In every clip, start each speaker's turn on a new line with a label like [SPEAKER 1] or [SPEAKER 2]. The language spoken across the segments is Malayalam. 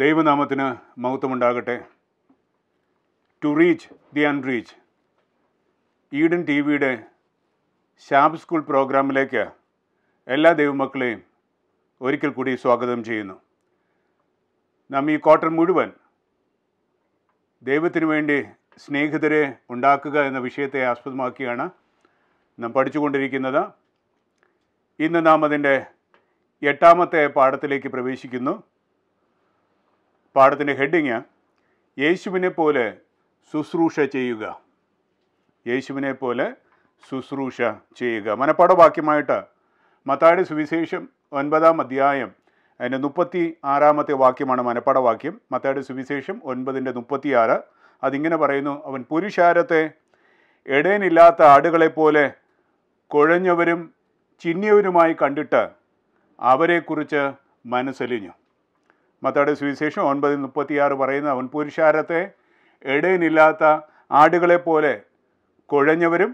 [SPEAKER 1] ദൈവനാമത്തിന് മഹത്വമുണ്ടാകട്ടെ to reach the unreach Eden T വിയുടെ ഷാബ് സ്കൂൾ പ്രോഗ്രാമിലേക്ക് എല്ലാ ദൈവമക്കളെയും ഒരിക്കൽ കൂടി സ്വാഗതം ചെയ്യുന്നു നാം ഈ ക്വാർട്ടർ മുഴുവൻ ദൈവത്തിനു വേണ്ടി സ്നേഹിതരെ ഉണ്ടാക്കുക എന്ന വിഷയത്തെ ആസ്പദമാക്കിയാണ് നാം പഠിച്ചുകൊണ്ടിരിക്കുന്നത് ഇന്ന് നാം അതിൻ്റെ എട്ടാമത്തെ പാഠത്തിലേക്ക് പ്രവേശിക്കുന്നു പാഠത്തിൻ്റെ ഹെഡിങ് യേശുവിനെ പോലെ ശുശ്രൂഷ ചെയ്യുക യേശുവിനെ പോലെ ശുശ്രൂഷ ചെയ്യുക മനപ്പാഠവാക്യമായിട്ട് മത്താടി സുവിശേഷം ഒൻപതാം അധ്യായം അതിൻ്റെ മുപ്പത്തി ആറാമത്തെ വാക്യമാണ് മനപ്പാഠവാക്യം മത്താടി സുവിശേഷം ഒൻപതിൻ്റെ മുപ്പത്തിയാറ് അതിങ്ങനെ പറയുന്നു അവൻ പുരുഷാരത്തെ എടേനില്ലാത്ത ആടുകളെപ്പോലെ കുഴഞ്ഞവരും ചിന്നിയവരുമായി കണ്ടിട്ട് അവരെക്കുറിച്ച് മനസ്സലിഞ്ഞു മത്തയുടെ സുവിശേഷം ഒൻപത് മുപ്പത്തിയാറ് പറയുന്ന അവൻ പുരുഷാരത്തെ എടയിനില്ലാത്ത ആടുകളെപ്പോലെ കുഴഞ്ഞവരും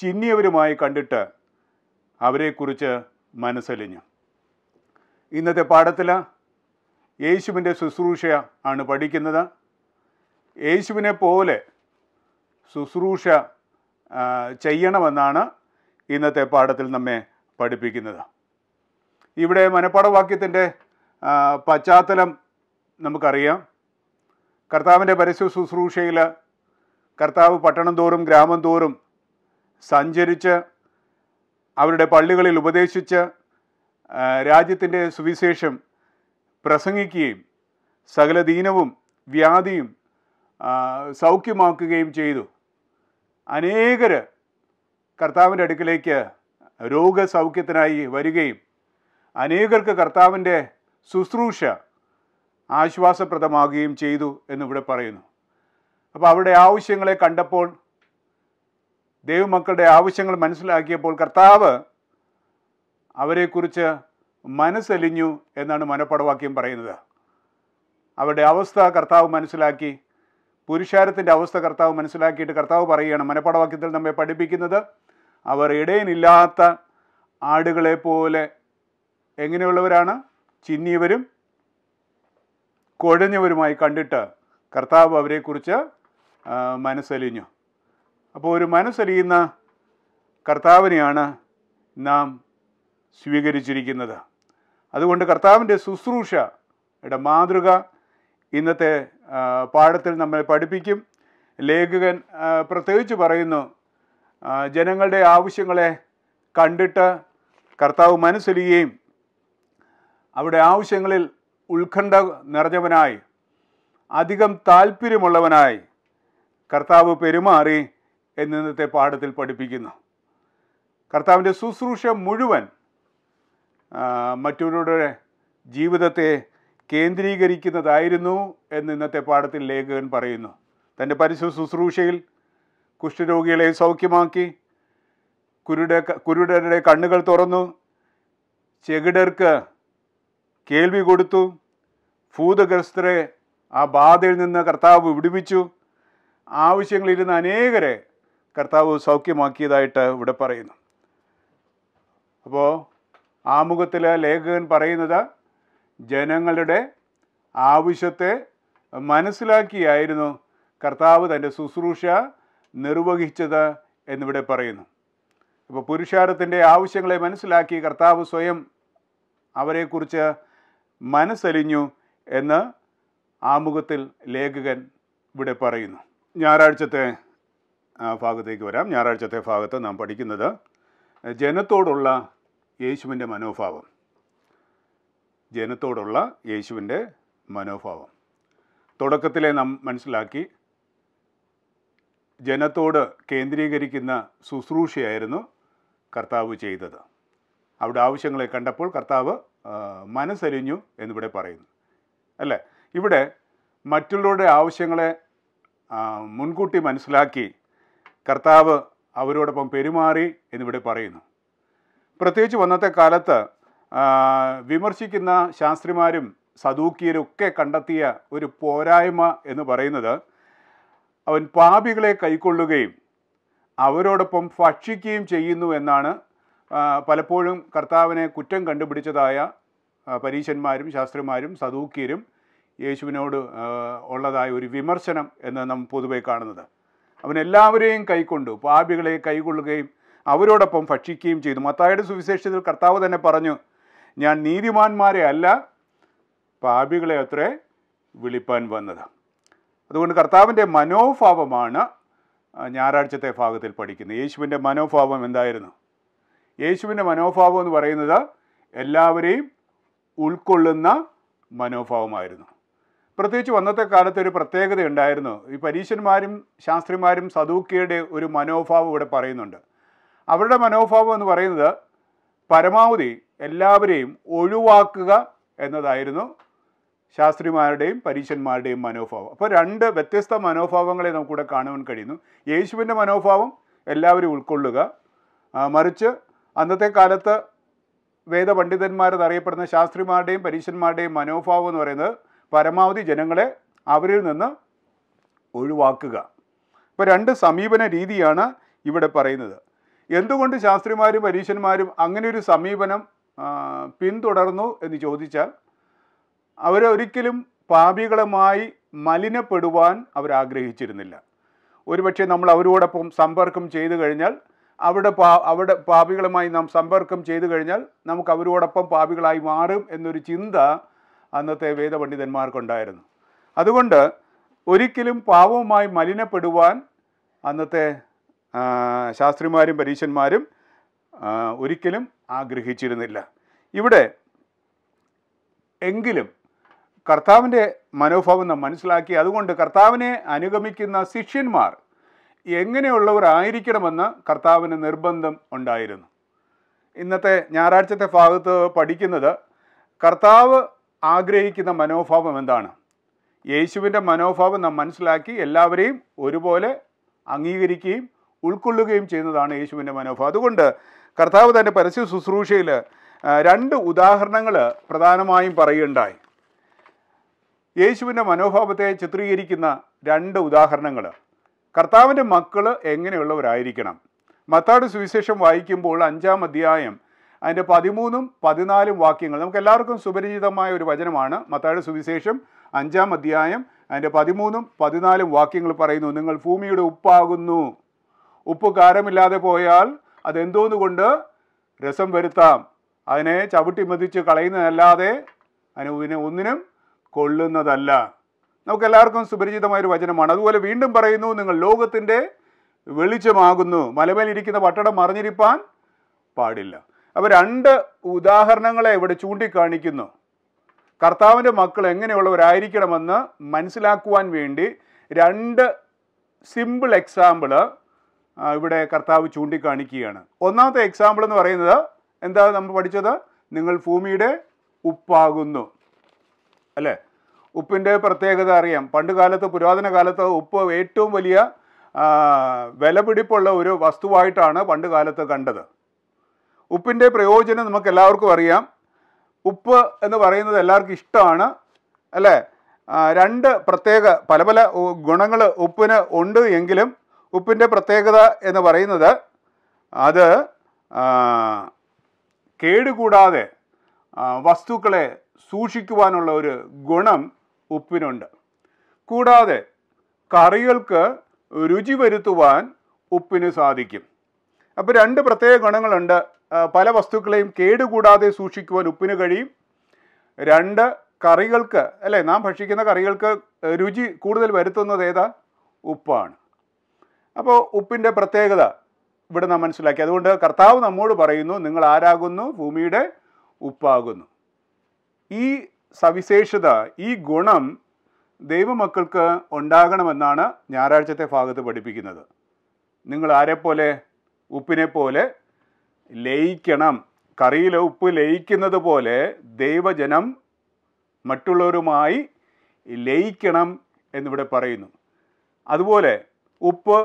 [SPEAKER 1] ചിന്നിയവരുമായി കണ്ടിട്ട് അവരെക്കുറിച്ച് മനസ്സലിഞ്ഞു ഇന്നത്തെ പാഠത്തിൽ യേശുവിൻ്റെ ശുശ്രൂഷ ആണ് പഠിക്കുന്നത് യേശുവിനെ പോലെ ശുശ്രൂഷ ചെയ്യണമെന്നാണ് ഇന്നത്തെ പാഠത്തിൽ നമ്മെ പഠിപ്പിക്കുന്നത് ഇവിടെ മനപ്പാഠവാക്യത്തിൻ്റെ പശ്ചാത്തലം നമുക്കറിയാം കർത്താവിൻ്റെ പരസ്യ ശുശ്രൂഷയിൽ കർത്താവ് പട്ടണം തോറും ഗ്രാമം തോറും സഞ്ചരിച്ച് അവരുടെ പള്ളികളിൽ ഉപദേശിച്ച് രാജ്യത്തിൻ്റെ സുവിശേഷം പ്രസംഗിക്കുകയും സകല ദീനവും വ്യാധിയും സൗഖ്യമാക്കുകയും ചെയ്തു അനേകർ കർത്താവിൻ്റെ അടുക്കിലേക്ക് രോഗസൗഖ്യത്തിനായി വരികയും അനേകർക്ക് കർത്താവിൻ്റെ ശുശ്രൂഷ ആശ്വാസപ്രദമാകുകയും ചെയ്തു എന്നിവിടെ പറയുന്നു അപ്പോൾ അവരുടെ ആവശ്യങ്ങളെ കണ്ടപ്പോൾ ദൈവമക്കളുടെ ആവശ്യങ്ങൾ മനസ്സിലാക്കിയപ്പോൾ കർത്താവ് അവരെക്കുറിച്ച് മനസ്സലിഞ്ഞു എന്നാണ് മനപ്പടവാക്യം പറയുന്നത് അവരുടെ അവസ്ഥ കർത്താവ് മനസ്സിലാക്കി പുരുഷാരത്തിൻ്റെ അവസ്ഥ കർത്താവ് മനസ്സിലാക്കിയിട്ട് കർത്താവ് പറയുകയാണ് മനപ്പടവാക്യത്തിൽ നമ്മെ പഠിപ്പിക്കുന്നത് അവർ ഇടയനില്ലാത്ത ആടുകളെ പോലെ എങ്ങനെയുള്ളവരാണ് ചിന്നിയവരും കുഴഞ്ഞവരുമായി കണ്ടിട്ട് കർത്താവ് അവരെക്കുറിച്ച് മനസ്സലിഞ്ഞു അപ്പോൾ ഒരു മനസ്സലിയുന്ന കർത്താവിനെയാണ് നാം സ്വീകരിച്ചിരിക്കുന്നത് അതുകൊണ്ട് കർത്താവിൻ്റെ ശുശ്രൂഷയുടെ മാതൃക ഇന്നത്തെ പാഠത്തിൽ നമ്മൾ പഠിപ്പിക്കും ലേഖകൻ പ്രത്യേകിച്ച് പറയുന്നു ജനങ്ങളുടെ ആവശ്യങ്ങളെ കണ്ടിട്ട് കർത്താവ് മനസ്സിലുകയും അവിടെ ആവശ്യങ്ങളിൽ ഉത്കണ്ഠ നിറഞ്ഞവനായി അധികം താല്പര്യമുള്ളവനായി കർത്താവ് പെരുമാറി എന്നിന്നത്തെ പാഠത്തിൽ പഠിപ്പിക്കുന്നു കർത്താവിൻ്റെ ശുശ്രൂഷ മുഴുവൻ മറ്റുള്ളവരുടെ ജീവിതത്തെ കേന്ദ്രീകരിക്കുന്നതായിരുന്നു എന്ന് ഇന്നത്തെ പാഠത്തിൽ ലേഖകൻ പറയുന്നു തൻ്റെ പരിശു ശുശ്രൂഷയിൽ കുഷ്ഠരോഗികളെ സൗഖ്യമാക്കി കുരുടെ കുരുടരുടെ കണ്ണുകൾ തുറന്നു ചെകിടർക്ക് കേൾവി കൊടുത്തു ഭൂതഗ്രസ്തരെ ആ ബാധയിൽ നിന്ന് കർത്താവ് വിടുവിച്ചു ആവശ്യങ്ങളിരുന്ന അനേകരെ കർത്താവ് സൗഖ്യമാക്കിയതായിട്ട് ഇവിടെ പറയുന്നു അപ്പോൾ ആമുഖത്തിൽ ലേഖകൻ പറയുന്നത് ജനങ്ങളുടെ ആവശ്യത്തെ മനസ്സിലാക്കിയായിരുന്നു കർത്താവ് തൻ്റെ ശുശ്രൂഷ നിർവഹിച്ചത് എന്നിവിടെ പറയുന്നു അപ്പോൾ പുരുഷാരത്തിൻ്റെ ആവശ്യങ്ങളെ മനസ്സിലാക്കി കർത്താവ് സ്വയം അവരെക്കുറിച്ച് മനസ്സലിഞ്ഞു എന്ന് ആമുഖത്തിൽ ലേഖകൻ ഇവിടെ പറയുന്നു ഞായറാഴ്ചത്തെ ഭാഗത്തേക്ക് വരാം ഞായറാഴ്ചത്തെ ഭാഗത്ത് നാം പഠിക്കുന്നത് ജനത്തോടുള്ള യേശുവിൻ്റെ മനോഭാവം ജനത്തോടുള്ള യേശുവിൻ്റെ മനോഭാവം തുടക്കത്തിലെ നാം മനസ്സിലാക്കി ജനത്തോട് കേന്ദ്രീകരിക്കുന്ന ശുശ്രൂഷയായിരുന്നു കർത്താവ് ചെയ്തത് അവിടെ ആവശ്യങ്ങളെ കണ്ടപ്പോൾ കർത്താവ് മനസ്സരിഞ്ഞു എന്നിവിടെ പറയുന്നു അല്ലേ ഇവിടെ മറ്റുള്ളവരുടെ ആവശ്യങ്ങളെ മുൻകൂട്ടി മനസ്സിലാക്കി കർത്താവ് അവരോടൊപ്പം പെരുമാറി എന്നിവിടെ പറയുന്നു പ്രത്യേകിച്ച് വന്നത്തെ കാലത്ത് വിമർശിക്കുന്ന ശാസ്ത്രിമാരും സദൂക്കിയരൊക്കെ കണ്ടെത്തിയ ഒരു പോരായ്മ എന്ന് പറയുന്നത് അവൻ പാപികളെ കൈക്കൊള്ളുകയും അവരോടൊപ്പം ഭക്ഷിക്കുകയും ചെയ്യുന്നു എന്നാണ് പലപ്പോഴും കർത്താവിനെ കുറ്റം കണ്ടുപിടിച്ചതായ പരീശന്മാരും ശാസ്ത്രിമാരും സദൂക്യരും യേശുവിനോട് ഉള്ളതായ ഒരു വിമർശനം എന്ന് നാം പൊതുവെ കാണുന്നത് അവനെല്ലാവരെയും കൈക്കൊണ്ട് പാപികളെ കൈകൊള്ളുകയും അവരോടൊപ്പം ഭക്ഷിക്കുകയും ചെയ്തു മത്തായുടെ സുവിശേഷത്തിൽ കർത്താവ് തന്നെ പറഞ്ഞു ഞാൻ നീതിമാന്മാരെ അല്ല പാപികളെ അത്രേ വിളിപ്പാൻ വന്നത് അതുകൊണ്ട് കർത്താവിൻ്റെ മനോഭാവമാണ് ഞായറാഴ്ചത്തെ ഭാഗത്തിൽ പഠിക്കുന്നത് യേശുവിൻ്റെ മനോഭാവം എന്തായിരുന്നു യേശുവിൻ്റെ മനോഭാവം എന്ന് പറയുന്നത് എല്ലാവരെയും ഉൾക്കൊള്ളുന്ന മനോഭാവമായിരുന്നു പ്രത്യേകിച്ച് വന്നത്തെ കാലത്ത് ഒരു പ്രത്യേകത ഉണ്ടായിരുന്നു ഈ പരീശന്മാരും ശാസ്ത്രിമാരും സദൂക്കിയുടെ ഒരു മനോഭാവം ഇവിടെ പറയുന്നുണ്ട് അവരുടെ മനോഭാവം എന്ന് പറയുന്നത് പരമാവധി എല്ലാവരെയും ഒഴിവാക്കുക എന്നതായിരുന്നു ശാസ്ത്രിമാരുടെയും പരീശന്മാരുടെയും മനോഭാവം അപ്പോൾ രണ്ട് വ്യത്യസ്ത മനോഭാവങ്ങളെ നമുക്കിവിടെ കാണുവാൻ കഴിയുന്നു യേശുവിൻ്റെ മനോഭാവം എല്ലാവരും ഉൾക്കൊള്ളുക മറിച്ച് അന്നത്തെ കാലത്ത് വേദപണ്ഡിതന്മാരെന്നറിയപ്പെടുന്ന ശാസ്ത്രിമാരുടെയും പരീക്ഷന്മാരുടെയും മനോഭാവം എന്ന് പറയുന്നത് പരമാവധി ജനങ്ങളെ അവരിൽ നിന്ന് ഒഴിവാക്കുക ഇപ്പോൾ രണ്ട് സമീപന രീതിയാണ് ഇവിടെ പറയുന്നത് എന്തുകൊണ്ട് ശാസ്ത്രിമാരും പരീശന്മാരും അങ്ങനെ ഒരു സമീപനം പിന്തുടർന്നു എന്ന് ചോദിച്ചാൽ അവരൊരിക്കലും പാപികളുമായി മലിനപ്പെടുവാൻ അവരാഗ്രഹിച്ചിരുന്നില്ല ഒരുപക്ഷെ നമ്മൾ അവരോടൊപ്പം സമ്പർക്കം ചെയ്തു കഴിഞ്ഞാൽ അവിടെ പാ അവിടെ പാപികളുമായി നാം സമ്പർക്കം ചെയ്തു കഴിഞ്ഞാൽ നമുക്ക് അവരോടൊപ്പം പാപികളായി മാറും എന്നൊരു ചിന്ത അന്നത്തെ വേദപണ്ഡിതന്മാർക്കുണ്ടായിരുന്നു അതുകൊണ്ട് ഒരിക്കലും പാവവുമായി മലിനപ്പെടുവാൻ അന്നത്തെ ശാസ്ത്രിമാരും പരീശന്മാരും ഒരിക്കലും ആഗ്രഹിച്ചിരുന്നില്ല ഇവിടെ എങ്കിലും കർത്താവിൻ്റെ മനോഭാവം നാം മനസ്സിലാക്കി അതുകൊണ്ട് കർത്താവിനെ അനുഗമിക്കുന്ന ശിഷ്യന്മാർ എങ്ങനെയുള്ളവരായിരിക്കണമെന്ന് കർത്താവിന് നിർബന്ധം ഉണ്ടായിരുന്നു ഇന്നത്തെ ഞായറാഴ്ചത്തെ ഭാഗത്ത് പഠിക്കുന്നത് കർത്താവ് ആഗ്രഹിക്കുന്ന മനോഭാവം എന്താണ് യേശുവിൻ്റെ മനോഭാവം നാം മനസ്സിലാക്കി എല്ലാവരെയും ഒരുപോലെ അംഗീകരിക്കുകയും ഉൾക്കൊള്ളുകയും ചെയ്യുന്നതാണ് യേശുവിൻ്റെ മനോഭാവം അതുകൊണ്ട് കർത്താവ് തൻ്റെ പരസ്യ ശുശ്രൂഷയിൽ രണ്ട് ഉദാഹരണങ്ങൾ പ്രധാനമായും പറയുണ്ടായി യേശുവിൻ്റെ മനോഭാവത്തെ ചിത്രീകരിക്കുന്ന രണ്ട് ഉദാഹരണങ്ങൾ കർത്താവിൻ്റെ മക്കൾ എങ്ങനെയുള്ളവരായിരിക്കണം മത്താട് സുവിശേഷം വായിക്കുമ്പോൾ അഞ്ചാം അധ്യായം അതിൻ്റെ പതിമൂന്നും പതിനാലും വാക്യങ്ങൾ നമുക്ക് എല്ലാവർക്കും സുപരിചിതമായ ഒരു വചനമാണ് മത്താട് സുവിശേഷം അഞ്ചാം അധ്യായം അതിൻ്റെ പതിമൂന്നും പതിനാലും വാക്യങ്ങൾ പറയുന്നു നിങ്ങൾ ഭൂമിയുടെ ഉപ്പാകുന്നു ഉപ്പ് കാരമില്ലാതെ പോയാൽ അതെന്തോന്നുകൊണ്ട് രസം വരുത്താം അതിനെ ചവിട്ടി മതിച്ച് കളയുന്നതല്ലാതെ അതിന് ഒന്നിനും കൊള്ളുന്നതല്ല നമുക്ക് എല്ലാവർക്കും ഒരു വചനമാണ് അതുപോലെ വീണ്ടും പറയുന്നു നിങ്ങൾ ലോകത്തിൻ്റെ വെളിച്ചമാകുന്നു മലമേലിരിക്കുന്ന പട്ടണം മറിഞ്ഞിരിപ്പാൻ പാടില്ല അപ്പോൾ രണ്ട് ഉദാഹരണങ്ങളെ ഇവിടെ ചൂണ്ടിക്കാണിക്കുന്നു കർത്താവിൻ്റെ മക്കൾ എങ്ങനെയുള്ളവരായിരിക്കണമെന്ന് മനസ്സിലാക്കുവാൻ വേണ്ടി രണ്ട് സിമ്പിൾ എക്സാമ്പിൾ ഇവിടെ കർത്താവ് ചൂണ്ടിക്കാണിക്കുകയാണ് ഒന്നാമത്തെ എക്സാമ്പിൾ എന്ന് പറയുന്നത് എന്താ നമ്മൾ പഠിച്ചത് നിങ്ങൾ ഭൂമിയുടെ ഉപ്പാകുന്നു അല്ലേ ഉപ്പിൻ്റെ പ്രത്യേകത അറിയാം പണ്ട് കാലത്ത് പുരാതന കാലത്ത് ഉപ്പ് ഏറ്റവും വലിയ വിലപിടിപ്പുള്ള ഒരു വസ്തുവായിട്ടാണ് പണ്ട് കാലത്ത് കണ്ടത് ഉപ്പിൻ്റെ പ്രയോജനം നമുക്ക് എല്ലാവർക്കും അറിയാം ഉപ്പ് എന്ന് പറയുന്നത് എല്ലാവർക്കും ഇഷ്ടമാണ് അല്ലേ രണ്ട് പ്രത്യേക പല പല ഗുണങ്ങൾ ഉപ്പിന് ഉണ്ട് എങ്കിലും ഉപ്പിൻ്റെ പ്രത്യേകത എന്ന് പറയുന്നത് അത് കേടുകൂടാതെ വസ്തുക്കളെ സൂക്ഷിക്കുവാനുള്ള ഒരു ഗുണം ഉപ്പിനുണ്ട് കൂടാതെ കറികൾക്ക് രുചി വരുത്തുവാൻ ഉപ്പിന് സാധിക്കും അപ്പോൾ രണ്ട് പ്രത്യേക ഗുണങ്ങളുണ്ട് പല വസ്തുക്കളെയും കേടുകൂടാതെ സൂക്ഷിക്കുവാൻ ഉപ്പിന് കഴിയും രണ്ട് കറികൾക്ക് അല്ലേ നാം ഭക്ഷിക്കുന്ന കറികൾക്ക് രുചി കൂടുതൽ വരുത്തുന്നത് ഏതാ ഉപ്പാണ് അപ്പോൾ ഉപ്പിൻ്റെ പ്രത്യേകത ഇവിടെ നാം മനസ്സിലാക്കി അതുകൊണ്ട് കർത്താവ് നമ്മോട് പറയുന്നു നിങ്ങൾ ആരാകുന്നു ഭൂമിയുടെ ഉപ്പാകുന്നു ഈ സവിശേഷത ഈ ഗുണം ദൈവമക്കൾക്ക് ഉണ്ടാകണമെന്നാണ് ഞായറാഴ്ചത്തെ ഭാഗത്ത് പഠിപ്പിക്കുന്നത് നിങ്ങൾ ആരെപ്പോലെ ഉപ്പിനെ പോലെ ലയിക്കണം കറിയിലെ ഉപ്പ് ലയിക്കുന്നത് പോലെ ദൈവജനം മറ്റുള്ളവരുമായി ലയിക്കണം എന്നിവിടെ പറയുന്നു അതുപോലെ ഉപ്പ്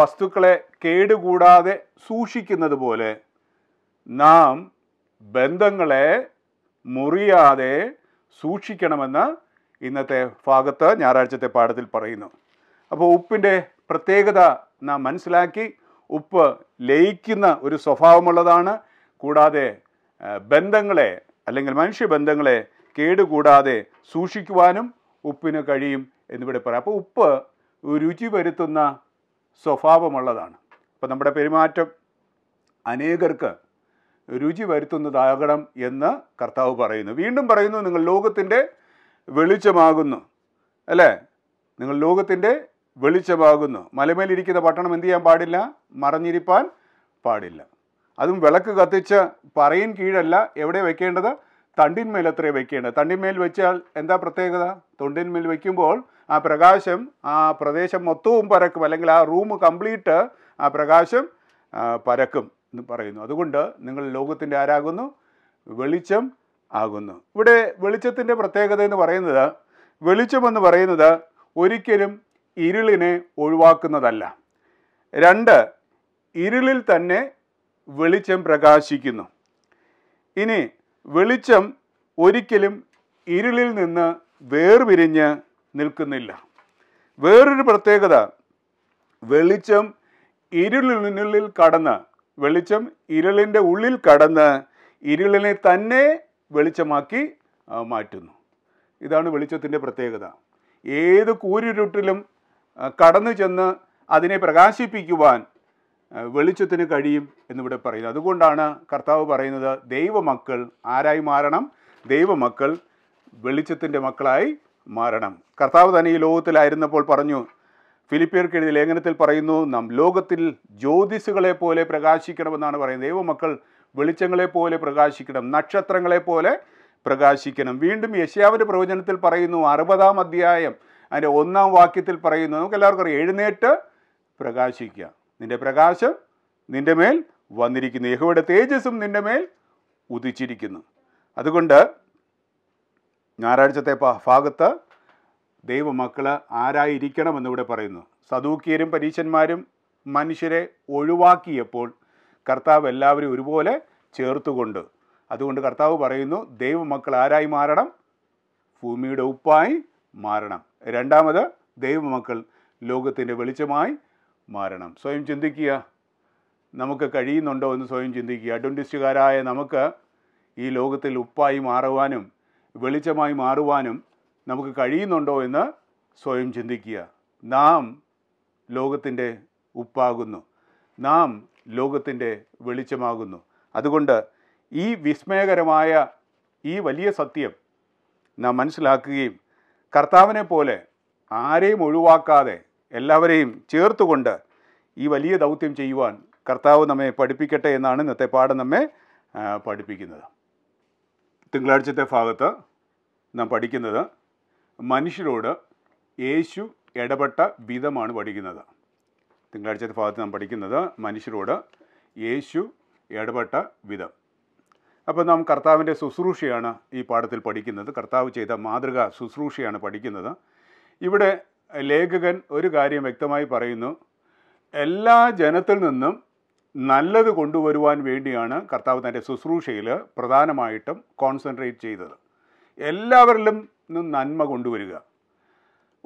[SPEAKER 1] വസ്തുക്കളെ കേടുകൂടാതെ സൂക്ഷിക്കുന്നത് പോലെ നാം ബന്ധങ്ങളെ മുറിയാതെ സൂക്ഷിക്കണമെന്ന് ഇന്നത്തെ ഭാഗത്ത് ഞായറാഴ്ചത്തെ പാഠത്തിൽ പറയുന്നു അപ്പോൾ ഉപ്പിൻ്റെ പ്രത്യേകത നാം മനസ്സിലാക്കി ഉപ്പ് ലയിക്കുന്ന ഒരു സ്വഭാവമുള്ളതാണ് കൂടാതെ ബന്ധങ്ങളെ അല്ലെങ്കിൽ മനുഷ്യബന്ധങ്ങളെ കേടുകൂടാതെ സൂക്ഷിക്കുവാനും ഉപ്പിന് കഴിയും എന്നിവിടെ പറയാം അപ്പോൾ ഉപ്പ് രുചി വരുത്തുന്ന സ്വഭാവമുള്ളതാണ് അപ്പോൾ നമ്മുടെ പെരുമാറ്റം അനേകർക്ക് രുചി വരുത്തുന്നതാകണം എന്ന് കർത്താവ് പറയുന്നു വീണ്ടും പറയുന്നു നിങ്ങൾ ലോകത്തിൻ്റെ വെളിച്ചമാകുന്നു അല്ലേ നിങ്ങൾ ലോകത്തിൻ്റെ വെളിച്ചമാകുന്നു മലമേലിരിക്കുന്ന പട്ടണം എന്ത് ചെയ്യാൻ പാടില്ല മറഞ്ഞിരിപ്പാൻ പാടില്ല അതും വിളക്ക് കത്തിച്ച് പറയിൻ കീഴല്ല എവിടെ വെക്കേണ്ടത് തണ്ടിന്മേൽ അത്രയും വയ്ക്കേണ്ടത് തണ്ടിന്മേൽ വെച്ചാൽ എന്താ പ്രത്യേകത തൊണ്ടിന്മേൽ വെക്കുമ്പോൾ ആ പ്രകാശം ആ പ്രദേശം മൊത്തവും പരക്കും അല്ലെങ്കിൽ ആ റൂം കംപ്ലീറ്റ് ആ പ്രകാശം പരക്കും എന്ന് പറയുന്നു അതുകൊണ്ട് നിങ്ങൾ ലോകത്തിൻ്റെ ആരാകുന്നു വെളിച്ചം ആകുന്നു ഇവിടെ വെളിച്ചത്തിൻ്റെ പ്രത്യേകത എന്ന് പറയുന്നത് വെളിച്ചമെന്ന് പറയുന്നത് ഒരിക്കലും ഇരുളിനെ ഒഴിവാക്കുന്നതല്ല രണ്ട് ഇരുളിൽ തന്നെ വെളിച്ചം പ്രകാശിക്കുന്നു ഇനി വെളിച്ചം ഒരിക്കലും ഇരുളിൽ നിന്ന് വേർപിരിഞ്ഞ് നിൽക്കുന്നില്ല വേറൊരു പ്രത്യേകത വെളിച്ചം ഇരുളിനുള്ളിൽ കടന്ന് വെളിച്ചം ഇരുളിൻ്റെ ഉള്ളിൽ കടന്ന് ഇരുളിനെ തന്നെ വെളിച്ചമാക്കി മാറ്റുന്നു ഇതാണ് വെളിച്ചത്തിൻ്റെ പ്രത്യേകത ഏത് കൂരിരുട്ടിലും കടന്നു ചെന്ന് അതിനെ പ്രകാശിപ്പിക്കുവാൻ വെളിച്ചത്തിന് കഴിയും എന്നിവിടെ പറയുന്നത് അതുകൊണ്ടാണ് കർത്താവ് പറയുന്നത് ദൈവമക്കൾ ആരായി മാറണം ദൈവമക്കൾ വെളിച്ചത്തിൻ്റെ മക്കളായി മാറണം കർത്താവ് തന്നെ ഈ ലോകത്തിലായിരുന്നപ്പോൾ പറഞ്ഞു എഴുതിയ ലേഖനത്തിൽ പറയുന്നു നാം ലോകത്തിൽ ജ്യോതിസുകളെ പോലെ പ്രകാശിക്കണമെന്നാണ് പറയുന്നത് ദൈവമക്കൾ വെളിച്ചങ്ങളെ പോലെ പ്രകാശിക്കണം നക്ഷത്രങ്ങളെ പോലെ പ്രകാശിക്കണം വീണ്ടും യശ്യാവിൻ്റെ പ്രവചനത്തിൽ പറയുന്നു അറുപതാം അധ്യായം അതിൻ്റെ ഒന്നാം വാക്യത്തിൽ പറയുന്നു നമുക്ക് എല്ലാവർക്കും അറിയാം എഴുന്നേറ്റ് പ്രകാശിക്കുക നിന്റെ പ്രകാശം നിന്റെ മേൽ വന്നിരിക്കുന്നു യഹുവയുടെ തേജസ്സും നിന്റെ മേൽ ഉദിച്ചിരിക്കുന്നു അതുകൊണ്ട് ഞായറാഴ്ചത്തെ ഭാഗത്ത് ദൈവമക്കൾ ഇവിടെ പറയുന്നു സദൂക്കിയരും പരീശന്മാരും മനുഷ്യരെ ഒഴിവാക്കിയപ്പോൾ കർത്താവ് എല്ലാവരും ഒരുപോലെ ചേർത്തുകൊണ്ട് അതുകൊണ്ട് കർത്താവ് പറയുന്നു ദൈവമക്കൾ ആരായി മാറണം ഭൂമിയുടെ ഉപ്പായി മാറണം രണ്ടാമത് ദൈവമക്കൾ ലോകത്തിൻ്റെ വെളിച്ചമായി മാറണം സ്വയം ചിന്തിക്കുക നമുക്ക് കഴിയുന്നുണ്ടോ എന്ന് സ്വയം ചിന്തിക്കുക അഡ്വൻറ്റിസ്റ്റുകാരായ നമുക്ക് ഈ ലോകത്തിൽ ഉപ്പായി മാറുവാനും വെളിച്ചമായി മാറുവാനും നമുക്ക് കഴിയുന്നുണ്ടോ എന്ന് സ്വയം ചിന്തിക്കുക നാം ലോകത്തിൻ്റെ ഉപ്പാകുന്നു നാം ലോകത്തിൻ്റെ വെളിച്ചമാകുന്നു അതുകൊണ്ട് ഈ വിസ്മയകരമായ ഈ വലിയ സത്യം നാം മനസ്സിലാക്കുകയും കർത്താവിനെ പോലെ ആരെയും ഒഴിവാക്കാതെ എല്ലാവരെയും ചേർത്തുകൊണ്ട് ഈ വലിയ ദൗത്യം ചെയ്യുവാൻ കർത്താവ് നമ്മെ പഠിപ്പിക്കട്ടെ എന്നാണ് ഇന്നത്തെ പാഠം നമ്മെ പഠിപ്പിക്കുന്നത് തിങ്കളാഴ്ചത്തെ ഭാഗത്ത് നാം പഠിക്കുന്നത് മനുഷ്യരോട് യേശു ഇടപെട്ട വിധമാണ് പഠിക്കുന്നത് തിങ്കളാഴ്ചത്തെ ഭാഗത്ത് നാം പഠിക്കുന്നത് മനുഷ്യരോട് യേശു ഇടപെട്ട വിധം അപ്പോൾ നാം കർത്താവിൻ്റെ ശുശ്രൂഷയാണ് ഈ പാഠത്തിൽ പഠിക്കുന്നത് കർത്താവ് ചെയ്ത മാതൃക ശുശ്രൂഷയാണ് പഠിക്കുന്നത് ഇവിടെ ലേഖകൻ ഒരു കാര്യം വ്യക്തമായി പറയുന്നു എല്ലാ ജനത്തിൽ നിന്നും നല്ലത് കൊണ്ടുവരുവാൻ വേണ്ടിയാണ് കർത്താവ് തൻ്റെ ശുശ്രൂഷയിൽ പ്രധാനമായിട്ടും കോൺസെൻട്രേറ്റ് ചെയ്തത് എല്ലാവരിലും നന്മ കൊണ്ടുവരിക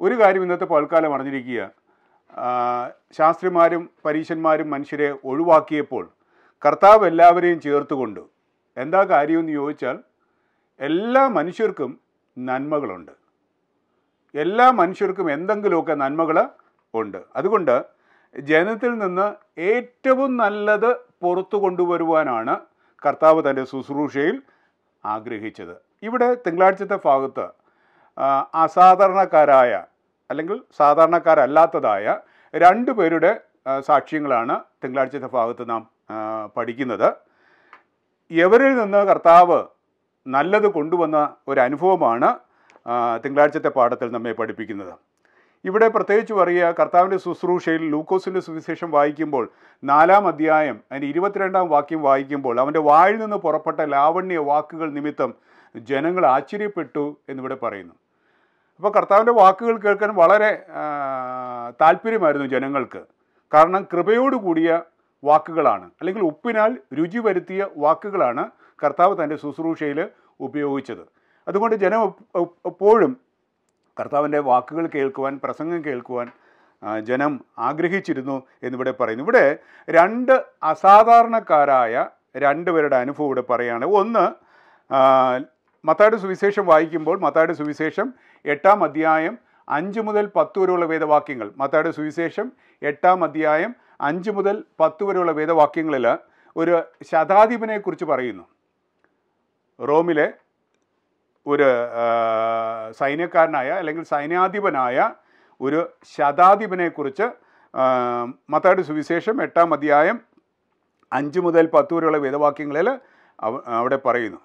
[SPEAKER 1] ഒരു കാര്യം ഇന്നത്തെ പൽക്കാലം അറിഞ്ഞിരിക്കുക ശാസ്ത്രിമാരും പരീശന്മാരും മനുഷ്യരെ ഒഴിവാക്കിയപ്പോൾ കർത്താവ് എല്ലാവരെയും ചേർത്തുകൊണ്ട് എന്താ കാര്യമെന്ന് ചോദിച്ചാൽ എല്ലാ മനുഷ്യർക്കും നന്മകളുണ്ട് എല്ലാ മനുഷ്യർക്കും എന്തെങ്കിലുമൊക്കെ നന്മകൾ ഉണ്ട് അതുകൊണ്ട് ജനത്തിൽ നിന്ന് ഏറ്റവും നല്ലത് പുറത്തു കൊണ്ടുവരുവാനാണ് കർത്താവ് തൻ്റെ ശുശ്രൂഷയിൽ ആഗ്രഹിച്ചത് ഇവിടെ തിങ്കളാഴ്ചത്തെ ഭാഗത്ത് അസാധാരണക്കാരായ അല്ലെങ്കിൽ സാധാരണക്കാരല്ലാത്തതായ രണ്ട് പേരുടെ സാക്ഷ്യങ്ങളാണ് തിങ്കളാഴ്ചത്തെ ഭാഗത്ത് നാം പഠിക്കുന്നത് എവരിൽ നിന്ന് കർത്താവ് നല്ലത് കൊണ്ടുവന്ന ഒരു അനുഭവമാണ് തിങ്കളാഴ്ചത്തെ പാഠത്തിൽ നമ്മെ പഠിപ്പിക്കുന്നത് ഇവിടെ പ്രത്യേകിച്ച് പറയുക കർത്താവിൻ്റെ ശുശ്രൂഷയിൽ ലൂക്കോസിൻ്റെ സുവിശേഷം വായിക്കുമ്പോൾ നാലാം അധ്യായം അതിൻ്റെ ഇരുപത്തിരണ്ടാം വാക്യം വായിക്കുമ്പോൾ അവൻ്റെ വായിൽ നിന്ന് പുറപ്പെട്ട ലാവണ്യ വാക്കുകൾ നിമിത്തം ജനങ്ങൾ ആശ്ചര്യപ്പെട്ടു എന്നിവിടെ പറയുന്നു അപ്പോൾ കർത്താവിൻ്റെ വാക്കുകൾ കേൾക്കാൻ വളരെ താല്പര്യമായിരുന്നു ജനങ്ങൾക്ക് കാരണം കൃപയോടുകൂടിയ വാക്കുകളാണ് അല്ലെങ്കിൽ ഉപ്പിനാൽ രുചി വരുത്തിയ വാക്കുകളാണ് കർത്താവ് തൻ്റെ ശുശ്രൂഷയിൽ ഉപയോഗിച്ചത് അതുകൊണ്ട് ജനം എപ്പോഴും കർത്താവിൻ്റെ വാക്കുകൾ കേൾക്കുവാൻ പ്രസംഗം കേൾക്കുവാൻ ജനം ആഗ്രഹിച്ചിരുന്നു എന്നിവിടെ പറയുന്നു ഇവിടെ രണ്ട് അസാധാരണക്കാരായ രണ്ടുപേരുടെ അനുഭവം ഇവിടെ പറയുകയാണ് ഒന്ന് മത്തായുടെ സുവിശേഷം വായിക്കുമ്പോൾ മത്തായുടെ സുവിശേഷം എട്ടാം അധ്യായം അഞ്ച് മുതൽ പത്ത് വരെയുള്ള വേദവാക്യങ്ങൾ മത്തായുടെ സുവിശേഷം എട്ടാം അധ്യായം അഞ്ച് മുതൽ പത്ത് വരെയുള്ള വേദവാക്യങ്ങളിൽ ഒരു ശതാധിപനെക്കുറിച്ച് പറയുന്നു റോമിലെ ഒരു സൈന്യക്കാരനായ അല്ലെങ്കിൽ സൈന്യാധിപനായ ഒരു ശതാധിപനെക്കുറിച്ച് മത്തായുടെ സുവിശേഷം എട്ടാം അധ്യായം അഞ്ച് മുതൽ പത്ത് വരെയുള്ള വേദവാക്യങ്ങളിൽ അവിടെ പറയുന്നു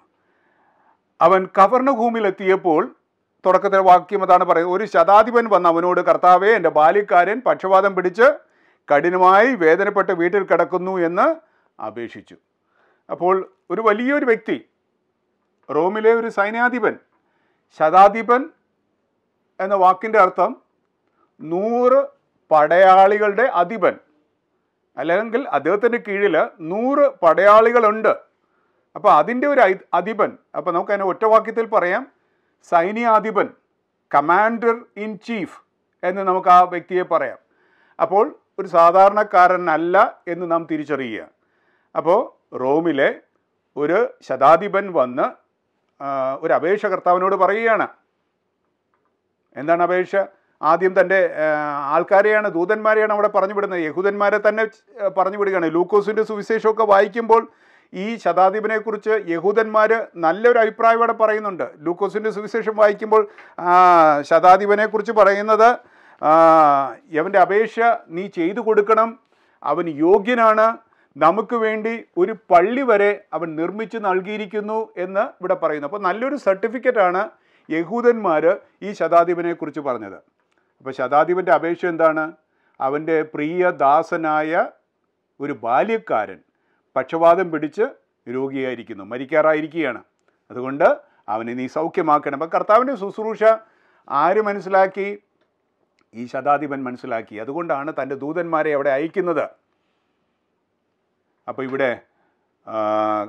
[SPEAKER 1] അവൻ കവർണഭൂമിയിലെത്തിയപ്പോൾ തുടക്കത്തിലെ വാക്യം അതാണ് പറയുന്നത് ഒരു ശതാധിപൻ വന്ന് അവനോട് കർത്താവെ എൻ്റെ ബാല്യക്കാരൻ പക്ഷപാതം പിടിച്ച് കഠിനമായി വേദനപ്പെട്ട് വീട്ടിൽ കിടക്കുന്നു എന്ന് അപേക്ഷിച്ചു അപ്പോൾ ഒരു വലിയൊരു വ്യക്തി റോമിലെ ഒരു സൈന്യാധിപൻ ശതാധിപൻ എന്ന വാക്കിൻ്റെ അർത്ഥം നൂറ് പടയാളികളുടെ അധിപൻ അല്ലെങ്കിൽ അദ്ദേഹത്തിൻ്റെ കീഴിൽ നൂറ് പടയാളികളുണ്ട് അപ്പോൾ അതിൻ്റെ ഒരു അധിപൻ അപ്പോൾ അതിനെ ഒറ്റവാക്യത്തിൽ പറയാം സൈനികാധിപൻ കമാൻഡർ ഇൻ ചീഫ് എന്ന് നമുക്ക് ആ വ്യക്തിയെ പറയാം അപ്പോൾ ഒരു സാധാരണക്കാരനല്ല എന്ന് നാം തിരിച്ചറിയുക അപ്പോൾ റോമിലെ ഒരു ശതാധിപൻ വന്ന് ഒരു അപേക്ഷ കർത്താവിനോട് പറയുകയാണ് എന്താണ് അപേക്ഷ ആദ്യം തൻ്റെ ആൾക്കാരെയാണ് ദൂതന്മാരെയാണ് അവിടെ പറഞ്ഞു വിടുന്നത് യഹൂദന്മാരെ തന്നെ പറഞ്ഞു വിടുകയാണ് ലൂക്കോസിൻ്റെ സുവിശേഷമൊക്കെ വായിക്കുമ്പോൾ ഈ ശതാധിപനെക്കുറിച്ച് യഹൂദന്മാർ നല്ലൊരു അഭിപ്രായം ഇവിടെ പറയുന്നുണ്ട് ലൂക്കോസിൻ്റെ സുവിശേഷം വായിക്കുമ്പോൾ ശതാധിപനെക്കുറിച്ച് പറയുന്നത് അവൻ്റെ അപേക്ഷ നീ ചെയ്തു കൊടുക്കണം അവൻ യോഗ്യനാണ് നമുക്ക് വേണ്ടി ഒരു പള്ളി വരെ അവൻ നിർമ്മിച്ച് നൽകിയിരിക്കുന്നു എന്ന് ഇവിടെ പറയുന്നു അപ്പോൾ നല്ലൊരു സർട്ടിഫിക്കറ്റാണ് യഹൂദന്മാർ ഈ ശതാധിപനെക്കുറിച്ച് പറഞ്ഞത് അപ്പോൾ ശതാധിപൻ്റെ അപേക്ഷ എന്താണ് അവൻ്റെ പ്രിയ ദാസനായ ഒരു ബാല്യക്കാരൻ പക്ഷപാതം പിടിച്ച് രോഗിയായിരിക്കുന്നു മരിക്കാറായിരിക്കുകയാണ് അതുകൊണ്ട് അവനെ നീ സൗഖ്യമാക്കണം അപ്പം കർത്താവിൻ്റെ ശുശ്രൂഷ ആര് മനസ്സിലാക്കി ഈ ശതാധിപൻ മനസ്സിലാക്കി അതുകൊണ്ടാണ് തൻ്റെ ദൂതന്മാരെ അവിടെ അയക്കുന്നത് അപ്പോൾ ഇവിടെ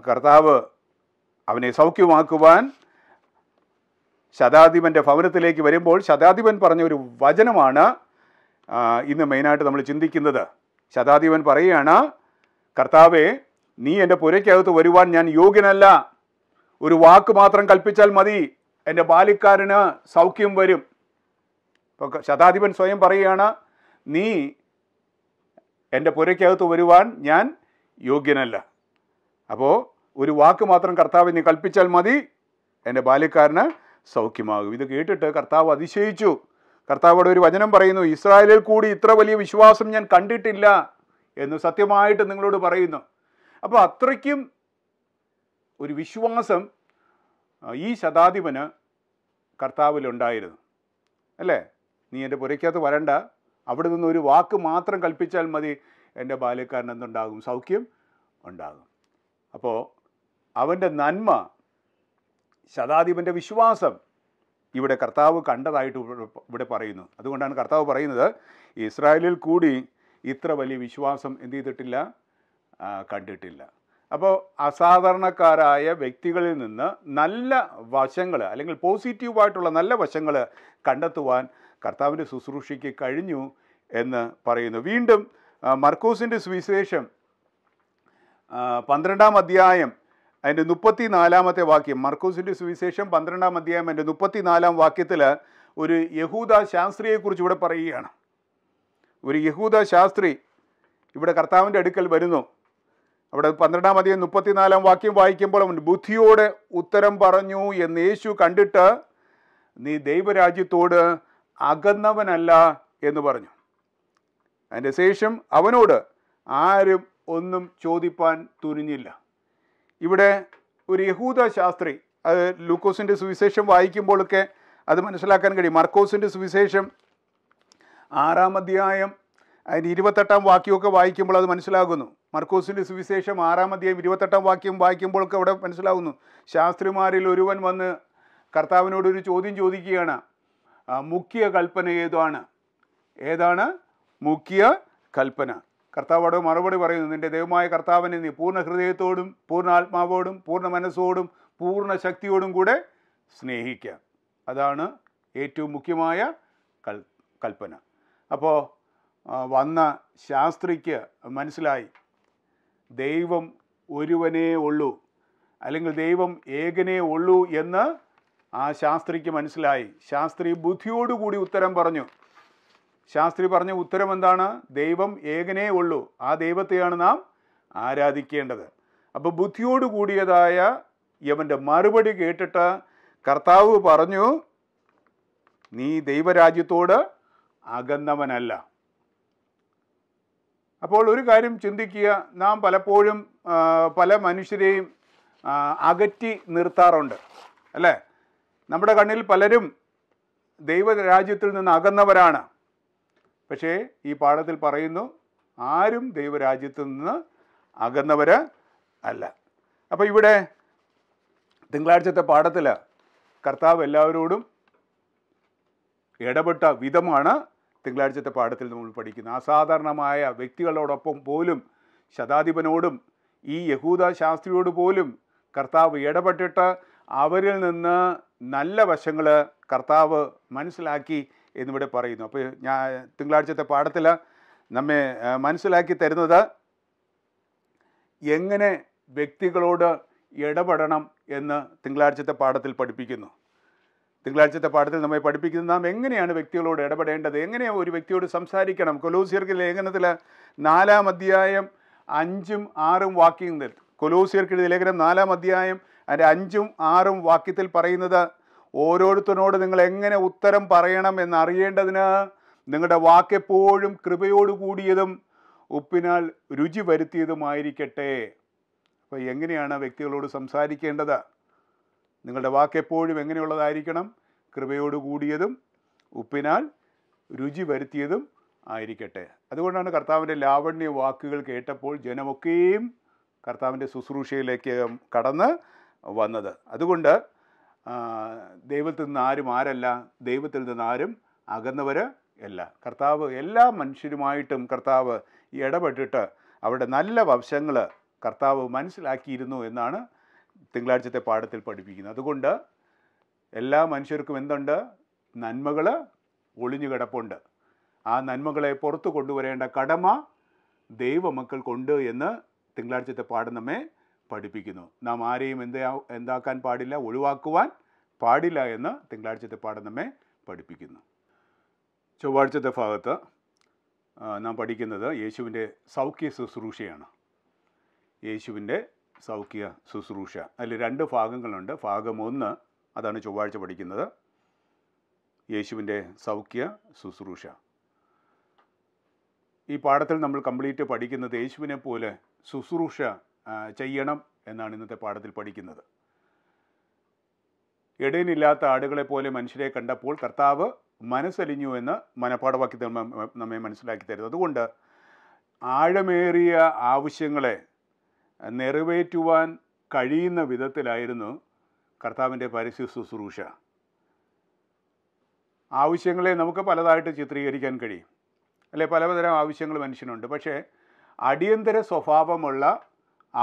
[SPEAKER 1] കർത്താവ് അവനെ സൗഖ്യമാക്കുവാൻ ശതാധിപൻ്റെ ഭവനത്തിലേക്ക് വരുമ്പോൾ ശതാധിപൻ പറഞ്ഞ ഒരു വചനമാണ് ഇന്ന് മെയിനായിട്ട് നമ്മൾ ചിന്തിക്കുന്നത് ശതാധിപൻ പറയുകയാണ് കർത്താവെ നീ എൻ്റെ പുരയ്ക്കകത്ത് വരുവാൻ ഞാൻ യോഗ്യനല്ല ഒരു വാക്ക് മാത്രം കൽപ്പിച്ചാൽ മതി എൻ്റെ ബാലിക്കാരന് സൗഖ്യം വരും ഇപ്പോൾ ശതാധിപൻ സ്വയം പറയുകയാണ് നീ എൻ്റെ പുരയ്ക്കകത്ത് വരുവാൻ ഞാൻ യോഗ്യനല്ല അപ്പോൾ ഒരു വാക്ക് മാത്രം കർത്താവ് നീ കൽപ്പിച്ചാൽ മതി എൻ്റെ ബാല്യക്കാരന് സൗഖ്യമാകും ഇത് കേട്ടിട്ട് കർത്താവ് അതിശയിച്ചു കർത്താവോട് ഒരു വചനം പറയുന്നു ഇസ്രായേലിൽ കൂടി ഇത്ര വലിയ വിശ്വാസം ഞാൻ കണ്ടിട്ടില്ല എന്ന് സത്യമായിട്ട് നിങ്ങളോട് പറയുന്നു അപ്പോൾ അത്രയ്ക്കും ഒരു വിശ്വാസം ഈ ശതാധിപന് കർത്താവിലുണ്ടായിരുന്നു അല്ലേ നീ എൻ്റെ പുരയ്ക്കകത്ത് വരണ്ട അവിടെ നിന്ന് ഒരു വാക്ക് മാത്രം കൽപ്പിച്ചാൽ മതി എൻ്റെ ബാല്യക്കാരൻ എന്തുണ്ടാകും സൗഖ്യം ഉണ്ടാകും അപ്പോൾ അവൻ്റെ നന്മ ശതാധിപൻ്റെ വിശ്വാസം ഇവിടെ കർത്താവ് കണ്ടതായിട്ട് ഇവിടെ പറയുന്നു അതുകൊണ്ടാണ് കർത്താവ് പറയുന്നത് ഇസ്രായേലിൽ കൂടി ഇത്ര വലിയ വിശ്വാസം എന്ത് ചെയ്തിട്ടില്ല കണ്ടിട്ടില്ല അപ്പോൾ അസാധാരണക്കാരായ വ്യക്തികളിൽ നിന്ന് നല്ല വശങ്ങൾ അല്ലെങ്കിൽ പോസിറ്റീവായിട്ടുള്ള നല്ല വശങ്ങൾ കണ്ടെത്തുവാൻ കർത്താവിൻ്റെ ശുശ്രൂഷയ്ക്ക് കഴിഞ്ഞു എന്ന് പറയുന്നു വീണ്ടും മർക്കോസിൻ്റെ സുവിശേഷം പന്ത്രണ്ടാം അധ്യായം അതിൻ്റെ മുപ്പത്തി നാലാമത്തെ വാക്യം മർക്കോസിൻ്റെ സുവിശേഷം പന്ത്രണ്ടാം അധ്യായം അതിൻ്റെ മുപ്പത്തി നാലാം വാക്യത്തിൽ ഒരു യഹൂദ ശാസ്ത്രിയെക്കുറിച്ച് ഇവിടെ പറയുകയാണ് ഒരു യഹൂദ ശാസ്ത്രി ഇവിടെ കർത്താവിൻ്റെ അടുക്കൽ വരുന്നു അവിടെ പന്ത്രണ്ടാം അധികം മുപ്പത്തിനാലാം വാക്യം വായിക്കുമ്പോൾ അവൻ ബുദ്ധിയോടെ ഉത്തരം പറഞ്ഞു എന്ന് യേശു കണ്ടിട്ട് നീ ദൈവരാജ്യത്തോട് അകന്നവനല്ല എന്ന് പറഞ്ഞു അതിൻ്റെ ശേഷം അവനോട് ആരും ഒന്നും ചോദിപ്പാൻ തുനിഞ്ഞില്ല ഇവിടെ ഒരു യഹൂദ ശാസ്ത്രി അത് ലൂക്കോസിൻ്റെ സുവിശേഷം വായിക്കുമ്പോഴൊക്കെ അത് മനസ്സിലാക്കാൻ കഴിയും മർക്കോസിൻ്റെ സുവിശേഷം ആറാം അധ്യായം അതിൻ്റെ ഇരുപത്തെട്ടാം വാക്യമൊക്കെ വായിക്കുമ്പോൾ അത് മനസ്സിലാകുന്നു മർക്കോസിൻ്റെ സുവിശേഷം ആറാം അധ്യായം ഇരുപത്തെട്ടാം വാക്യം വായിക്കുമ്പോഴൊക്കെ അവിടെ മനസ്സിലാകുന്നു ശാസ്ത്രിമാരിൽ ഒരുവൻ വന്ന് കർത്താവിനോടൊരു ഒരു ചോദ്യം ചോദിക്കുകയാണ് മുഖ്യ കൽപ്പന ഏതാണ് ഏതാണ് മുഖ്യ കൽപ്പന കർത്താവോട് മറുപടി പറയുന്നു നിൻ്റെ ദൈവമായ കർത്താവിനെ നീ പൂർണ്ണ ഹൃദയത്തോടും പൂർണ്ണ ആത്മാവോടും പൂർണ്ണ മനസ്സോടും പൂർണ്ണ ശക്തിയോടും കൂടെ സ്നേഹിക്കുക അതാണ് ഏറ്റവും മുഖ്യമായ കൽ കൽപ്പന അപ്പോൾ വന്ന ശാസ്ത്രിക്ക് മനസ്സിലായി ദൈവം ഒരുവനേ ഉള്ളൂ അല്ലെങ്കിൽ ദൈവം ഏകനേ ഉള്ളൂ എന്ന് ആ ശാസ്ത്രിക്ക് മനസ്സിലായി ശാസ്ത്രി ബുദ്ധിയോടുകൂടി ഉത്തരം പറഞ്ഞു ശാസ്ത്രി പറഞ്ഞ ഉത്തരം എന്താണ് ദൈവം ഏകനേ ഉള്ളൂ ആ ദൈവത്തെയാണ് നാം ആരാധിക്കേണ്ടത് അപ്പോൾ ബുദ്ധിയോട് കൂടിയതായ യവൻ്റെ മറുപടി കേട്ടിട്ട് കർത്താവ് പറഞ്ഞു നീ ദൈവരാജ്യത്തോട് അകന്നവനല്ല അപ്പോൾ ഒരു കാര്യം ചിന്തിക്കുക നാം പലപ്പോഴും പല മനുഷ്യരെയും അകറ്റി നിർത്താറുണ്ട് അല്ലേ നമ്മുടെ കണ്ണിൽ പലരും ദൈവരാജ്യത്തിൽ നിന്ന് അകന്നവരാണ് പക്ഷേ ഈ പാഠത്തിൽ പറയുന്നു ആരും ദൈവരാജ്യത്തിൽ നിന്ന് അകന്നവർ അല്ല അപ്പോൾ ഇവിടെ തിങ്കളാഴ്ചത്തെ പാഠത്തിൽ കർത്താവ് എല്ലാവരോടും ഇടപെട്ട വിധമാണ് തിങ്കളാഴ്ചത്തെ പാഠത്തിൽ നമ്മൾ പഠിക്കുന്ന അസാധാരണമായ വ്യക്തികളോടൊപ്പം പോലും ശതാധിപനോടും ഈ യഹൂദ ശാസ്ത്രിയോട് പോലും കർത്താവ് ഇടപെട്ടിട്ട് അവരിൽ നിന്ന് നല്ല വശങ്ങൾ കർത്താവ് മനസ്സിലാക്കി എന്നിവിടെ പറയുന്നു അപ്പോൾ ഞാൻ തിങ്കളാഴ്ചത്തെ പാഠത്തിൽ നമ്മെ മനസ്സിലാക്കി തരുന്നത് എങ്ങനെ വ്യക്തികളോട് ഇടപെടണം എന്ന് തിങ്കളാഴ്ചത്തെ പാഠത്തിൽ പഠിപ്പിക്കുന്നു തിങ്കളാഴ്ചത്തെ പാഠത്തിൽ നമ്മെ പഠിപ്പിക്കുന്നത് നാം എങ്ങനെയാണ് വ്യക്തികളോട് ഇടപെടേണ്ടത് എങ്ങനെയാണ് ഒരു വ്യക്തിയോട് സംസാരിക്കണം കൊലോസിയർക്ക് ലേഖനത്തിൽ നാലാം അധ്യായം അഞ്ചും ആറും വാക്യങ്ങളിൽ കൊലോസിയർക്ക് ലേഖനം നാലാം അധ്യായം അതിൻ്റെ അഞ്ചും ആറും വാക്യത്തിൽ പറയുന്നത് ഓരോരുത്തരോട് നിങ്ങൾ എങ്ങനെ ഉത്തരം പറയണം എന്നറിയേണ്ടതിന് നിങ്ങളുടെ വാക്കെപ്പോഴും കൃപയോട് കൂടിയതും ഉപ്പിനാൽ രുചി വരുത്തിയതുമായിരിക്കട്ടെ അപ്പോൾ എങ്ങനെയാണ് വ്യക്തികളോട് സംസാരിക്കേണ്ടത് നിങ്ങളുടെ വാക്ക് എപ്പോഴും എങ്ങനെയുള്ളതായിരിക്കണം കൃപയോട് കൂടിയതും ഉപ്പിനാൽ രുചി വരുത്തിയതും ആയിരിക്കട്ടെ അതുകൊണ്ടാണ് കർത്താവിൻ്റെ ലാവണ്യ വാക്കുകൾ കേട്ടപ്പോൾ ജനമൊക്കെയും കർത്താവിൻ്റെ ശുശ്രൂഷയിലേക്ക് കടന്ന് വന്നത് അതുകൊണ്ട് ദൈവത്തിൽ നിന്ന് ആരും ആരല്ല ദൈവത്തിൽ നിന്ന് ആരും അകന്നവർ അല്ല കർത്താവ് എല്ലാ മനുഷ്യരുമായിട്ടും കർത്താവ് ഇടപെട്ടിട്ട് അവരുടെ നല്ല വശങ്ങൾ കർത്താവ് മനസ്സിലാക്കിയിരുന്നു എന്നാണ് തിങ്കളാഴ്ചത്തെ പാഠത്തിൽ പഠിപ്പിക്കുന്നത് അതുകൊണ്ട് എല്ലാ മനുഷ്യർക്കും എന്തുണ്ട് നന്മകൾ ഒളിഞ്ഞു കിടപ്പുണ്ട് ആ നന്മകളെ പുറത്തു കൊണ്ടുവരേണ്ട കടമ ദൈവമക്കൾക്കുണ്ട് എന്ന് തിങ്കളാഴ്ചത്തെ പാഠം നമ്മെ പഠിപ്പിക്കുന്നു നാം ആരെയും എന്താ എന്താക്കാൻ പാടില്ല ഒഴിവാക്കുവാൻ പാടില്ല എന്ന് തിങ്കളാഴ്ചത്തെ പാഠം നമ്മെ പഠിപ്പിക്കുന്നു ചൊവ്വാഴ്ചത്തെ ഭാഗത്ത് നാം പഠിക്കുന്നത് യേശുവിൻ്റെ സൗഖ്യ ശുശ്രൂഷയാണ് യേശുവിൻ്റെ സൗഖ്യ ശുശ്രൂഷ അതിൽ രണ്ട് ഭാഗങ്ങളുണ്ട് ഭാഗം ഒന്ന് അതാണ് ചൊവ്വാഴ്ച പഠിക്കുന്നത് യേശുവിൻ്റെ സൗഖ്യ ശുശ്രൂഷ ഈ പാഠത്തിൽ നമ്മൾ കംപ്ലീറ്റ് പഠിക്കുന്നത് യേശുവിനെ പോലെ ശുശ്രൂഷ ചെയ്യണം എന്നാണ് ഇന്നത്തെ പാഠത്തിൽ പഠിക്കുന്നത് ഇടയിലില്ലാത്ത ആടുകളെ പോലെ മനുഷ്യരെ കണ്ടപ്പോൾ കർത്താവ് മനസ്സലിഞ്ഞു എന്ന് മനപ്പാഠവാക്കി നമ്മെ മനസ്സിലാക്കി തരുന്നത് അതുകൊണ്ട് ആഴമേറിയ ആവശ്യങ്ങളെ നിറവേറ്റുവാൻ കഴിയുന്ന വിധത്തിലായിരുന്നു കർത്താവിൻ്റെ പരസ്യ ശുശ്രൂഷ ആവശ്യങ്ങളെ നമുക്ക് പലതായിട്ട് ചിത്രീകരിക്കാൻ കഴിയും അല്ലെ പലതരം ആവശ്യങ്ങൾ മനുഷ്യനുണ്ട് പക്ഷേ അടിയന്തര സ്വഭാവമുള്ള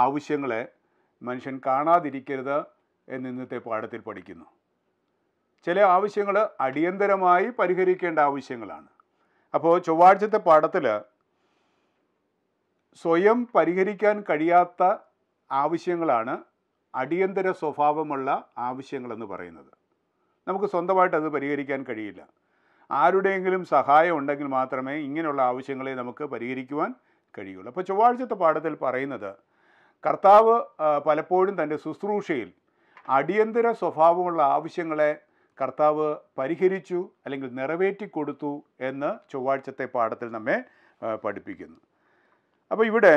[SPEAKER 1] ആവശ്യങ്ങളെ മനുഷ്യൻ കാണാതിരിക്കരുത് എന്ന് ഇന്നത്തെ പാഠത്തിൽ പഠിക്കുന്നു ചില ആവശ്യങ്ങൾ അടിയന്തരമായി പരിഹരിക്കേണ്ട ആവശ്യങ്ങളാണ് അപ്പോൾ ചൊവ്വാഴ്ചത്തെ പാഠത്തിൽ സ്വയം പരിഹരിക്കാൻ കഴിയാത്ത ആവശ്യങ്ങളാണ് അടിയന്തര സ്വഭാവമുള്ള ആവശ്യങ്ങളെന്ന് പറയുന്നത് നമുക്ക് സ്വന്തമായിട്ട് അത് പരിഹരിക്കാൻ കഴിയില്ല ആരുടെയെങ്കിലും സഹായം ഉണ്ടെങ്കിൽ മാത്രമേ ഇങ്ങനെയുള്ള ആവശ്യങ്ങളെ നമുക്ക് പരിഹരിക്കുവാൻ കഴിയുള്ളൂ അപ്പോൾ ചൊവ്വാഴ്ചത്തെ പാഠത്തിൽ പറയുന്നത് കർത്താവ് പലപ്പോഴും തൻ്റെ ശുശ്രൂഷയിൽ അടിയന്തര സ്വഭാവമുള്ള ആവശ്യങ്ങളെ കർത്താവ് പരിഹരിച്ചു അല്ലെങ്കിൽ നിറവേറ്റി കൊടുത്തു എന്ന് ചൊവ്വാഴ്ചത്തെ പാഠത്തിൽ നമ്മെ പഠിപ്പിക്കുന്നു അപ്പോൾ ഇവിടെ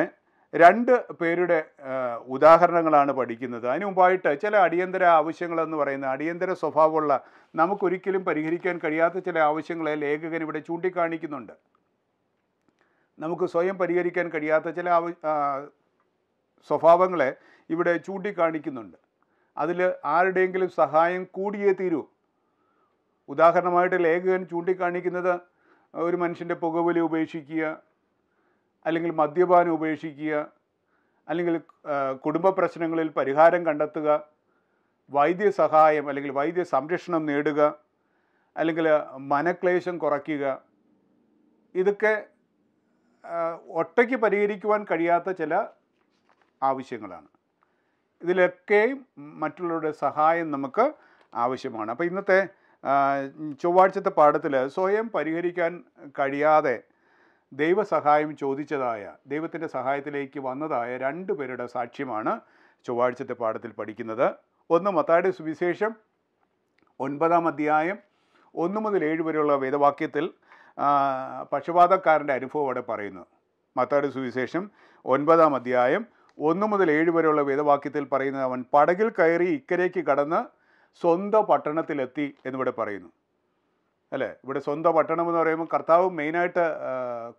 [SPEAKER 1] രണ്ട് പേരുടെ ഉദാഹരണങ്ങളാണ് പഠിക്കുന്നത് അതിനു മുമ്പായിട്ട് ചില അടിയന്തര ആവശ്യങ്ങളെന്ന് പറയുന്ന അടിയന്തര സ്വഭാവമുള്ള നമുക്കൊരിക്കലും പരിഹരിക്കാൻ കഴിയാത്ത ചില ആവശ്യങ്ങളെ ലേഖകൻ ഇവിടെ ചൂണ്ടിക്കാണിക്കുന്നുണ്ട് നമുക്ക് സ്വയം പരിഹരിക്കാൻ കഴിയാത്ത ചില സ്വഭാവങ്ങളെ ഇവിടെ ചൂണ്ടിക്കാണിക്കുന്നുണ്ട് അതിൽ ആരുടെയെങ്കിലും സഹായം കൂടിയേ തീരൂ ഉദാഹരണമായിട്ട് ലേഖകൻ ചൂണ്ടിക്കാണിക്കുന്നത് ഒരു മനുഷ്യൻ്റെ പുകവലി ഉപേക്ഷിക്കുക അല്ലെങ്കിൽ മദ്യപാനം ഉപേക്ഷിക്കുക അല്ലെങ്കിൽ കുടുംബ പ്രശ്നങ്ങളിൽ പരിഹാരം കണ്ടെത്തുക വൈദ്യസഹായം അല്ലെങ്കിൽ വൈദ്യ സംരക്ഷണം നേടുക അല്ലെങ്കിൽ മനക്ലേശം കുറയ്ക്കുക ഇതൊക്കെ ഒറ്റയ്ക്ക് പരിഹരിക്കുവാൻ കഴിയാത്ത ചില ആവശ്യങ്ങളാണ് ഇതിലൊക്കെയും മറ്റുള്ളവരുടെ സഹായം നമുക്ക് ആവശ്യമാണ് അപ്പോൾ ഇന്നത്തെ ചൊവ്വാഴ്ചത്തെ പാഠത്തിൽ സ്വയം പരിഹരിക്കാൻ കഴിയാതെ ദൈവസഹായം ചോദിച്ചതായ ദൈവത്തിൻ്റെ സഹായത്തിലേക്ക് വന്നതായ രണ്ടു പേരുടെ സാക്ഷ്യമാണ് ചൊവ്വാഴ്ചത്തെ പാഠത്തിൽ പഠിക്കുന്നത് ഒന്ന് മത്തായുടെ സുവിശേഷം ഒൻപതാം അധ്യായം ഒന്ന് മുതൽ ഏഴ് വരെയുള്ള വേദവാക്യത്തിൽ പക്ഷപാതക്കാരൻ്റെ അനുഭവം അവിടെ പറയുന്നു മത്തായുടെ സുവിശേഷം ഒൻപതാം അധ്യായം ഒന്ന് മുതൽ ഏഴ് വരെയുള്ള വേദവാക്യത്തിൽ പറയുന്നത് അവൻ പടകിൽ കയറി ഇക്കരയ്ക്ക് കടന്ന് സ്വന്തം പട്ടണത്തിലെത്തി എന്നിവിടെ പറയുന്നു അല്ലേ ഇവിടെ സ്വന്തം പട്ടണം എന്ന് പറയുമ്പോൾ കർത്താവ് മെയിനായിട്ട്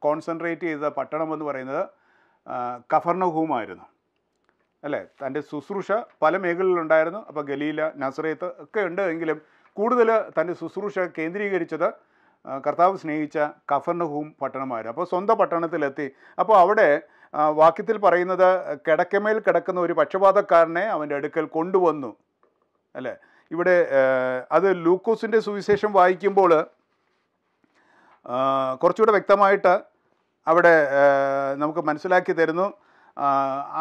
[SPEAKER 1] കോൺസെൻട്രേറ്റ് ചെയ്ത പട്ടണം എന്ന് പറയുന്നത് കഫർണഹൂമായിരുന്നു അല്ലേ തൻ്റെ ശുശ്രൂഷ പല മേഖലകളിലുണ്ടായിരുന്നു അപ്പോൾ ഗലീല നസറേത്ത് ഒക്കെ ഉണ്ട് എങ്കിലും കൂടുതൽ തൻ്റെ ശുശ്രൂഷ കേന്ദ്രീകരിച്ചത് കർത്താവ് സ്നേഹിച്ച കഫർണഹൂം പട്ടണമായിരുന്നു അപ്പോൾ സ്വന്തം പട്ടണത്തിലെത്തി അപ്പോൾ അവിടെ വാക്യത്തിൽ പറയുന്നത് കിടക്കമേൽ കിടക്കുന്ന ഒരു പക്ഷപാതക്കാരനെ അവൻ്റെ അടുക്കൽ കൊണ്ടുവന്നു അല്ലേ ഇവിടെ അത് ലൂക്കോസിൻ്റെ സുവിശേഷം വായിക്കുമ്പോൾ കുറച്ചുകൂടെ വ്യക്തമായിട്ട് അവിടെ നമുക്ക് മനസ്സിലാക്കി തരുന്നു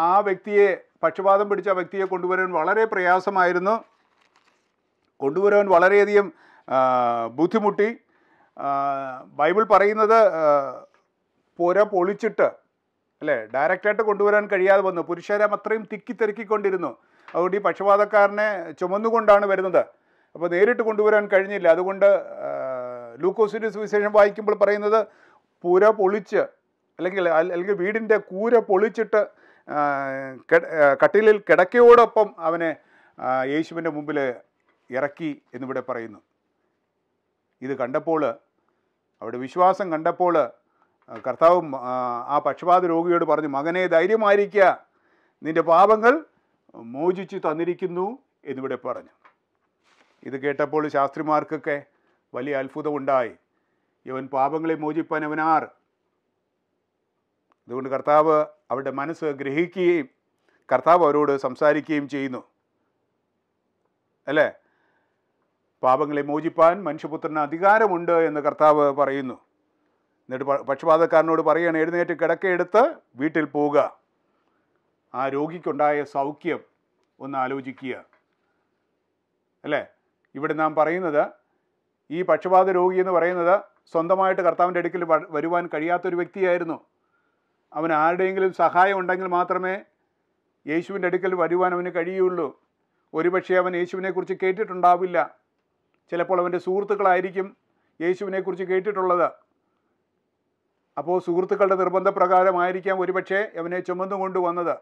[SPEAKER 1] ആ വ്യക്തിയെ പക്ഷപാതം പിടിച്ച വ്യക്തിയെ കൊണ്ടുവരാൻ വളരെ പ്രയാസമായിരുന്നു കൊണ്ടുവരാൻ വളരെയധികം ബുദ്ധിമുട്ടി ബൈബിൾ പറയുന്നത് പുര പൊളിച്ചിട്ട് അല്ലേ ഡയറക്റ്റായിട്ട് കൊണ്ടുവരാൻ കഴിയാതെ വന്നു പുരുഷരം അത്രയും തിക്കി തിരക്കിക്കൊണ്ടിരുന്നു അതുകൊണ്ട് ഈ പക്ഷപാതക്കാരനെ ചുമന്നുകൊണ്ടാണ് വരുന്നത് അപ്പോൾ നേരിട്ട് കൊണ്ടുവരാൻ കഴിഞ്ഞില്ല അതുകൊണ്ട് ലൂക്കോസിൻ്റെ സുവിശേഷം വായിക്കുമ്പോൾ പറയുന്നത് പുര പൊളിച്ച് അല്ലെങ്കിൽ അല്ലെങ്കിൽ വീടിൻ്റെ കൂര പൊളിച്ചിട്ട് കട്ടിലിൽ കിടക്കയോടൊപ്പം അവനെ യേശുവിൻ്റെ മുമ്പിൽ ഇറക്കി എന്നിവിടെ പറയുന്നു ഇത് കണ്ടപ്പോൾ അവിടെ വിശ്വാസം കണ്ടപ്പോൾ കർത്താവും ആ പക്ഷപാത രോഗിയോട് പറഞ്ഞു മകനെ ധൈര്യമായിരിക്കുക നിൻ്റെ പാപങ്ങൾ മോചിച്ചു തന്നിരിക്കുന്നു എന്നിവിടെ പറഞ്ഞു ഇത് കേട്ടപ്പോൾ ശാസ്ത്രിമാർക്കൊക്കെ വലിയ അത്ഭുതമുണ്ടായി ഇവൻ പാപങ്ങളെ മോചിപ്പാൻ അവനാർ അതുകൊണ്ട് കർത്താവ് അവരുടെ മനസ്സ് ഗ്രഹിക്കുകയും കർത്താവ് അവരോട് സംസാരിക്കുകയും ചെയ്യുന്നു അല്ലേ പാപങ്ങളെ മോചിപ്പാൻ മനുഷ്യപുത്രന് അധികാരമുണ്ട് എന്ന് കർത്താവ് പറയുന്നു എന്നിട്ട് പക്ഷപാതക്കാരനോട് പറയുകയാണ് എഴുന്നേറ്റ് കിടക്കയെടുത്ത് വീട്ടിൽ പോവുക ആ രോഗിക്കുണ്ടായ സൗഖ്യം ഒന്ന് ആലോചിക്കുക അല്ലേ ഇവിടെ നാം പറയുന്നത് ഈ പക്ഷപാത രോഗി എന്ന് പറയുന്നത് സ്വന്തമായിട്ട് കർത്താവിൻ്റെ അടുക്കൽ വരുവാൻ കഴിയാത്തൊരു വ്യക്തിയായിരുന്നു അവൻ ആരുടെയെങ്കിലും സഹായം ഉണ്ടെങ്കിൽ മാത്രമേ യേശുവിൻ്റെ അടുക്കൽ വരുവാൻ അവന് കഴിയുള്ളൂ ഒരുപക്ഷെ അവൻ യേശുവിനെക്കുറിച്ച് കേട്ടിട്ടുണ്ടാവില്ല ചിലപ്പോൾ അവൻ്റെ സുഹൃത്തുക്കളായിരിക്കും യേശുവിനെക്കുറിച്ച് കേട്ടിട്ടുള്ളത് അപ്പോൾ സുഹൃത്തുക്കളുടെ നിർബന്ധപ്രകാരമായിരിക്കാം ഒരുപക്ഷെ അവനെ ചുമന്നു കൊണ്ടുവന്നത്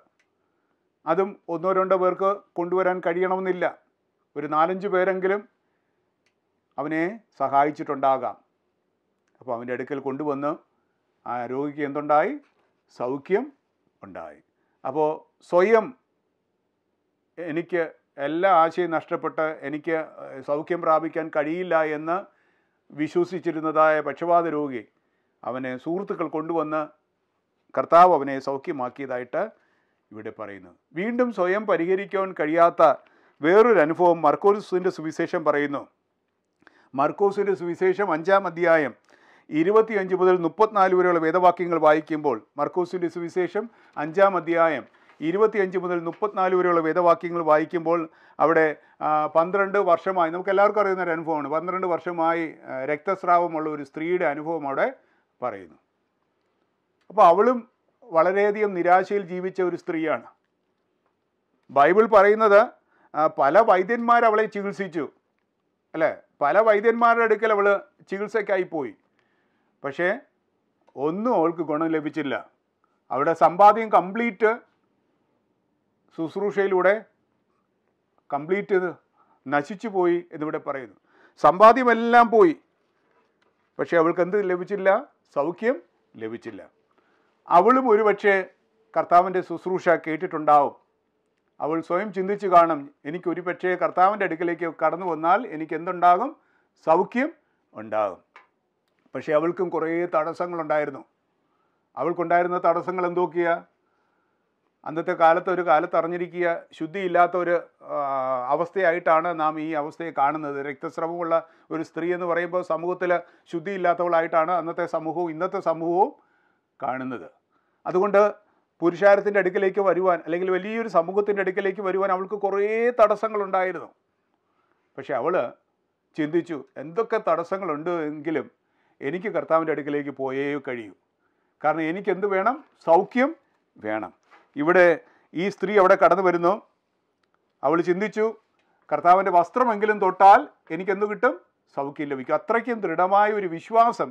[SPEAKER 1] അതും ഒന്നോ രണ്ടോ പേർക്ക് കൊണ്ടുവരാൻ കഴിയണമെന്നില്ല ഒരു നാലഞ്ച് പേരെങ്കിലും അവനെ സഹായിച്ചിട്ടുണ്ടാകാം അപ്പോൾ അവൻ്റെ അടുക്കൽ കൊണ്ടുവന്ന് ആ രോഗിക്ക് എന്തുണ്ടായി സൗഖ്യം ഉണ്ടായി അപ്പോൾ സ്വയം എനിക്ക് എല്ലാ ആശയും നഷ്ടപ്പെട്ട് എനിക്ക് സൗഖ്യം പ്രാപിക്കാൻ കഴിയില്ല എന്ന് വിശ്വസിച്ചിരുന്നതായ പക്ഷപാത രോഗി അവനെ സുഹൃത്തുക്കൾ കൊണ്ടുവന്ന് കർത്താവ് അവനെ സൗഖ്യമാക്കിയതായിട്ട് ഇവിടെ പറയുന്നത് വീണ്ടും സ്വയം പരിഹരിക്കുവാൻ കഴിയാത്ത വേറൊരു അനുഭവം മർക്കോസിൻ്റെ സുവിശേഷം പറയുന്നു മർക്കോസിൻ്റെ സുവിശേഷം അഞ്ചാം അധ്യായം ഇരുപത്തിയഞ്ച് മുതൽ മുപ്പത്തിനാല് വരെയുള്ള വേദവാക്യങ്ങൾ വായിക്കുമ്പോൾ മർക്കോസിൻ്റെ സുവിശേഷം അഞ്ചാം അധ്യായം ഇരുപത്തിയഞ്ച് മുതൽ മുപ്പത്തിനാല് വരെയുള്ള വേദവാക്യങ്ങൾ വായിക്കുമ്പോൾ അവിടെ പന്ത്രണ്ട് വർഷമായി നമുക്ക് എല്ലാവർക്കും അറിയുന്ന ഒരു അനുഭവമാണ് പന്ത്രണ്ട് വർഷമായി രക്തസ്രാവമുള്ള ഒരു സ്ത്രീയുടെ അനുഭവം അവിടെ പറയുന്നു അപ്പോൾ അവളും വളരെയധികം നിരാശയിൽ ജീവിച്ച ഒരു സ്ത്രീയാണ് ബൈബിൾ പറയുന്നത് പല വൈദ്യന്മാർ അവളെ ചികിത്സിച്ചു അല്ലേ പല വൈദ്യന്മാരുടെ അടുക്കൽ അവൾ ചികിത്സയ്ക്കായി പോയി പക്ഷേ ഒന്നും അവൾക്ക് ഗുണം ലഭിച്ചില്ല അവളുടെ സമ്പാദ്യം കംപ്ലീറ്റ് ശുശ്രൂഷയിലൂടെ കംപ്ലീറ്റ് നശിച്ചു പോയി എന്നിവിടെ പറയുന്നു സമ്പാദ്യമെല്ലാം പോയി പക്ഷേ അവൾക്ക് എന്ത് ലഭിച്ചില്ല സൗഖ്യം ലഭിച്ചില്ല അവളും ഒരുപക്ഷെ കർത്താവിൻ്റെ ശുശ്രൂഷ കേട്ടിട്ടുണ്ടാവും അവൾ സ്വയം ചിന്തിച്ചു കാണും എനിക്ക് ഒരു പക്ഷേ കർത്താവിൻ്റെ അടുക്കിലേക്ക് കടന്നു വന്നാൽ എനിക്ക് എന്തുണ്ടാകും സൗഖ്യം ഉണ്ടാകും പക്ഷേ അവൾക്കും കുറേ തടസ്സങ്ങളുണ്ടായിരുന്നു അവൾക്കുണ്ടായിരുന്ന തടസ്സങ്ങൾ എന്തൊക്കെയാ അന്നത്തെ കാലത്ത് ഒരു കാലത്ത് അറിഞ്ഞിരിക്കുക ശുദ്ധിയില്ലാത്ത ഒരു അവസ്ഥയായിട്ടാണ് നാം ഈ അവസ്ഥയെ കാണുന്നത് രക്തസ്രവമുള്ള ഒരു സ്ത്രീ എന്ന് പറയുമ്പോൾ സമൂഹത്തിൽ ശുദ്ധിയില്ലാത്തവളായിട്ടാണ് അന്നത്തെ സമൂഹവും ഇന്നത്തെ സമൂഹവും കാണുന്നത് അതുകൊണ്ട് പുരുഷാരത്തിൻ്റെ അടുക്കിലേക്ക് വരുവാൻ അല്ലെങ്കിൽ വലിയൊരു സമൂഹത്തിൻ്റെ അടുക്കിലേക്ക് വരുവാൻ അവൾക്ക് കുറേ തടസ്സങ്ങളുണ്ടായിരുന്നു പക്ഷെ അവൾ ചിന്തിച്ചു എന്തൊക്കെ തടസ്സങ്ങളുണ്ട് എങ്കിലും എനിക്ക് കർത്താവിൻ്റെ അടുക്കിലേക്ക് പോയേ കഴിയൂ കാരണം എനിക്കെന്ത് വേണം സൗഖ്യം വേണം ഇവിടെ ഈ സ്ത്രീ അവിടെ കടന്നു വരുന്നു അവൾ ചിന്തിച്ചു കർത്താവിൻ്റെ വസ്ത്രമെങ്കിലും തൊട്ടാൽ എനിക്കെന്ത് കിട്ടും സൗഖ്യം ലഭിക്കും അത്രയ്ക്കും ദൃഢമായ ഒരു വിശ്വാസം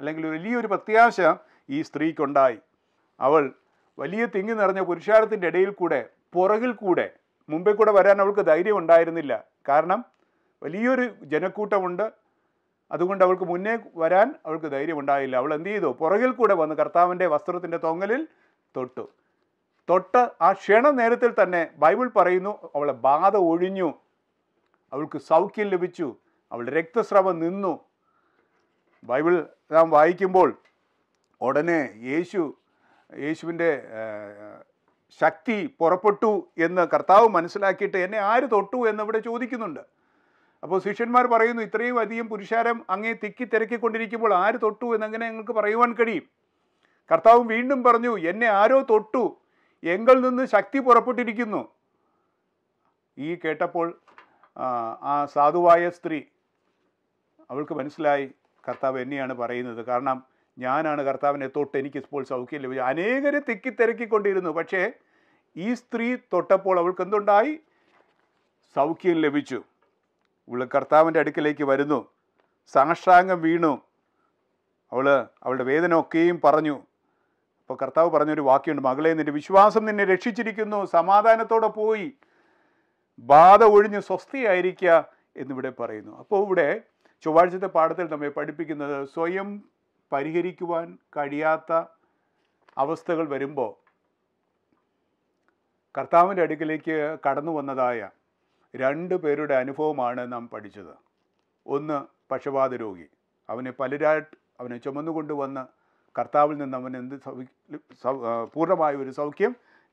[SPEAKER 1] അല്ലെങ്കിൽ വലിയൊരു പ്രത്യാശ ഈ സ്ത്രീക്കുണ്ടായി അവൾ വലിയ തിങ്ങി നിറഞ്ഞ പുരുഷാരത്തിൻ്റെ ഇടയിൽ കൂടെ പുറകിൽ കൂടെ മുമ്പിൽ കൂടെ വരാൻ അവൾക്ക് ധൈര്യം ഉണ്ടായിരുന്നില്ല കാരണം വലിയൊരു ജനക്കൂട്ടമുണ്ട് അതുകൊണ്ട് അവൾക്ക് മുന്നേ വരാൻ അവൾക്ക് ധൈര്യം ഉണ്ടായില്ല അവൾ എന്ത് ചെയ്തു പുറകിൽ കൂടെ വന്ന് കർത്താവിൻ്റെ വസ്ത്രത്തിൻ്റെ തൊങ്ങലിൽ തൊട്ടു തൊട്ട് ആ ക്ഷണ നേരത്തിൽ തന്നെ ബൈബിൾ പറയുന്നു അവളെ ബാധ ഒഴിഞ്ഞു അവൾക്ക് സൗഖ്യം ലഭിച്ചു അവൾ രക്തസ്രവം നിന്നു ബൈബിൾ നാം വായിക്കുമ്പോൾ ഉടനെ യേശു യേശുവിൻ്റെ ശക്തി പുറപ്പെട്ടു എന്ന് കർത്താവ് മനസ്സിലാക്കിയിട്ട് എന്നെ ആര് തൊട്ടു എന്നിവിടെ ചോദിക്കുന്നുണ്ട് അപ്പോൾ ശിഷ്യന്മാർ പറയുന്നു ഇത്രയും അധികം പുരുഷാരം അങ്ങേ തിക്കി തിരക്കിക്കൊണ്ടിരിക്കുമ്പോൾ ആര് തൊട്ടു എന്നങ്ങനെ ഞങ്ങൾക്ക് പറയുവാൻ കഴിയും കർത്താവ് വീണ്ടും പറഞ്ഞു എന്നെ ആരോ തൊട്ടു എങ്കിൽ നിന്ന് ശക്തി പുറപ്പെട്ടിരിക്കുന്നു ഈ കേട്ടപ്പോൾ ആ സാധുവായ സ്ത്രീ അവൾക്ക് മനസ്സിലായി കർത്താവ് എന്നെയാണ് പറയുന്നത് കാരണം ഞാനാണ് കർത്താവിനെ തൊട്ട് എനിക്കിപ്പോൾ സൗഖ്യം ലഭിച്ചു അനേകരെ തിക്കി തിരക്കിക്കൊണ്ടിരുന്നു പക്ഷേ ഈ സ്ത്രീ തൊട്ടപ്പോൾ അവൾക്ക് എന്തുണ്ടായി സൗഖ്യം ലഭിച്ചു ഇവൾ കർത്താവിൻ്റെ അടുക്കിലേക്ക് വരുന്നു സാഷ്ടാംഗം വീണു അവൾ അവളുടെ വേദന ഒക്കെയും പറഞ്ഞു അപ്പോൾ കർത്താവ് പറഞ്ഞൊരു വാക്യമുണ്ട് മകളെ നിൻ്റെ വിശ്വാസം നിന്നെ രക്ഷിച്ചിരിക്കുന്നു സമാധാനത്തോടെ പോയി ബാധ ഒഴിഞ്ഞ് സ്വസ്ഥയായിരിക്കുക എന്നിവിടെ പറയുന്നു അപ്പോൾ ഇവിടെ ചൊവ്വാഴ്ചത്തെ പാഠത്തിൽ നമ്മെ പഠിപ്പിക്കുന്നത് സ്വയം പരിഹരിക്കുവാൻ കഴിയാത്ത അവസ്ഥകൾ വരുമ്പോൾ കർത്താവിൻ്റെ അടുക്കിലേക്ക് കടന്നു വന്നതായ രണ്ട് പേരുടെ അനുഭവമാണ് നാം പഠിച്ചത് ഒന്ന് പക്ഷപാത രോഗി അവനെ പലരായിട്ട് അവനെ ചുമന്നുകൊണ്ടുവന്ന് കർത്താവിൽ നിന്ന് അവന് എന്ത് പൂർണ്ണമായ ഒരു സൗഖ്യം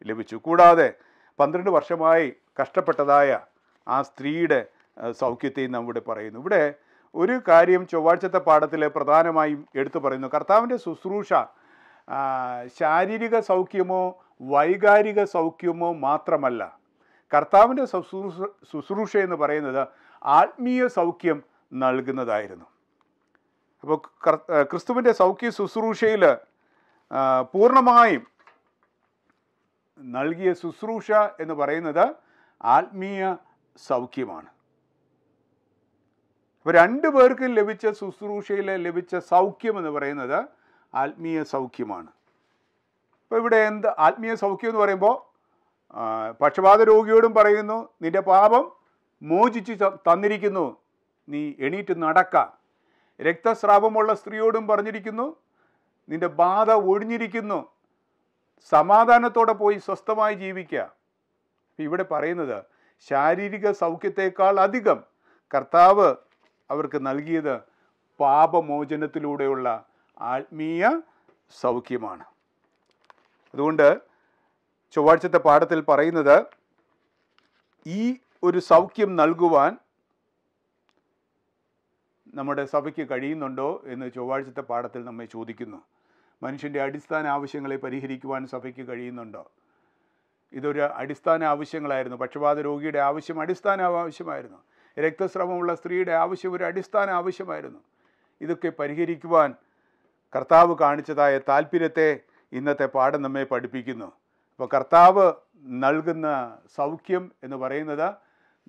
[SPEAKER 1] ലഭിച്ചു കൂടാതെ പന്ത്രണ്ട് വർഷമായി കഷ്ടപ്പെട്ടതായ ആ സ്ത്രീയുടെ സൗഖ്യത്തെയും നമ്മുടെ പറയുന്നു ഇവിടെ ഒരു കാര്യം ചൊവ്വാഴ്ചത്തെ പാഠത്തിൽ പ്രധാനമായും എടുത്തു പറയുന്നു കർത്താവിൻ്റെ ശുശ്രൂഷ ശാരീരിക സൗഖ്യമോ വൈകാരിക സൗഖ്യമോ മാത്രമല്ല കർത്താവിൻ്റെ ശുശ്രൂഷ ശുശ്രൂഷ എന്ന് പറയുന്നത് ആത്മീയ സൗഖ്യം നൽകുന്നതായിരുന്നു അപ്പോൾ ക്രിസ്തുവിൻ്റെ സൗഖ്യ ശുശ്രൂഷയിൽ പൂർണ്ണമായും നൽകിയ ശുശ്രൂഷ എന്ന് പറയുന്നത് ആത്മീയ സൗഖ്യമാണ് അപ്പോൾ രണ്ടു പേർക്കും ലഭിച്ച ശുശ്രൂഷയിൽ ലഭിച്ച സൗഖ്യം എന്ന് പറയുന്നത് ആത്മീയ സൗഖ്യമാണ് അപ്പോൾ ഇവിടെ എന്ത് ആത്മീയ സൗഖ്യം എന്ന് പറയുമ്പോൾ പക്ഷപാത രോഗിയോടും പറയുന്നു നിന്റെ പാപം മോചിച്ച് തന്നിരിക്കുന്നു നീ എണീറ്റ് നടക്ക രക്തസ്രാവമുള്ള സ്ത്രീയോടും പറഞ്ഞിരിക്കുന്നു നിന്റെ ബാധ ഒഴിഞ്ഞിരിക്കുന്നു സമാധാനത്തോടെ പോയി സ്വസ്ഥമായി ജീവിക്കുക ഇവിടെ പറയുന്നത് ശാരീരിക സൗഖ്യത്തെക്കാൾ അധികം കർത്താവ് അവർക്ക് നൽകിയത് പാപമോചനത്തിലൂടെയുള്ള ആത്മീയ സൗഖ്യമാണ് അതുകൊണ്ട് ചൊവ്വാഴ്ചത്തെ പാഠത്തിൽ പറയുന്നത് ഈ ഒരു സൗഖ്യം നൽകുവാൻ നമ്മുടെ സഭയ്ക്ക് കഴിയുന്നുണ്ടോ എന്ന് ചൊവ്വാഴ്ചത്തെ പാഠത്തിൽ നമ്മെ ചോദിക്കുന്നു മനുഷ്യൻ്റെ അടിസ്ഥാന ആവശ്യങ്ങളെ പരിഹരിക്കുവാൻ സഭയ്ക്ക് കഴിയുന്നുണ്ടോ ഇതൊരു അടിസ്ഥാന ആവശ്യങ്ങളായിരുന്നു പക്ഷപാത രോഗിയുടെ ആവശ്യം അടിസ്ഥാന ആവശ്യമായിരുന്നു രക്തസ്രവമുള്ള സ്ത്രീയുടെ ആവശ്യം ഒരു അടിസ്ഥാന ആവശ്യമായിരുന്നു ഇതൊക്കെ പരിഹരിക്കുവാൻ കർത്താവ് കാണിച്ചതായ താല്പര്യത്തെ ഇന്നത്തെ പാഠം നമ്മെ പഠിപ്പിക്കുന്നു അപ്പോൾ കർത്താവ് നൽകുന്ന സൗഖ്യം എന്ന് പറയുന്നത്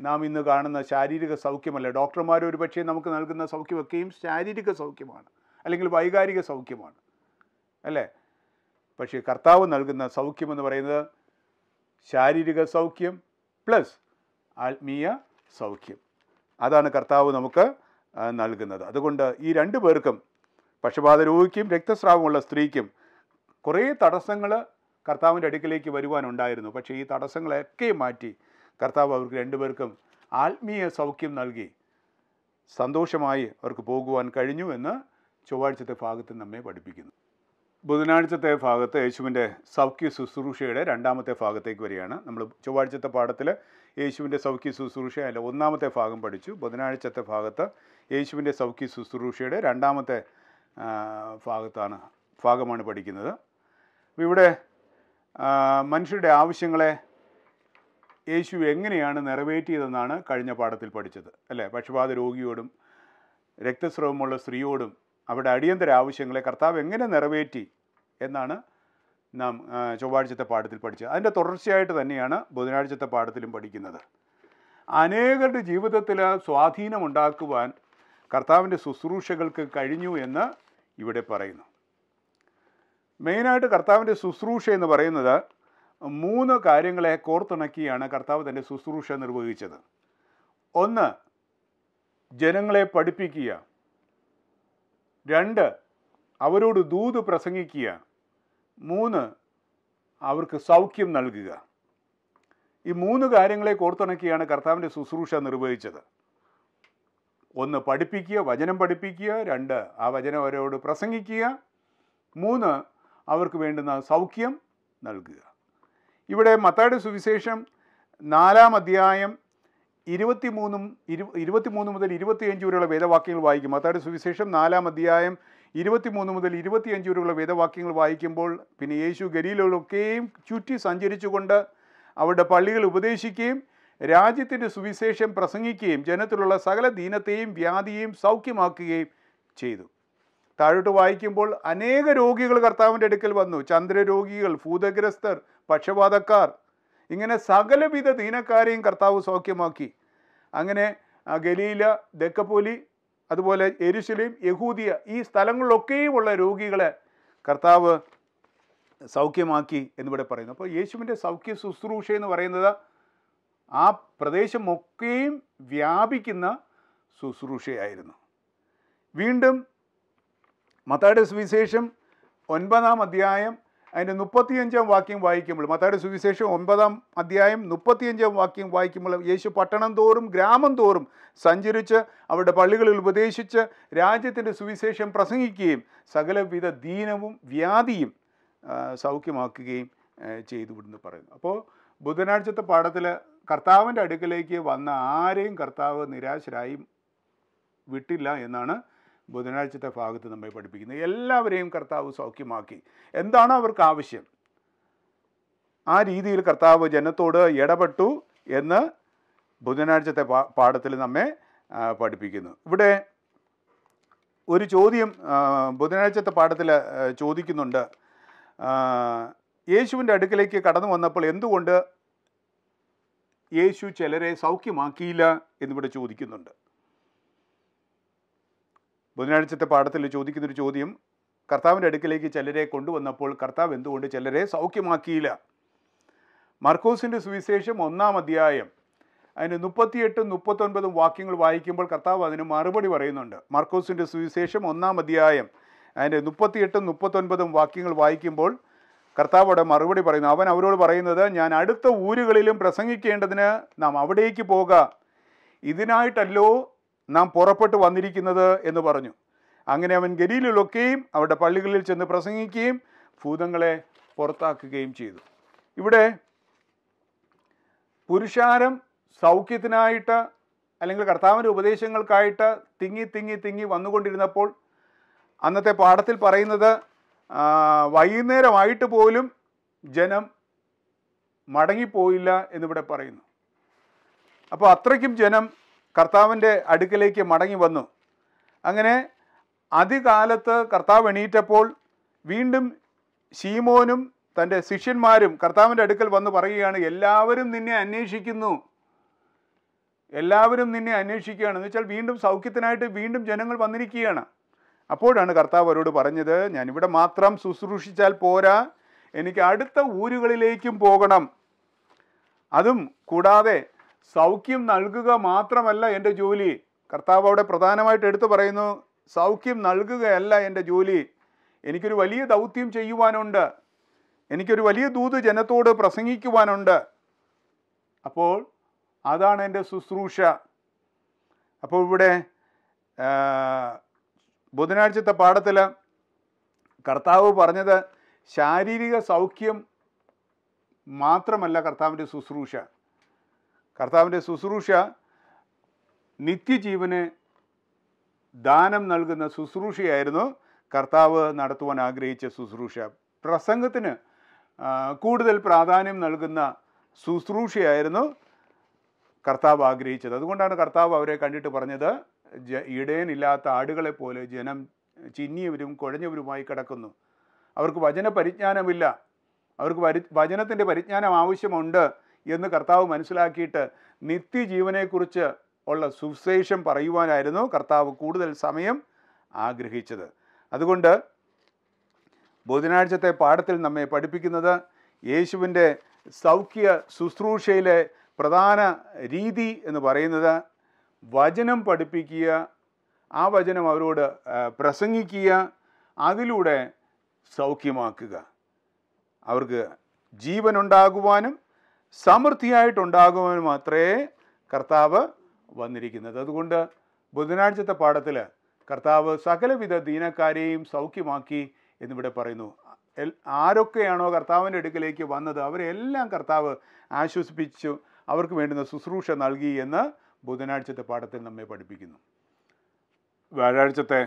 [SPEAKER 1] നാം ഇന്ന് കാണുന്ന ശാരീരിക സൗഖ്യമല്ല ഡോക്ടർമാർ ഒരു പക്ഷേ നമുക്ക് നൽകുന്ന സൗഖ്യമൊക്കെയും ശാരീരിക സൗഖ്യമാണ് അല്ലെങ്കിൽ വൈകാരിക സൗഖ്യമാണ് അല്ലേ പക്ഷേ കർത്താവ് നൽകുന്ന സൗഖ്യം എന്ന് പറയുന്നത് ശാരീരിക സൗഖ്യം പ്ലസ് ആത്മീയ സൗഖ്യം അതാണ് കർത്താവ് നമുക്ക് നൽകുന്നത് അതുകൊണ്ട് ഈ രണ്ടു പേർക്കും പക്ഷപാത രോഗിക്കും രക്തസ്രാവമുള്ള സ്ത്രീക്കും കുറേ തടസ്സങ്ങൾ കർത്താവിൻ്റെ അടുക്കിലേക്ക് വരുവാനുണ്ടായിരുന്നു പക്ഷേ ഈ തടസ്സങ്ങളൊക്കെ മാറ്റി കർത്താവ് അവർക്ക് രണ്ടുപേർക്കും ആത്മീയ സൗഖ്യം നൽകി സന്തോഷമായി അവർക്ക് പോകുവാൻ കഴിഞ്ഞു എന്ന് ചൊവ്വാഴ്ചത്തെ ഭാഗത്ത് നമ്മെ പഠിപ്പിക്കുന്നു ബുധനാഴ്ചത്തെ ഭാഗത്ത് യേശുവിൻ്റെ സൗഖ്യ ശുശ്രൂഷയുടെ രണ്ടാമത്തെ ഭാഗത്തേക്ക് വരികയാണ് നമ്മൾ ചൊവ്വാഴ്ചത്തെ പാഠത്തിൽ യേശുവിൻ്റെ സൗഖ്യ ശുശ്രൂഷ ഒന്നാമത്തെ ഭാഗം പഠിച്ചു ബുധനാഴ്ചത്തെ ഭാഗത്ത് യേശുവിൻ്റെ സൗഖ്യ ശുശ്രൂഷയുടെ രണ്ടാമത്തെ ഭാഗത്താണ് ഭാഗമാണ് പഠിക്കുന്നത് ഇവിടെ മനുഷ്യരുടെ ആവശ്യങ്ങളെ യേശു എങ്ങനെയാണ് നിറവേറ്റിയതെന്നാണ് കഴിഞ്ഞ പാഠത്തിൽ പഠിച്ചത് അല്ലേ പക്ഷപാത രോഗിയോടും രക്തസ്രവമുള്ള സ്ത്രീയോടും അവരുടെ അടിയന്തര ആവശ്യങ്ങളെ കർത്താവ് എങ്ങനെ നിറവേറ്റി എന്നാണ് നാം ചൊവ്വാഴ്ചത്തെ പാഠത്തിൽ പഠിച്ചത് അതിൻ്റെ തുടർച്ചയായിട്ട് തന്നെയാണ് ബുധനാഴ്ചത്തെ പാഠത്തിലും പഠിക്കുന്നത് അനേകരുടെ ജീവിതത്തിൽ സ്വാധീനമുണ്ടാക്കുവാൻ കർത്താവിൻ്റെ ശുശ്രൂഷകൾക്ക് കഴിഞ്ഞു എന്ന് ഇവിടെ പറയുന്നു മെയിനായിട്ട് കർത്താവിൻ്റെ ശുശ്രൂഷ എന്ന് പറയുന്നത് മൂന്ന് കാര്യങ്ങളെ കോർത്തിണക്കിയാണ് കർത്താവ് തൻ്റെ ശുശ്രൂഷ നിർവഹിച്ചത് ഒന്ന് ജനങ്ങളെ പഠിപ്പിക്കുക രണ്ട് അവരോട് ദൂത് പ്രസംഗിക്കുക മൂന്ന് അവർക്ക് സൗഖ്യം നൽകുക ഈ മൂന്ന് കാര്യങ്ങളെ കോർത്തിണക്കിയാണ് കർത്താവിൻ്റെ ശുശ്രൂഷ നിർവഹിച്ചത് ഒന്ന് പഠിപ്പിക്കുക വചനം പഠിപ്പിക്കുക രണ്ട് ആ വചനം അവരോട് പ്രസംഗിക്കുക മൂന്ന് അവർക്ക് വേണ്ടുന്ന സൗഖ്യം നൽകുക ഇവിടെ മത്തയുടെ സുവിശേഷം നാലാം അധ്യായം മൂന്നും ഇരു മൂന്ന് മുതൽ ഇരുപത്തിയഞ്ച് വരെയുള്ള വേദവാക്യങ്ങൾ വായിക്കും മത്തയുടെ സുവിശേഷം നാലാം അധ്യായം ഇരുപത്തിമൂന്ന് മുതൽ ഇരുപത്തിയഞ്ച് വരെയുള്ള വേദവാക്യങ്ങൾ വായിക്കുമ്പോൾ പിന്നെ യേശു ഗലീലൊക്കെയും ചുറ്റി സഞ്ചരിച്ചുകൊണ്ട് അവരുടെ പള്ളികൾ ഉപദേശിക്കുകയും രാജ്യത്തിൻ്റെ സുവിശേഷം പ്രസംഗിക്കുകയും ജനത്തിലുള്ള സകല ദീനത്തെയും വ്യാധിയെയും സൗഖ്യമാക്കുകയും ചെയ്തു താഴോട്ട് വായിക്കുമ്പോൾ അനേക രോഗികൾ കർത്താവിൻ്റെ അടുക്കൽ വന്നു ചന്ദ്രരോഗികൾ ഭൂതഗ്രസ്തർ പക്ഷപാതക്കാർ ഇങ്ങനെ സകലവിധ ദീനക്കാരെയും കർത്താവ് സൗഖ്യമാക്കി അങ്ങനെ ഗലീല ദക്കപ്പൊലി അതുപോലെ എരുശലേം യഹൂദിയ ഈ സ്ഥലങ്ങളിലൊക്കെയുമുള്ള രോഗികളെ കർത്താവ് സൗഖ്യമാക്കി എന്നിവിടെ പറയുന്നു അപ്പോൾ യേശുവിൻ്റെ സൗഖ്യ ശുശ്രൂഷ എന്ന് പറയുന്നത് ആ പ്രദേശമൊക്കെയും വ്യാപിക്കുന്ന ശുശ്രൂഷയായിരുന്നു വീണ്ടും മത്തായുടെ സുവിശേഷം ഒൻപതാം അധ്യായം അതിൻ്റെ മുപ്പത്തിയഞ്ചാം വാക്യം വായിക്കുമ്പോൾ മത്തായുടെ സുവിശേഷം ഒമ്പതാം അധ്യായം മുപ്പത്തിയഞ്ചാം വാക്യം വായിക്കുമ്പോൾ യേശു പട്ടണം തോറും ഗ്രാമം തോറും സഞ്ചരിച്ച് അവരുടെ പള്ളികളിൽ ഉപദേശിച്ച് രാജ്യത്തിൻ്റെ സുവിശേഷം പ്രസംഗിക്കുകയും സകലവിധ ദീനവും വ്യാധിയും സൗഖ്യമാക്കുകയും ചെയ്തു വിടുന്നു പറയുന്നു അപ്പോൾ ബുധനാഴ്ചത്തെ പാഠത്തിൽ കർത്താവിൻ്റെ അടുക്കലേക്ക് വന്ന ആരെയും കർത്താവ് നിരാശരായി വിട്ടില്ല എന്നാണ് ബുധനാഴ്ചത്തെ ഭാഗത്ത് നമ്മെ പഠിപ്പിക്കുന്നത് എല്ലാവരെയും കർത്താവ് സൗഖ്യമാക്കി എന്താണ് അവർക്ക് ആവശ്യം ആ രീതിയിൽ കർത്താവ് ജനത്തോട് ഇടപെട്ടു എന്ന് ബുധനാഴ്ചത്തെ പാഠത്തിൽ നമ്മെ പഠിപ്പിക്കുന്നു ഇവിടെ ഒരു ചോദ്യം ബുധനാഴ്ചത്തെ പാഠത്തിൽ ചോദിക്കുന്നുണ്ട് യേശുവിൻ്റെ അടുക്കിലേക്ക് കടന്നു വന്നപ്പോൾ എന്തുകൊണ്ട് യേശു ചിലരെ സൗഖ്യമാക്കിയില്ല എന്നിവിടെ ചോദിക്കുന്നുണ്ട് ബുധനാഴ്ചത്തെ പാഠത്തിൽ ചോദിക്കുന്നൊരു ചോദ്യം കർത്താവിൻ്റെ അടുക്കിലേക്ക് ചിലരെ കൊണ്ടുവന്നപ്പോൾ കർത്താവ് എന്തുകൊണ്ട് ചിലരെ സൗഖ്യമാക്കിയില്ല മർക്കോസിൻ്റെ സുവിശേഷം ഒന്നാം അധ്യായം അതിന് മുപ്പത്തിയെട്ടും മുപ്പത്തൊൻപതും വാക്യങ്ങൾ വായിക്കുമ്പോൾ കർത്താവ് അതിന് മറുപടി പറയുന്നുണ്ട് മർക്കോസിൻ്റെ സുവിശേഷം ഒന്നാം അധ്യായം അതിൻ്റെ മുപ്പത്തിയെട്ടും മുപ്പത്തൊൻപതും വാക്യങ്ങൾ വായിക്കുമ്പോൾ കർത്താവ് അവിടെ മറുപടി പറയുന്നു അവൻ അവരോട് പറയുന്നത് ഞാൻ അടുത്ത ഊരുകളിലും പ്രസംഗിക്കേണ്ടതിന് നാം അവിടേക്ക് പോകാം ഇതിനായിട്ടല്ലോ നാം പുറപ്പെട്ടു വന്നിരിക്കുന്നത് എന്ന് പറഞ്ഞു അങ്ങനെ അവൻ ഗലീലിലൊക്കെയും അവരുടെ പള്ളികളിൽ ചെന്ന് പ്രസംഗിക്കുകയും ഭൂതങ്ങളെ പുറത്താക്കുകയും ചെയ്തു ഇവിടെ പുരുഷാരം സൗഖ്യത്തിനായിട്ട് അല്ലെങ്കിൽ കർത്താവിൻ്റെ ഉപദേശങ്ങൾക്കായിട്ട് തിങ്ങി തിങ്ങി തിങ്ങി വന്നുകൊണ്ടിരുന്നപ്പോൾ അന്നത്തെ പാഠത്തിൽ പറയുന്നത് വൈകുന്നേരമായിട്ട് പോലും ജനം മടങ്ങിപ്പോയില്ല എന്നിവിടെ പറയുന്നു അപ്പോൾ അത്രയ്ക്കും ജനം കർത്താവിൻ്റെ അടുക്കലേക്ക് മടങ്ങി വന്നു അങ്ങനെ അതികാലത്ത് കർത്താവ് എണീറ്റപ്പോൾ വീണ്ടും ശീമോനും തൻ്റെ ശിഷ്യന്മാരും കർത്താവിൻ്റെ അടുക്കൽ വന്ന് പറയുകയാണ് എല്ലാവരും നിന്നെ അന്വേഷിക്കുന്നു എല്ലാവരും നിന്നെ അന്വേഷിക്കുകയാണ് എന്ന് വെച്ചാൽ വീണ്ടും സൗഖ്യത്തിനായിട്ട് വീണ്ടും ജനങ്ങൾ വന്നിരിക്കുകയാണ് അപ്പോഴാണ് കർത്താവ് അവരോട് പറഞ്ഞത് ഞാനിവിടെ മാത്രം ശുശ്രൂഷിച്ചാൽ പോരാ എനിക്ക് അടുത്ത ഊരുകളിലേക്കും പോകണം അതും കൂടാതെ സൗഖ്യം നൽകുക മാത്രമല്ല എൻ്റെ ജോലി കർത്താവ് അവിടെ പ്രധാനമായിട്ട് എടുത്തു പറയുന്നു സൗഖ്യം നൽകുകയല്ല എൻ്റെ ജോലി എനിക്കൊരു വലിയ ദൗത്യം ചെയ്യുവാനുണ്ട് എനിക്കൊരു വലിയ ദൂത് ജനത്തോട് പ്രസംഗിക്കുവാനുണ്ട് അപ്പോൾ അതാണ് എൻ്റെ ശുശ്രൂഷ അപ്പോൾ ഇവിടെ ബുധനാഴ്ചത്തെ പാഠത്തിൽ കർത്താവ് പറഞ്ഞത് ശാരീരിക സൗഖ്യം മാത്രമല്ല കർത്താവിൻ്റെ ശുശ്രൂഷ കർത്താവിൻ്റെ ശുശ്രൂഷ നിത്യജീവന് ദാനം നൽകുന്ന ശുശ്രൂഷയായിരുന്നു കർത്താവ് നടത്തുവാൻ ആഗ്രഹിച്ച ശുശ്രൂഷ പ്രസംഗത്തിന് കൂടുതൽ പ്രാധാന്യം നൽകുന്ന ശുശ്രൂഷയായിരുന്നു കർത്താവ് ആഗ്രഹിച്ചത് അതുകൊണ്ടാണ് കർത്താവ് അവരെ കണ്ടിട്ട് പറഞ്ഞത് ജ ഇടയനില്ലാത്ത ആടുകളെ പോലെ ജനം ചിന്നിയവരും കുഴഞ്ഞവരുമായി കിടക്കുന്നു അവർക്ക് വചന പരിജ്ഞാനമില്ല അവർക്ക് വരി വചനത്തിൻ്റെ പരിജ്ഞാനം ആവശ്യമുണ്ട് എന്ന് കർത്താവ് മനസ്സിലാക്കിയിട്ട് നിത്യജീവനെക്കുറിച്ച് ഉള്ള സുവിശേഷം പറയുവാനായിരുന്നു കർത്താവ് കൂടുതൽ സമയം ആഗ്രഹിച്ചത് അതുകൊണ്ട് ബുധനാഴ്ചത്തെ പാഠത്തിൽ നമ്മെ പഠിപ്പിക്കുന്നത് യേശുവിൻ്റെ സൗഖ്യ ശുശ്രൂഷയിലെ പ്രധാന രീതി എന്ന് പറയുന്നത് വചനം പഠിപ്പിക്കുക ആ വചനം അവരോട് പ്രസംഗിക്കുക അതിലൂടെ സൗഖ്യമാക്കുക അവർക്ക് ജീവനുണ്ടാകുവാനും സമൃദ്ധിയായിട്ടുണ്ടാകുവാൻ മാത്രമേ കർത്താവ് വന്നിരിക്കുന്നത് അതുകൊണ്ട് ബുധനാഴ്ചത്തെ പാഠത്തിൽ കർത്താവ് സകലവിധ ദീനക്കാരെയും സൗഖ്യമാക്കി എന്നിവിടെ പറയുന്നു ആരൊക്കെയാണോ കർത്താവിൻ്റെ അടുക്കലേക്ക് വന്നത് അവരെല്ലാം കർത്താവ് ആശ്വസിപ്പിച്ചു അവർക്ക് വേണ്ടുന്ന ശുശ്രൂഷ നൽകി എന്ന് ബുധനാഴ്ചത്തെ പാഠത്തിൽ നമ്മെ പഠിപ്പിക്കുന്നു വ്യാഴാഴ്ചത്തെ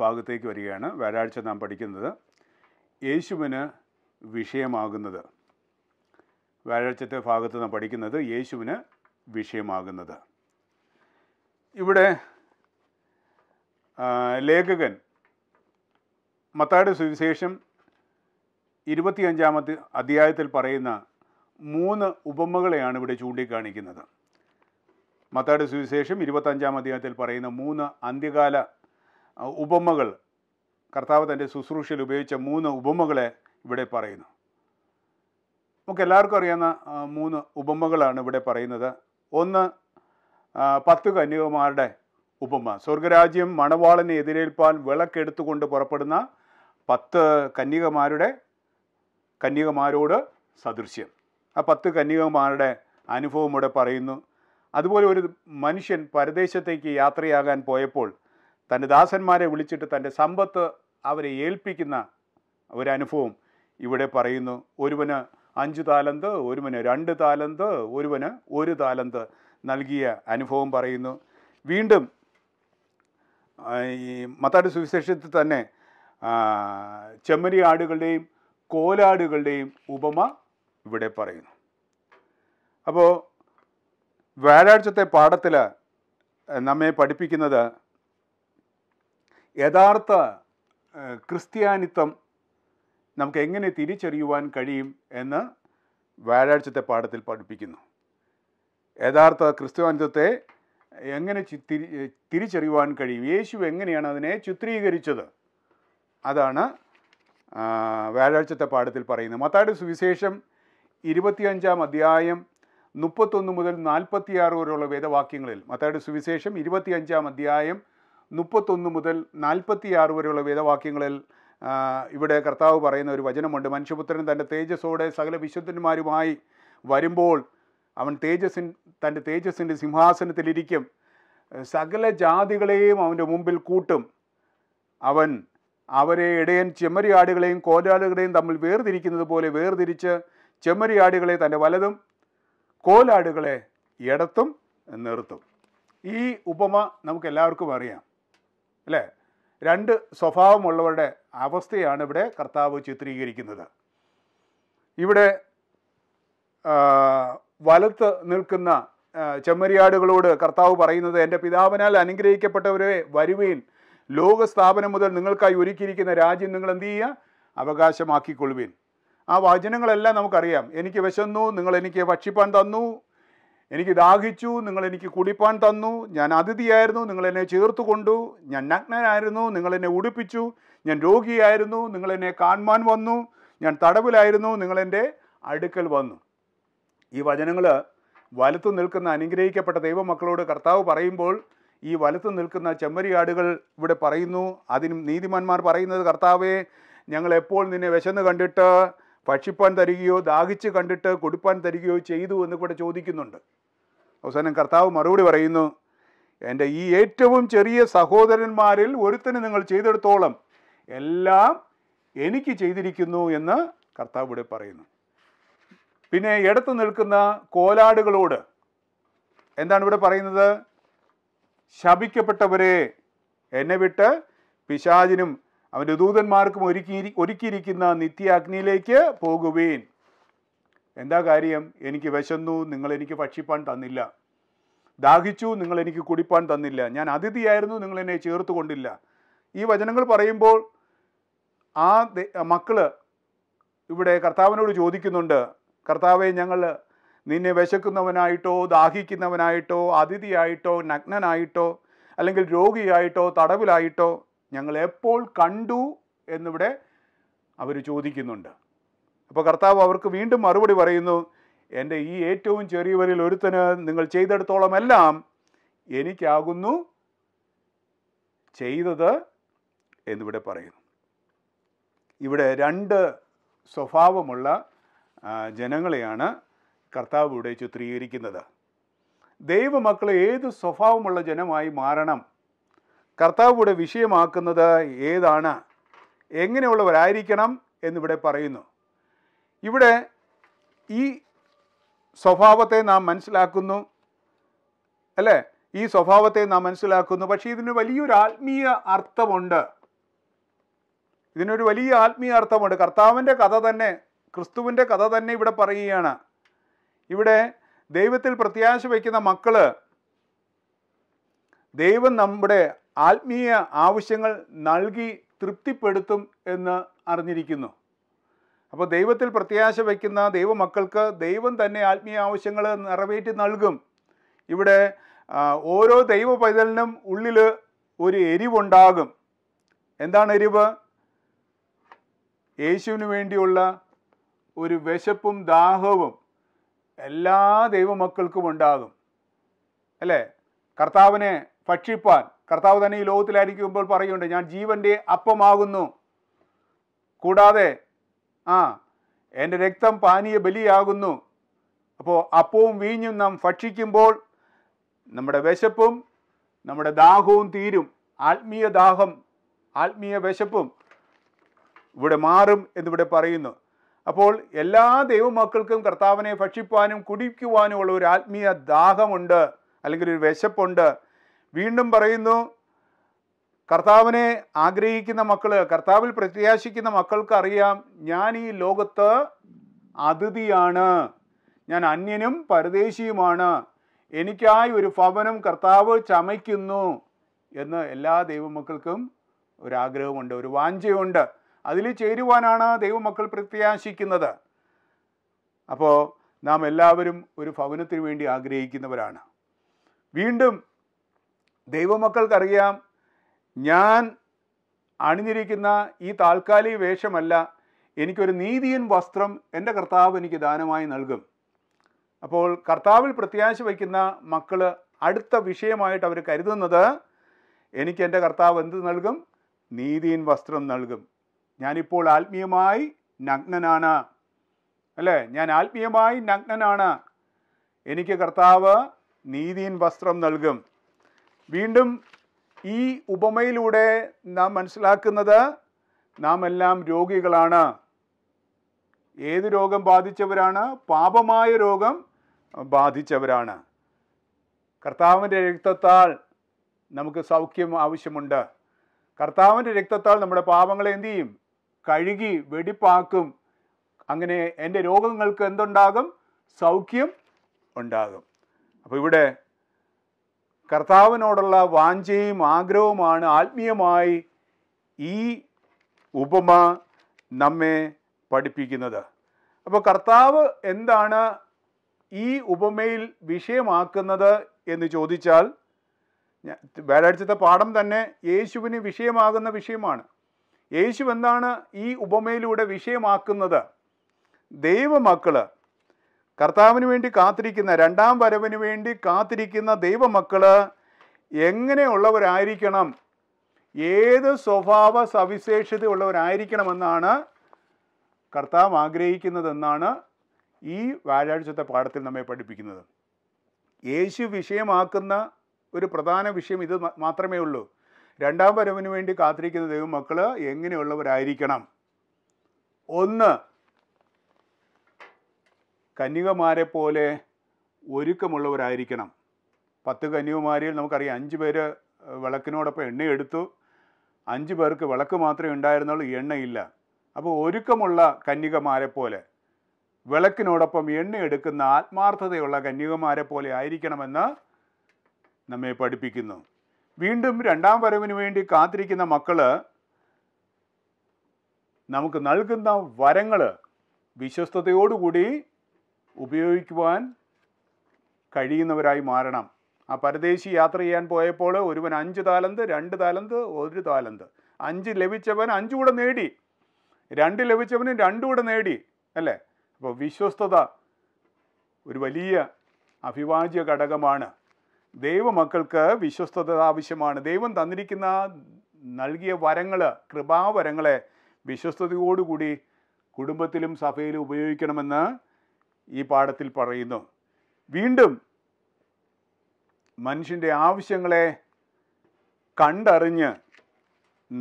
[SPEAKER 1] ഭാഗത്തേക്ക് വരികയാണ് വ്യാഴാഴ്ച നാം പഠിക്കുന്നത് യേശുവിന് വിഷയമാകുന്നത് വ്യാഴാഴ്ചത്തെ ഭാഗത്ത് നാം പഠിക്കുന്നത് യേശുവിന് വിഷയമാകുന്നത് ഇവിടെ ലേഖകൻ മത്തായുടെ സുവിശേഷം ഇരുപത്തിയഞ്ചാമത്തെ അധ്യായത്തിൽ പറയുന്ന മൂന്ന് ഉപമകളെയാണ് ഇവിടെ ചൂണ്ടിക്കാണിക്കുന്നത് മത്തായുടെ സുവിശേഷം ഇരുപത്തഞ്ചാം അധ്യായത്തിൽ പറയുന്ന മൂന്ന് അന്ത്യകാല ഉപമകൾ കർത്താവ് തൻ്റെ ശുശ്രൂഷയിൽ ഉപയോഗിച്ച മൂന്ന് ഉപമകളെ ഇവിടെ പറയുന്നു നമുക്ക് എല്ലാവർക്കും അറിയാവുന്ന മൂന്ന് ഉപമകളാണ് ഇവിടെ പറയുന്നത് ഒന്ന് പത്ത് കന്യകുമാരുടെ ഉപമ സ്വർഗരാജ്യം മണവാളനെ എതിരേൽപ്പാൻ വിളക്കെടുത്തുകൊണ്ട് പുറപ്പെടുന്ന പത്ത് കന്യകമാരുടെ കന്യകമാരോട് സദൃശ്യം ആ പത്ത് കന്യകമാരുടെ അനുഭവം ഇവിടെ പറയുന്നു അതുപോലെ ഒരു മനുഷ്യൻ പരദേശത്തേക്ക് യാത്രയാകാൻ പോയപ്പോൾ തൻ്റെ ദാസന്മാരെ വിളിച്ചിട്ട് തൻ്റെ സമ്പത്ത് അവരെ ഏൽപ്പിക്കുന്ന ഒരനുഭവം ഇവിടെ പറയുന്നു ഒരുവന് അഞ്ച് താലന്ത് ഒരുവന് രണ്ട് താലന്ത് ഒരുവന് ഒരു താലന്ത് നൽകിയ അനുഭവം പറയുന്നു വീണ്ടും ഈ മത്താട് സുവിശേഷത്തിൽ തന്നെ ചെമ്മരി ആടുകളുടെയും കോലാടുകളുടെയും ഉപമ ഇവിടെ പറയുന്നു അപ്പോൾ വ്യാഴാഴ്ചത്തെ പാഠത്തിൽ നമ്മെ പഠിപ്പിക്കുന്നത് യഥാർത്ഥ ക്രിസ്ത്യാനിത്വം നമുക്ക് എങ്ങനെ തിരിച്ചറിയുവാൻ കഴിയും എന്ന് വ്യാഴാഴ്ചത്തെ പാഠത്തിൽ പഠിപ്പിക്കുന്നു യഥാർത്ഥ ക്രിസ്തുവാനിത്വത്തെ എങ്ങനെ തിരിച്ചറിയുവാൻ കഴിയും യേശു എങ്ങനെയാണ് അതിനെ ചിത്രീകരിച്ചത് അതാണ് വ്യാഴാഴ്ചത്തെ പാഠത്തിൽ പറയുന്നത് മത്താടി സുവിശേഷം ഇരുപത്തിയഞ്ചാം അധ്യായം മുപ്പത്തൊന്ന് മുതൽ നാൽപ്പത്തിയാറ് വരെയുള്ള വേദവാക്യങ്ങളിൽ മത്താടി സുവിശേഷം ഇരുപത്തിയഞ്ചാം അധ്യായം മുപ്പത്തൊന്ന് മുതൽ നാൽപ്പത്തിയാറ് വരെയുള്ള വേദവാക്യങ്ങളിൽ ഇവിടെ കർത്താവ് പറയുന്ന ഒരു വചനമുണ്ട് മനുഷ്യപുത്രൻ തൻ്റെ തേജസ്സോടെ സകല വിശുദ്ധന്മാരുമായി വരുമ്പോൾ അവൻ തേജസ്സിൻ തൻ്റെ തേജസ്സിൻ്റെ സിംഹാസനത്തിലിരിക്കും സകല ജാതികളെയും അവൻ്റെ മുമ്പിൽ കൂട്ടും അവൻ അവരെ ഇടയൻ ചെമ്മരിയാടുകളെയും കോലാടുകളെയും തമ്മിൽ വേർതിരിക്കുന്നത് പോലെ വേർതിരിച്ച് ചെമ്മരിയാടുകളെ തൻ്റെ വലതും കോലാടുകളെ ഇടത്തും നിർത്തും ഈ ഉപമ നമുക്ക് എല്ലാവർക്കും അറിയാം അല്ലേ രണ്ട് സ്വഭാവമുള്ളവരുടെ അവസ്ഥയാണ് ഇവിടെ കർത്താവ് ചിത്രീകരിക്കുന്നത് ഇവിടെ വലത്ത് നിൽക്കുന്ന ചെമ്മരിയാടുകളോട് കർത്താവ് പറയുന്നത് എൻ്റെ പിതാവിനാൽ അനുഗ്രഹിക്കപ്പെട്ടവരെ ലോക ലോകസ്ഥാപനം മുതൽ നിങ്ങൾക്കായി ഒരുക്കിയിരിക്കുന്ന രാജ്യം നിങ്ങൾ എന്ത് ചെയ്യുക അവകാശമാക്കിക്കൊള്ളുവീൻ ആ വചനങ്ങളെല്ലാം നമുക്കറിയാം എനിക്ക് വിശന്നു നിങ്ങൾ എനിക്ക് ഭക്ഷിപ്പാൻ തന്നു എനിക്ക് ദാഹിച്ചു നിങ്ങൾ എനിക്ക് കുടിപ്പാൻ തന്നു ഞാൻ അതിഥിയായിരുന്നു നിങ്ങൾ എന്നെ ചേർത്തു കൊണ്ടു ഞാൻ നഗ്നനായിരുന്നു നിങ്ങൾ എന്നെ ഉടുപ്പിച്ചു ഞാൻ രോഗിയായിരുന്നു നിങ്ങൾ എന്നെ കാണുവാൻ വന്നു ഞാൻ തടവിലായിരുന്നു നിങ്ങൾ എൻ്റെ അടുക്കൽ വന്നു ഈ വചനങ്ങൾ വലത്തു നിൽക്കുന്ന അനുഗ്രഹിക്കപ്പെട്ട ദൈവമക്കളോട് കർത്താവ് പറയുമ്പോൾ ഈ വലത്തു നിൽക്കുന്ന ചെമ്മരിയാടുകൾ ഇവിടെ പറയുന്നു അതിന് നീതിമാന്മാർ പറയുന്നത് കർത്താവെ ഞങ്ങൾ എപ്പോൾ നിന്നെ വിശന്ന് കണ്ടിട്ട് ഭക്ഷിപ്പാൻ തരികയോ ദാഹിച്ച് കണ്ടിട്ട് കൊടുപ്പാൻ തരികയോ ചെയ്തു എന്ന് കൂടെ ചോദിക്കുന്നുണ്ട് അവസാനം കർത്താവ് മറുപടി പറയുന്നു എൻ്റെ ഈ ഏറ്റവും ചെറിയ സഹോദരന്മാരിൽ ഒരുത്തിന് നിങ്ങൾ ചെയ്തെടുത്തോളം എല്ലാം എനിക്ക് ചെയ്തിരിക്കുന്നു എന്ന് കർത്താവ് ഇവിടെ പറയുന്നു പിന്നെ ഇടത്ത് നിൽക്കുന്ന കോലാടുകളോട് എന്താണ് ഇവിടെ പറയുന്നത് ശപിക്കപ്പെട്ടവരെ എന്നെ വിട്ട് പിശാചിനും അവൻ്റെ ദൂതന്മാർക്കും ഒരുക്കി ഒരുക്കിയിരിക്കുന്ന നിത്യാഗ്നിയിലേക്ക് പോകുവീൻ എന്താ കാര്യം എനിക്ക് വിശന്നു നിങ്ങൾ എനിക്ക് ഭക്ഷിപ്പാൻ തന്നില്ല ദാഹിച്ചു നിങ്ങൾ എനിക്ക് കുടിപ്പാൻ തന്നില്ല ഞാൻ അതിഥിയായിരുന്നു നിങ്ങൾ എന്നെ ചേർത്ത് കൊണ്ടില്ല ഈ വചനങ്ങൾ പറയുമ്പോൾ ആ മക്കള് ഇവിടെ കർത്താവിനോട് ചോദിക്കുന്നുണ്ട് കർത്താവെ ഞങ്ങൾ നിന്നെ വിശക്കുന്നവനായിട്ടോ ദാഹിക്കുന്നവനായിട്ടോ അതിഥിയായിട്ടോ നഗ്നനായിട്ടോ അല്ലെങ്കിൽ രോഗിയായിട്ടോ തടവിലായിട്ടോ ഞങ്ങൾ എപ്പോൾ കണ്ടു എന്നിവിടെ അവർ ചോദിക്കുന്നുണ്ട് അപ്പോൾ കർത്താവ് അവർക്ക് വീണ്ടും മറുപടി പറയുന്നു എൻ്റെ ഈ ഏറ്റവും ചെറിയവരിൽ ഒരുത്തന് നിങ്ങൾ ചെയ്തെടുത്തോളമെല്ലാം എനിക്കാകുന്നു ചെയ്തത് എന്നിവിടെ പറയുന്നു ഇവിടെ രണ്ട് സ്വഭാവമുള്ള ജനങ്ങളെയാണ് കർത്താവ് ഇവിടെ ചിത്രീകരിക്കുന്നത് ദൈവമക്കൾ ഏത് സ്വഭാവമുള്ള ജനമായി മാറണം കർത്താവൂടെ വിഷയമാക്കുന്നത് ഏതാണ് എങ്ങനെയുള്ളവരായിരിക്കണം എന്നിവിടെ പറയുന്നു ഇവിടെ ഈ സ്വഭാവത്തെ നാം മനസ്സിലാക്കുന്നു അല്ലേ ഈ സ്വഭാവത്തെ നാം മനസ്സിലാക്കുന്നു പക്ഷേ ഇതിന് വലിയൊരു ആത്മീയ അർത്ഥമുണ്ട് ഇതിനൊരു വലിയ ആത്മീയ അർത്ഥമുണ്ട് കർത്താവിൻ്റെ കഥ തന്നെ ക്രിസ്തുവിൻ്റെ കഥ തന്നെ ഇവിടെ പറയുകയാണ് ഇവിടെ ദൈവത്തിൽ പ്രത്യാശ വയ്ക്കുന്ന മക്കള് ദൈവം നമ്മുടെ ആത്മീയ ആവശ്യങ്ങൾ നൽകി തൃപ്തിപ്പെടുത്തും എന്ന് അറിഞ്ഞിരിക്കുന്നു അപ്പോൾ ദൈവത്തിൽ പ്രത്യാശ വയ്ക്കുന്ന ദൈവമക്കൾക്ക് ദൈവം തന്നെ ആത്മീയ ആവശ്യങ്ങൾ നിറവേറ്റി നൽകും ഇവിടെ ഓരോ ദൈവ പൈതലിനും ഉള്ളിൽ ഒരു എരിവുണ്ടാകും എന്താണ് എരിവ് യേശുവിന് വേണ്ടിയുള്ള ഒരു വിശപ്പും ദാഹവും എല്ലാ ദൈവമക്കൾക്കും ഉണ്ടാകും അല്ലേ കർത്താവിനെ ഭക്ഷിപ്പാൻ കർത്താവ് തന്നെ ഈ ലോകത്തിലായിരിക്കുമ്പോൾ പറയുന്നുണ്ട് ഞാൻ ജീവൻ്റെ അപ്പമാകുന്നു കൂടാതെ ആ എൻ്റെ രക്തം പാനീയ ബലിയാകുന്നു അപ്പോൾ അപ്പവും വീഞ്ഞും നാം ഭക്ഷിക്കുമ്പോൾ നമ്മുടെ വിശപ്പും നമ്മുടെ ദാഹവും തീരും ആത്മീയ ദാഹം ആത്മീയ വിശപ്പും ഇവിടെ മാറും എന്നിവിടെ പറയുന്നു അപ്പോൾ എല്ലാ ദൈവമക്കൾക്കും കർത്താവിനെ ഭക്ഷിപ്പാനും കുടിക്കുവാനും ഉള്ള ഒരു ആത്മീയ ദാഹമുണ്ട് അല്ലെങ്കിൽ ഒരു വിശപ്പുണ്ട് വീണ്ടും പറയുന്നു കർത്താവിനെ ആഗ്രഹിക്കുന്ന മക്കൾ കർത്താവിൽ പ്രത്യാശിക്കുന്ന മക്കൾക്ക് അറിയാം ഞാൻ ഈ ലോകത്ത് അതിഥിയാണ് ഞാൻ അന്യനും പരദേശിയുമാണ് എനിക്കായി ഒരു ഭവനം കർത്താവ് ചമയ്ക്കുന്നു എന്ന് എല്ലാ ദൈവമക്കൾക്കും ഒരാഗ്രഹമുണ്ട് ഒരു വാഞ്ചയുണ്ട് അതിൽ ചേരുവാനാണ് ദൈവമക്കൾ പ്രത്യാശിക്കുന്നത് അപ്പോൾ നാം എല്ലാവരും ഒരു ഭവനത്തിന് വേണ്ടി ആഗ്രഹിക്കുന്നവരാണ് വീണ്ടും ദൈവമക്കൾക്കറിയാം ഞാൻ അണിഞ്ഞിരിക്കുന്ന ഈ താൽക്കാലിക വേഷമല്ല എനിക്കൊരു നീതിയൻ വസ്ത്രം എൻ്റെ കർത്താവ് എനിക്ക് ദാനമായി നൽകും അപ്പോൾ കർത്താവിൽ പ്രത്യാശ വയ്ക്കുന്ന മക്കൾ അടുത്ത വിഷയമായിട്ട് അവർ കരുതുന്നത് എനിക്ക് എൻ്റെ കർത്താവ് എന്ത് നൽകും നീതിയൻ വസ്ത്രം നൽകും ഞാനിപ്പോൾ ആത്മീയമായി നഗ്നനാണ് അല്ലേ ഞാൻ ആത്മീയമായി നഗ്നനാണ് എനിക്ക് കർത്താവ് നീതിയൻ വസ്ത്രം നൽകും വീണ്ടും ഈ ഉപമയിലൂടെ നാം മനസ്സിലാക്കുന്നത് നാം എല്ലാം രോഗികളാണ് ഏത് രോഗം ബാധിച്ചവരാണ് പാപമായ രോഗം ബാധിച്ചവരാണ് കർത്താവിൻ്റെ രക്തത്താൽ നമുക്ക് സൗഖ്യം ആവശ്യമുണ്ട് കർത്താവിൻ്റെ രക്തത്താൽ നമ്മുടെ പാപങ്ങളെ എന്തു ചെയ്യും കഴുകി വെടിപ്പാക്കും അങ്ങനെ എൻ്റെ രോഗങ്ങൾക്ക് എന്തുണ്ടാകും സൗഖ്യം ഉണ്ടാകും അപ്പോൾ ഇവിടെ കർത്താവിനോടുള്ള വാഞ്ചയും ആഗ്രഹവുമാണ് ആത്മീയമായി ഈ ഉപമ നമ്മെ പഠിപ്പിക്കുന്നത് അപ്പോൾ കർത്താവ് എന്താണ് ഈ ഉപമയിൽ വിഷയമാക്കുന്നത് എന്ന് ചോദിച്ചാൽ വേലാഴ്ചത്തെ പാഠം തന്നെ യേശുവിന് വിഷയമാകുന്ന വിഷയമാണ് യേശു എന്താണ് ഈ ഉപമയിലൂടെ വിഷയമാക്കുന്നത് ദൈവമക്കള് കർത്താവിന് വേണ്ടി കാത്തിരിക്കുന്ന രണ്ടാം വരവിന് വേണ്ടി കാത്തിരിക്കുന്ന ദൈവമക്കള് എങ്ങനെയുള്ളവരായിരിക്കണം ഏത് സ്വഭാവ സവിശേഷത ഉള്ളവരായിരിക്കണമെന്നാണ് കർത്താവ് ആഗ്രഹിക്കുന്നതെന്നാണ് ഈ വ്യാഴാഴ്ചത്തെ പാഠത്തിൽ നമ്മെ പഠിപ്പിക്കുന്നത് യേശു വിഷയമാക്കുന്ന ഒരു പ്രധാന വിഷയം ഇത് മാത്രമേ ഉള്ളൂ രണ്ടാം വരവിന് വേണ്ടി കാത്തിരിക്കുന്ന ദൈവമക്കൾ എങ്ങനെയുള്ളവരായിരിക്കണം ഒന്ന് കന്യകമാരെ പോലെ ഒരുക്കമുള്ളവരായിരിക്കണം പത്ത് കന്യകുമാരിയിൽ നമുക്കറിയാം അഞ്ച് പേര് വിളക്കിനോടൊപ്പം എണ്ണയെടുത്തു അഞ്ച് പേർക്ക് വിളക്ക് മാത്രമേ ഉണ്ടായിരുന്നുള്ളൂ എണ്ണയില്ല അപ്പോൾ ഒരുക്കമുള്ള കന്യകമാരെ പോലെ വിളക്കിനോടൊപ്പം എണ്ണയെടുക്കുന്ന ആത്മാർത്ഥതയുള്ള കന്യകമാരെ പോലെ ആയിരിക്കണമെന്ന് നമ്മെ പഠിപ്പിക്കുന്നു വീണ്ടും രണ്ടാം വരവിന് വേണ്ടി കാത്തിരിക്കുന്ന മക്കൾ നമുക്ക് നൽകുന്ന വരങ്ങൾ വിശ്വസ്തയോടുകൂടി ഉപയോഗിക്കുവാൻ കഴിയുന്നവരായി മാറണം ആ പരദേശി യാത്ര ചെയ്യാൻ പോയപ്പോൾ ഒരുവൻ അഞ്ച് താലന്ത് രണ്ട് താലന്ത് ഒരു താലന്ത് അഞ്ച് ലഭിച്ചവൻ അഞ്ചുകൂടെ നേടി രണ്ട് ലഭിച്ചവന് രണ്ടുകൂടെ നേടി അല്ലേ അപ്പോൾ വിശ്വസ്തത ഒരു വലിയ അഭിവാജ്യ ഘടകമാണ് ദൈവമക്കൾക്ക് വിശ്വസ്തത ആവശ്യമാണ് ദൈവം തന്നിരിക്കുന്ന നൽകിയ വരങ്ങൾ കൃപാവരങ്ങളെ വിശ്വസ്തയോടുകൂടി കുടുംബത്തിലും സഭയിലും ഉപയോഗിക്കണമെന്ന് ഈ പാഠത്തിൽ പറയുന്നു വീണ്ടും മനുഷ്യൻ്റെ ആവശ്യങ്ങളെ കണ്ടറിഞ്ഞ്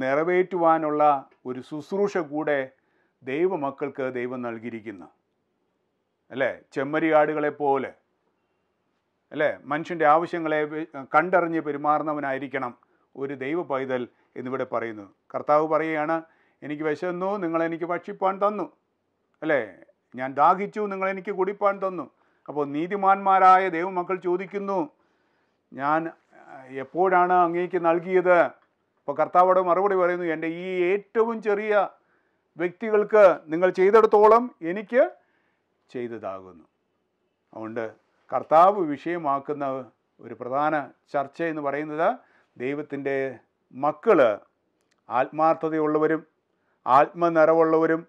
[SPEAKER 1] നിറവേറ്റുവാനുള്ള ഒരു ശുശ്രൂഷ കൂടെ ദൈവമക്കൾക്ക് ദൈവം നൽകിയിരിക്കുന്നു അല്ലേ ചെമ്മരിയാടുകളെ പോലെ അല്ലേ മനുഷ്യൻ്റെ ആവശ്യങ്ങളെ കണ്ടറിഞ്ഞ് പെരുമാറുന്നവനായിരിക്കണം ഒരു ദൈവ പൈതൽ എന്നിവിടെ പറയുന്നു കർത്താവ് പറയുകയാണ് എനിക്ക് വിശന്നു നിങ്ങളെനിക്ക് ഭക്ഷിപ്പാൻ തന്നു അല്ലേ ഞാൻ ദാഹിച്ചു നിങ്ങൾ എനിക്ക് കുടിപ്പാൻ തന്നു അപ്പോൾ നീതിമാന്മാരായ ദൈവമക്കൾ ചോദിക്കുന്നു ഞാൻ എപ്പോഴാണ് അങ്ങേക്ക് നൽകിയത് അപ്പോൾ കർത്താവോട് മറുപടി പറയുന്നു എൻ്റെ ഈ ഏറ്റവും ചെറിയ വ്യക്തികൾക്ക് നിങ്ങൾ ചെയ്തെടുത്തോളം എനിക്ക് ചെയ്തതാകുന്നു അതുകൊണ്ട് കർത്താവ് വിഷയമാക്കുന്ന ഒരു പ്രധാന ചർച്ച എന്ന് പറയുന്നത് ദൈവത്തിൻ്റെ മക്കൾ ആത്മാർത്ഥതയുള്ളവരും ആത്മനിറവുള്ളവരും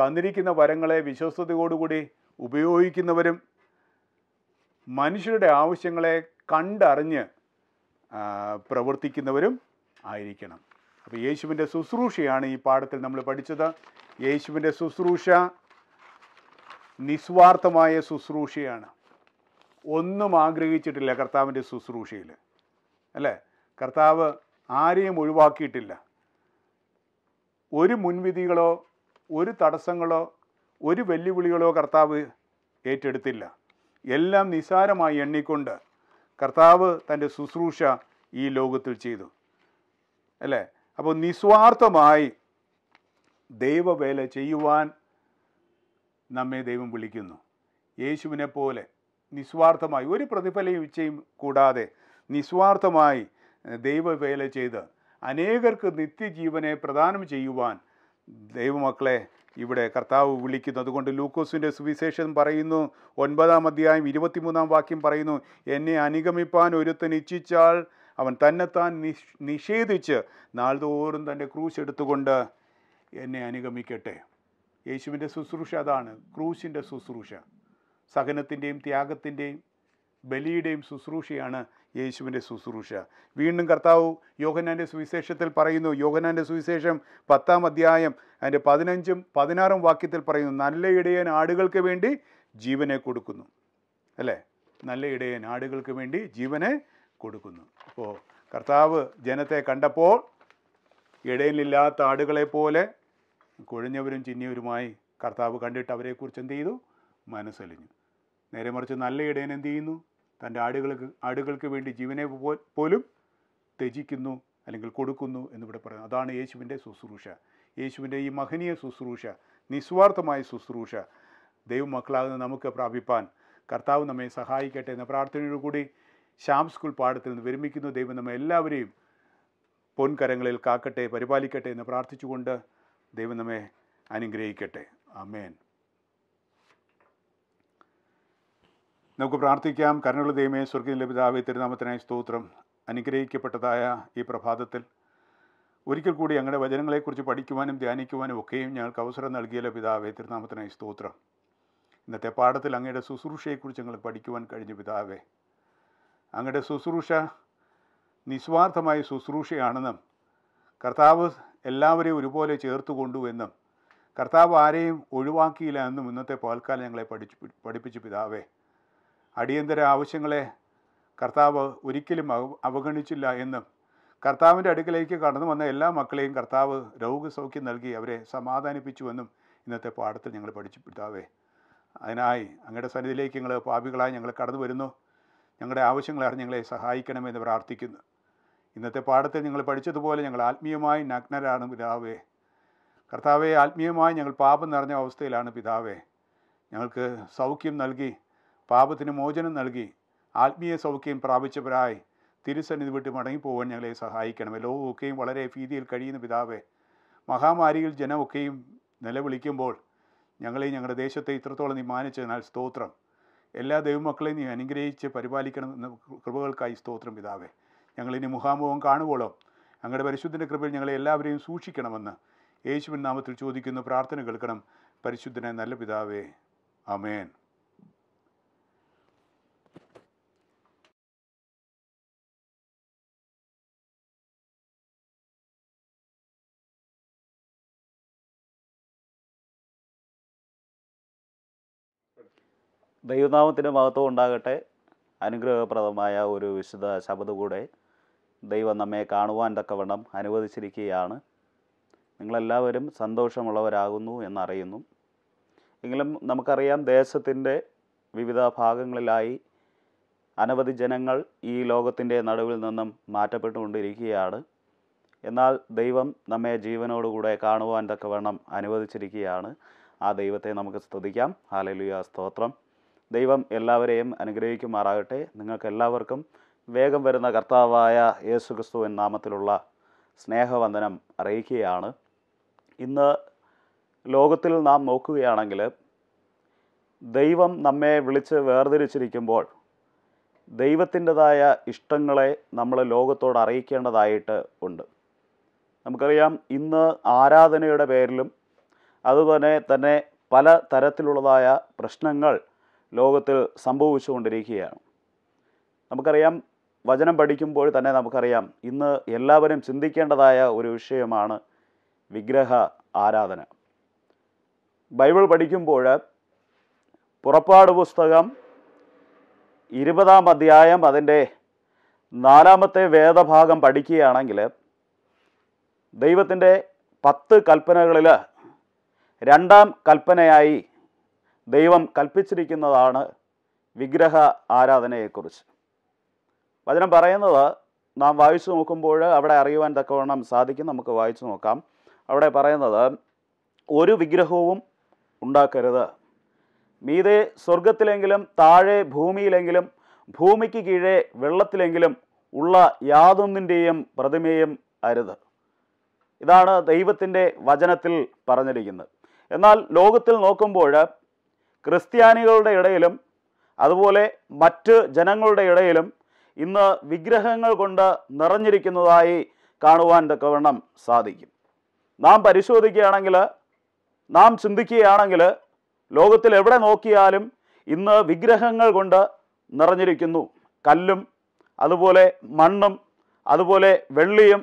[SPEAKER 1] തന്നിരിക്കുന്ന വരങ്ങളെ വിശ്വസ്തയോടുകൂടി ഉപയോഗിക്കുന്നവരും മനുഷ്യരുടെ ആവശ്യങ്ങളെ കണ്ടറിഞ്ഞ് പ്രവർത്തിക്കുന്നവരും ആയിരിക്കണം അപ്പോൾ യേശുവിൻ്റെ ശുശ്രൂഷയാണ് ഈ പാഠത്തിൽ നമ്മൾ പഠിച്ചത് യേശുവിൻ്റെ ശുശ്രൂഷ നിസ്വാർത്ഥമായ ശുശ്രൂഷയാണ് ഒന്നും ആഗ്രഹിച്ചിട്ടില്ല കർത്താവിൻ്റെ ശുശ്രൂഷയിൽ അല്ലേ കർത്താവ് ആരെയും ഒഴിവാക്കിയിട്ടില്ല ഒരു മുൻവിധികളോ ഒരു തടസ്സങ്ങളോ ഒരു വെല്ലുവിളികളോ കർത്താവ് ഏറ്റെടുത്തില്ല എല്ലാം നിസാരമായി എണ്ണിക്കൊണ്ട് കർത്താവ് തൻ്റെ ശുശ്രൂഷ ഈ ലോകത്തിൽ ചെയ്തു അല്ലേ അപ്പോൾ നിസ്വാർത്ഥമായി ദൈവവേല ചെയ്യുവാൻ നമ്മെ ദൈവം വിളിക്കുന്നു യേശുവിനെ പോലെ നിസ്വാർത്ഥമായി ഒരു പ്രതിഫലയും ഇച്ഛയും കൂടാതെ നിസ്വാർത്ഥമായി ദൈവവേല ചെയ്ത് അനേകർക്ക് നിത്യജീവനെ പ്രദാനം ചെയ്യുവാൻ ദൈവമക്കളെ ഇവിടെ കർത്താവ് വിളിക്കുന്നു അതുകൊണ്ട് ലൂക്കോസിൻ്റെ സുവിശേഷം പറയുന്നു ഒൻപതാം അധ്യായം ഇരുപത്തിമൂന്നാം വാക്യം പറയുന്നു എന്നെ അനുഗമിപ്പാൻ ഒരുത്തൻ ഇച്ഛിച്ചാൽ അവൻ തന്നെത്താൻ നിഷ് നിഷേധിച്ച് നാൾതോറും തൻ്റെ ക്രൂശ് എടുത്തുകൊണ്ട് എന്നെ അനുഗമിക്കട്ടെ യേശുവിൻ്റെ ശുശ്രൂഷ അതാണ് ക്രൂശിൻ്റെ ശുശ്രൂഷ സഹനത്തിൻ്റെയും ത്യാഗത്തിൻ്റെയും ബലിയുടെയും ശുശ്രൂഷയാണ് യേശുവിൻ്റെ ശുശ്രൂഷ വീണ്ടും കർത്താവ് യോഹനാൻ്റെ സുവിശേഷത്തിൽ പറയുന്നു യോഹനാൻ്റെ സുവിശേഷം പത്താം അധ്യായം അതിൻ്റെ പതിനഞ്ചും പതിനാറും വാക്യത്തിൽ പറയുന്നു നല്ല ഇടയൻ ആടുകൾക്ക് വേണ്ടി ജീവനെ കൊടുക്കുന്നു അല്ലേ നല്ല ഇടയൻ ആടുകൾക്ക് വേണ്ടി ജീവനെ കൊടുക്കുന്നു അപ്പോൾ കർത്താവ് ജനത്തെ കണ്ടപ്പോൾ ഇടയിലില്ലാത്ത ആടുകളെ പോലെ കുഴഞ്ഞവരും ചിന്നിയവരുമായി കർത്താവ് കണ്ടിട്ട് അവരെക്കുറിച്ച് എന്ത് ചെയ്തു മനസ്സലിഞ്ഞു നേരെ മറിച്ച് നല്ല ഇടയൻ എന്ത് ചെയ്യുന്നു തൻ്റെ ആടുകൾക്ക് ആടുകൾക്ക് വേണ്ടി ജീവനെ പോലും ത്യജിക്കുന്നു അല്ലെങ്കിൽ കൊടുക്കുന്നു എന്നിവിടെ പറയുന്നത് അതാണ് യേശുവിൻ്റെ ശുശ്രൂഷ യേശുവിൻ്റെ ഈ മഹനീയ ശുശ്രൂഷ നിസ്വാർത്ഥമായ ശുശ്രൂഷ ദൈവമക്കളാകുന്ന നമുക്ക് പ്രാപിപ്പാൻ കർത്താവ് നമ്മെ സഹായിക്കട്ടെ എന്ന പ്രാർത്ഥനയോടുകൂടി ശ്യാം സ്കൂൾ പാഠത്തിൽ നിന്ന് വിരമിക്കുന്ന ദൈവം നമ്മെ എല്ലാവരെയും പൊൻകരങ്ങളിൽ കാക്കട്ടെ പരിപാലിക്കട്ടെ എന്ന് പ്രാർത്ഥിച്ചുകൊണ്ട് ദൈവം നമ്മെ അനുഗ്രഹിക്കട്ടെ അമേൻ നമുക്ക് പ്രാർത്ഥിക്കാം കരുണുള്ള ദൈവമേ സ്വർഗീയ പിതാവേ തിരുനാമത്തിനായി സ്തോത്രം അനുഗ്രഹിക്കപ്പെട്ടതായ ഈ പ്രഭാതത്തിൽ ഒരിക്കൽ കൂടി ഞങ്ങളുടെ വചനങ്ങളെക്കുറിച്ച് പഠിക്കുവാനും ധ്യാനിക്കുവാനും ഒക്കെയും ഞങ്ങൾക്ക് അവസരം നൽകിയല്ലോ പിതാവേ തിരുനാമത്തിനായി സ്തോത്രം ഇന്നത്തെ പാഠത്തിൽ അങ്ങയുടെ ശുശ്രൂഷയെക്കുറിച്ച് ഞങ്ങൾ പഠിക്കുവാൻ കഴിഞ്ഞു പിതാവേ അങ്ങയുടെ ശുശ്രൂഷ നിസ്വാർത്ഥമായ ശുശ്രൂഷയാണെന്നും കർത്താവ് എല്ലാവരെയും ഒരുപോലെ ചേർത്തുകൊണ്ടു എന്നും കർത്താവ് ആരെയും ഒഴിവാക്കിയില്ല എന്നും ഇന്നത്തെ പാൽക്കാലം ഞങ്ങളെ പഠിച്ചു പഠിപ്പിച്ചു പിതാവേ അടിയന്തര ആവശ്യങ്ങളെ കർത്താവ് ഒരിക്കലും അവഗണിച്ചില്ല എന്നും കർത്താവിൻ്റെ അടുക്കലേക്ക് കടന്നു വന്ന എല്ലാ മക്കളെയും കർത്താവ് രോഗസൗഖ്യം നൽകി അവരെ സമാധാനിപ്പിച്ചുവെന്നും ഇന്നത്തെ പാഠത്തിൽ ഞങ്ങൾ പഠിച്ചു പിതാവേ അതിനായി അങ്ങയുടെ സന്നിധിയിലേക്ക് ഞങ്ങൾ പാപികളായി ഞങ്ങൾ കടന്നു വരുന്നു ഞങ്ങളുടെ ആവശ്യങ്ങളെ ഞങ്ങളെ സഹായിക്കണമെന്ന് പ്രാർത്ഥിക്കുന്നു ഇന്നത്തെ പാഠത്തിൽ ഞങ്ങൾ പഠിച്ചതുപോലെ ഞങ്ങൾ ആത്മീയമായി നഗ്നരാണ് പിതാവേ കർത്താവെ ആത്മീയമായി ഞങ്ങൾ പാപം നിറഞ്ഞ അവസ്ഥയിലാണ് പിതാവേ ഞങ്ങൾക്ക് സൗഖ്യം നൽകി പാപത്തിന് മോചനം നൽകി ആത്മീയ സൗഖ്യം പ്രാപിച്ചവരായി തിരുസന്നിധി വിട്ട് മടങ്ങിപ്പോകാൻ ഞങ്ങളെ സഹായിക്കണം ലോകമൊക്കെയും വളരെ ഭീതിയിൽ കഴിയുന്ന പിതാവേ മഹാമാരിയിൽ ജനമൊക്കെയും നിലവിളിക്കുമ്പോൾ ഞങ്ങളെ ഞങ്ങളുടെ ദേശത്തെ ഇത്രത്തോളം നീ മാനിച്ചതിനാൽ സ്തോത്രം എല്ലാ ദൈവമക്കളെയും നീ അനുഗ്രഹിച്ച് പരിപാലിക്കണം എന്ന കൃപകൾക്കായി സ്തോത്രം പിതാവേ ഞങ്ങളിനി മുഖാമുഖം കാണുമ്പോളോ ഞങ്ങളുടെ പരിശുദ്ധൻ്റെ കൃപയിൽ ഞങ്ങളെ എല്ലാവരെയും സൂക്ഷിക്കണമെന്ന് യേശുവിൻ നാമത്തിൽ ചോദിക്കുന്ന പ്രാർത്ഥന കേൾക്കണം പരിശുദ്ധനെ നല്ല പിതാവേ അമേൻ ദൈവനാമത്തിൻ്റെ മഹത്വം ഉണ്ടാകട്ടെ
[SPEAKER 2] അനുഗ്രഹപ്രദമായ ഒരു വിശുദ്ധ ശബ്ദകൂടെ ദൈവം നമ്മെ കാണുവാൻ തക്കവണ്ണം അനുവദിച്ചിരിക്കുകയാണ് നിങ്ങളെല്ലാവരും സന്തോഷമുള്ളവരാകുന്നു എന്നറിയുന്നു എങ്കിലും നമുക്കറിയാം ദേശത്തിൻ്റെ വിവിധ ഭാഗങ്ങളിലായി അനവധി ജനങ്ങൾ ഈ ലോകത്തിൻ്റെ നടുവിൽ നിന്നും മാറ്റപ്പെട്ടുകൊണ്ടിരിക്കുകയാണ് എന്നാൽ ദൈവം നമ്മെ ജീവനോടുകൂടെ കാണുവാൻ തക്കവണ്ണം അനുവദിച്ചിരിക്കുകയാണ് ആ ദൈവത്തെ നമുക്ക് സ്തുതിക്കാം ഹാലലുയ സ്തോത്രം ദൈവം എല്ലാവരെയും അനുഗ്രഹിക്കുമാറാകട്ടെ നിങ്ങൾക്കെല്ലാവർക്കും വേഗം വരുന്ന കർത്താവായ യേശു എൻ നാമത്തിലുള്ള സ്നേഹവന്ദനം അറിയിക്കുകയാണ് ഇന്ന് ലോകത്തിൽ നാം നോക്കുകയാണെങ്കിൽ ദൈവം നമ്മെ വിളിച്ച് വേർതിരിച്ചിരിക്കുമ്പോൾ ദൈവത്തിൻ്റെതായ ഇഷ്ടങ്ങളെ നമ്മൾ ലോകത്തോട് അറിയിക്കേണ്ടതായിട്ട് ഉണ്ട് നമുക്കറിയാം ഇന്ന് ആരാധനയുടെ പേരിലും അതുപോലെ തന്നെ പല തരത്തിലുള്ളതായ പ്രശ്നങ്ങൾ ലോകത്തിൽ സംഭവിച്ചുകൊണ്ടിരിക്കുകയാണ് നമുക്കറിയാം വചനം പഠിക്കുമ്പോൾ തന്നെ നമുക്കറിയാം ഇന്ന് എല്ലാവരും ചിന്തിക്കേണ്ടതായ ഒരു വിഷയമാണ് വിഗ്രഹ ആരാധന ബൈബിൾ പഠിക്കുമ്പോൾ പുറപ്പാട് പുസ്തകം ഇരുപതാം അധ്യായം അതിൻ്റെ നാലാമത്തെ വേദഭാഗം പഠിക്കുകയാണെങ്കിൽ ദൈവത്തിൻ്റെ പത്ത് കൽപ്പനകളിൽ രണ്ടാം കൽപ്പനയായി ദൈവം കൽപ്പിച്ചിരിക്കുന്നതാണ് വിഗ്രഹ ആരാധനയെക്കുറിച്ച് വചനം പറയുന്നത് നാം വായിച്ചു നോക്കുമ്പോൾ അവിടെ അറിയുവാൻ തക്കവണ്ണം സാധിക്കും നമുക്ക് വായിച്ചു നോക്കാം അവിടെ പറയുന്നത് ഒരു വിഗ്രഹവും ഉണ്ടാക്കരുത് മീതെ സ്വർഗത്തിലെങ്കിലും താഴെ ഭൂമിയിലെങ്കിലും ഭൂമിക്ക് കീഴേ വെള്ളത്തിലെങ്കിലും ഉള്ള യാതൊന്നിൻ്റെയും പ്രതിമയും അരുത് ഇതാണ് ദൈവത്തിൻ്റെ വചനത്തിൽ പറഞ്ഞിരിക്കുന്നത് എന്നാൽ ലോകത്തിൽ നോക്കുമ്പോൾ ക്രിസ്ത്യാനികളുടെ ഇടയിലും അതുപോലെ മറ്റ് ജനങ്ങളുടെ ഇടയിലും ഇന്ന് വിഗ്രഹങ്ങൾ കൊണ്ട് നിറഞ്ഞിരിക്കുന്നതായി കാണുവാൻ തക്കവണ്ണം സാധിക്കും നാം പരിശോധിക്കുകയാണെങ്കിൽ നാം ചിന്തിക്കുകയാണെങ്കിൽ ലോകത്തിൽ എവിടെ നോക്കിയാലും ഇന്ന് വിഗ്രഹങ്ങൾ കൊണ്ട് നിറഞ്ഞിരിക്കുന്നു കല്ലും അതുപോലെ മണ്ണും അതുപോലെ വെള്ളിയും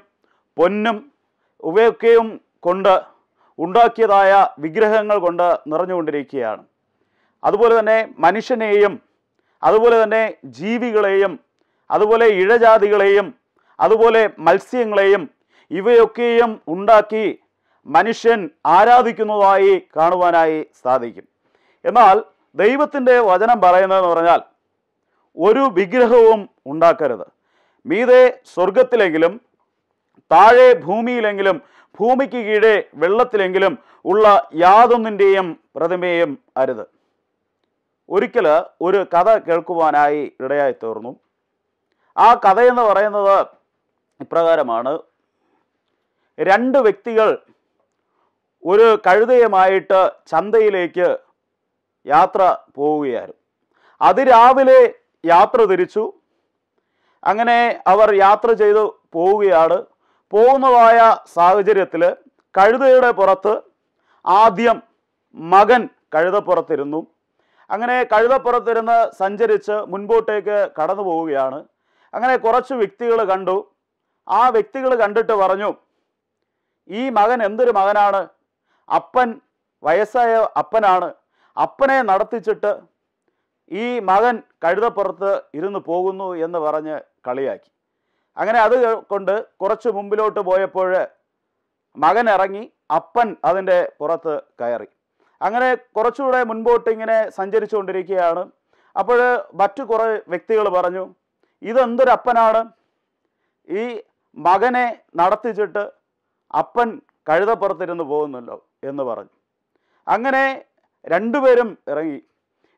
[SPEAKER 2] പൊന്നും ഇവയൊക്കെയും കൊണ്ട് ഉണ്ടാക്കിയതായ വിഗ്രഹങ്ങൾ കൊണ്ട് നിറഞ്ഞുകൊണ്ടിരിക്കുകയാണ് അതുപോലെ തന്നെ മനുഷ്യനെയും അതുപോലെ തന്നെ ജീവികളെയും അതുപോലെ ഇഴജാതികളെയും അതുപോലെ മത്സ്യങ്ങളെയും ഇവയൊക്കെയും ഉണ്ടാക്കി മനുഷ്യൻ ആരാധിക്കുന്നതായി കാണുവാനായി സാധിക്കും എന്നാൽ ദൈവത്തിൻ്റെ വചനം പറയുന്നതെന്ന് പറഞ്ഞാൽ ഒരു വിഗ്രഹവും ഉണ്ടാക്കരുത് മീതെ സ്വർഗത്തിലെങ്കിലും താഴെ ഭൂമിയിലെങ്കിലും ഭൂമിക്ക് കീഴേ വെള്ളത്തിലെങ്കിലും ഉള്ള യാതൊന്നിൻ്റെയും പ്രതിമയും അരുത് ഒരിക്കൽ ഒരു കഥ കേൾക്കുവാനായി ഇടയായി തീർന്നു ആ കഥയെന്ന് പറയുന്നത് ഇപ്രകാരമാണ് രണ്ട് വ്യക്തികൾ ഒരു കഴുതയുമായിട്ട് ചന്തയിലേക്ക് യാത്ര പോവുകയായിരുന്നു അതിരാവിലെ യാത്ര തിരിച്ചു അങ്ങനെ അവർ യാത്ര ചെയ്ത് പോവുകയാണ് പോകുന്നതായ സാഹചര്യത്തിൽ കഴുതയുടെ പുറത്ത് ആദ്യം മകൻ കഴുതപ്പുറത്തിരുന്നു അങ്ങനെ കഴുതപ്പുറത്തിരുന്ന് സഞ്ചരിച്ച് മുൻപോട്ടേക്ക് കടന്നു പോവുകയാണ് അങ്ങനെ കുറച്ച് വ്യക്തികൾ കണ്ടു ആ വ്യക്തികൾ കണ്ടിട്ട് പറഞ്ഞു ഈ മകൻ എന്തൊരു മകനാണ് അപ്പൻ വയസ്സായ അപ്പനാണ് അപ്പനെ നടത്തിച്ചിട്ട് ഈ മകൻ കഴുതപ്പുറത്ത് ഇരുന്ന് പോകുന്നു എന്ന് പറഞ്ഞ് കളിയാക്കി അങ്ങനെ അത് കൊണ്ട് കുറച്ച് മുമ്പിലോട്ട് പോയപ്പോൾ മകൻ ഇറങ്ങി അപ്പൻ അതിൻ്റെ പുറത്ത് കയറി അങ്ങനെ കുറച്ചുകൂടെ മുൻപോട്ട് ഇങ്ങനെ സഞ്ചരിച്ചുകൊണ്ടിരിക്കുകയാണ് അപ്പോൾ മറ്റു കുറേ വ്യക്തികൾ പറഞ്ഞു ഇതെന്തൊരപ്പനാണ് ഈ മകനെ നടത്തിച്ചിട്ട് അപ്പൻ കഴുതപ്പുറത്തിരുന്ന് പോകുന്നല്ലോ എന്ന് പറഞ്ഞു അങ്ങനെ രണ്ടുപേരും ഇറങ്ങി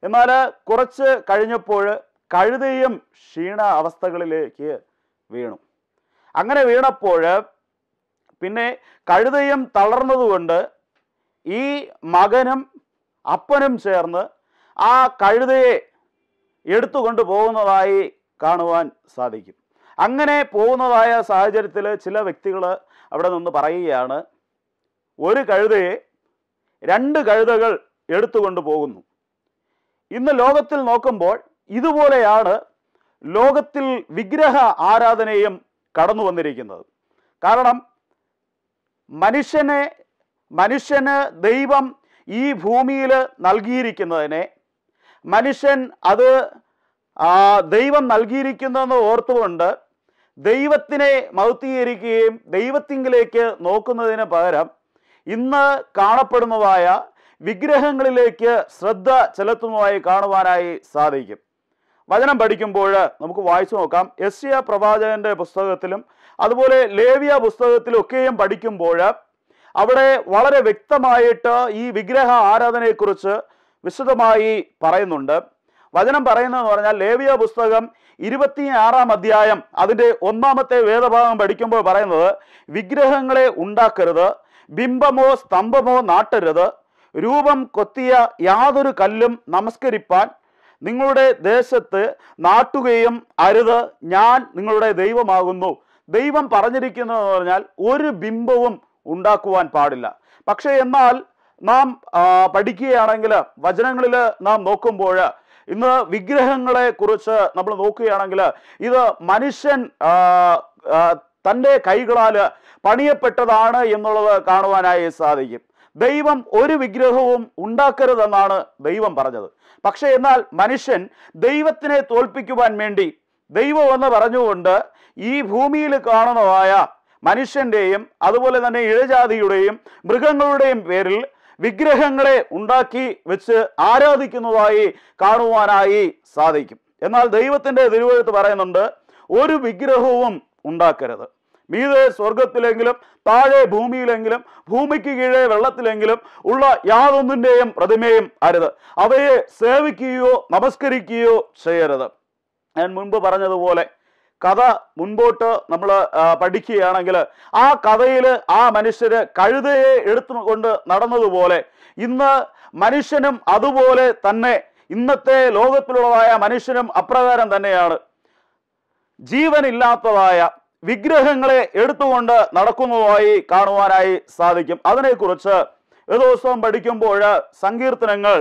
[SPEAKER 2] എന്നാൽ കുറച്ച് കഴിഞ്ഞപ്പോൾ കഴുതയും ക്ഷീണ അവസ്ഥകളിലേക്ക് വീണു അങ്ങനെ വീണപ്പോൾ പിന്നെ കഴുതയും തളർന്നതുകൊണ്ട് ഈ മകനും അപ്പനും ചേർന്ന് ആ കഴുതയെ എടുത്തുകൊണ്ട് പോകുന്നതായി കാണുവാൻ സാധിക്കും അങ്ങനെ പോകുന്നതായ സാഹചര്യത്തിൽ ചില വ്യക്തികൾ അവിടെ നിന്ന് പറയുകയാണ് ഒരു കഴുതയെ രണ്ട് കഴുതകൾ എടുത്തുകൊണ്ട് പോകുന്നു ഇന്ന് ലോകത്തിൽ നോക്കുമ്പോൾ ഇതുപോലെയാണ് ലോകത്തിൽ വിഗ്രഹ ആരാധനയും കടന്നു വന്നിരിക്കുന്നത് കാരണം മനുഷ്യനെ മനുഷ്യന് ദൈവം ഈ ഭൂമിയിൽ നൽകിയിരിക്കുന്നതിനെ മനുഷ്യൻ അത് ദൈവം നൽകിയിരിക്കുന്നതെന്ന് ഓർത്തുകൊണ്ട് ദൈവത്തിനെ മൗത്തീകരിക്കുകയും ദൈവത്തിങ്കിലേക്ക് നോക്കുന്നതിന് പകരം ഇന്ന് കാണപ്പെടുന്നതായ വിഗ്രഹങ്ങളിലേക്ക് ശ്രദ്ധ ചെലുത്തുന്നതായി കാണുവാനായി സാധിക്കും വചനം പഠിക്കുമ്പോൾ നമുക്ക് വായിച്ചു നോക്കാം എസ് പ്രവാചകന്റെ പുസ്തകത്തിലും അതുപോലെ ലേവിയ പുസ്തകത്തിലൊക്കെയും ഒക്കെയും പഠിക്കുമ്പോൾ അവിടെ വളരെ വ്യക്തമായിട്ട് ഈ വിഗ്രഹ ആരാധനയെക്കുറിച്ച് വിശദമായി പറയുന്നുണ്ട് വചനം പറയുന്നതെന്ന് പറഞ്ഞാൽ ലേവിയ പുസ്തകം ആറാം അധ്യായം അതിൻ്റെ ഒന്നാമത്തെ വേദഭാഗം പഠിക്കുമ്പോൾ പറയുന്നത് വിഗ്രഹങ്ങളെ ഉണ്ടാക്കരുത് ബിംബമോ സ്തംഭമോ നാട്ടരുത് രൂപം കൊത്തിയ യാതൊരു കല്ലും നമസ്കരിപ്പാൻ നിങ്ങളുടെ ദേശത്ത് നാട്ടുകയും അരുത് ഞാൻ നിങ്ങളുടെ ദൈവമാകുന്നു ദൈവം പറഞ്ഞിരിക്കുന്നതെന്ന് പറഞ്ഞാൽ ഒരു ബിംബവും ഉണ്ടാക്കുവാൻ പാടില്ല പക്ഷേ എന്നാൽ നാം പഠിക്കുകയാണെങ്കിൽ വചനങ്ങളിൽ നാം നോക്കുമ്പോൾ ഇന്ന് വിഗ്രഹങ്ങളെ കുറിച്ച് നമ്മൾ നോക്കുകയാണെങ്കിൽ ഇത് മനുഷ്യൻ തൻ്റെ കൈകളാൽ പണിയപ്പെട്ടതാണ് എന്നുള്ളത് കാണുവാനായി സാധിക്കും ദൈവം ഒരു വിഗ്രഹവും ഉണ്ടാക്കരുതെന്നാണ് ദൈവം പറഞ്ഞത് പക്ഷേ എന്നാൽ മനുഷ്യൻ ദൈവത്തിനെ തോൽപ്പിക്കുവാൻ വേണ്ടി ദൈവം എന്ന് പറഞ്ഞുകൊണ്ട് ഈ ഭൂമിയിൽ കാണുന്നതായ മനുഷ്യൻ്റെയും അതുപോലെ തന്നെ ഇഴജാതിയുടെയും മൃഗങ്ങളുടെയും പേരിൽ വിഗ്രഹങ്ങളെ ഉണ്ടാക്കി വെച്ച് ആരാധിക്കുന്നതായി കാണുവാനായി സാധിക്കും എന്നാൽ ദൈവത്തിൻ്റെ തിരുവഴുത്ത് പറയുന്നുണ്ട് ഒരു വിഗ്രഹവും ഉണ്ടാക്കരുത് മീതെ സ്വർഗത്തിലെങ്കിലും താഴെ ഭൂമിയിലെങ്കിലും ഭൂമിക്ക് കീഴേ വെള്ളത്തിലെങ്കിലും ഉള്ള യാതൊന്നിൻ്റെയും പ്രതിമയും അരുത് അവയെ സേവിക്കുകയോ നമസ്കരിക്കുകയോ ചെയ്യരുത് ഞാൻ മുൻപ് പറഞ്ഞതുപോലെ കഥ മുൻപോട്ട് നമ്മൾ പഠിക്കുകയാണെങ്കിൽ ആ കഥയിൽ ആ മനുഷ്യര് കഴുതയെ എടുത്തു കൊണ്ട് നടന്നതുപോലെ ഇന്ന് മനുഷ്യനും അതുപോലെ തന്നെ ഇന്നത്തെ ലോകത്തിലുള്ളതായ മനുഷ്യനും അപ്രകാരം തന്നെയാണ് ജീവനില്ലാത്തതായ വിഗ്രഹങ്ങളെ എടുത്തുകൊണ്ട് നടക്കുന്നതായി കാണുവാനായി സാധിക്കും അതിനെക്കുറിച്ച് ഒരു ദിവസം പഠിക്കുമ്പോൾ സങ്കീർത്തനങ്ങൾ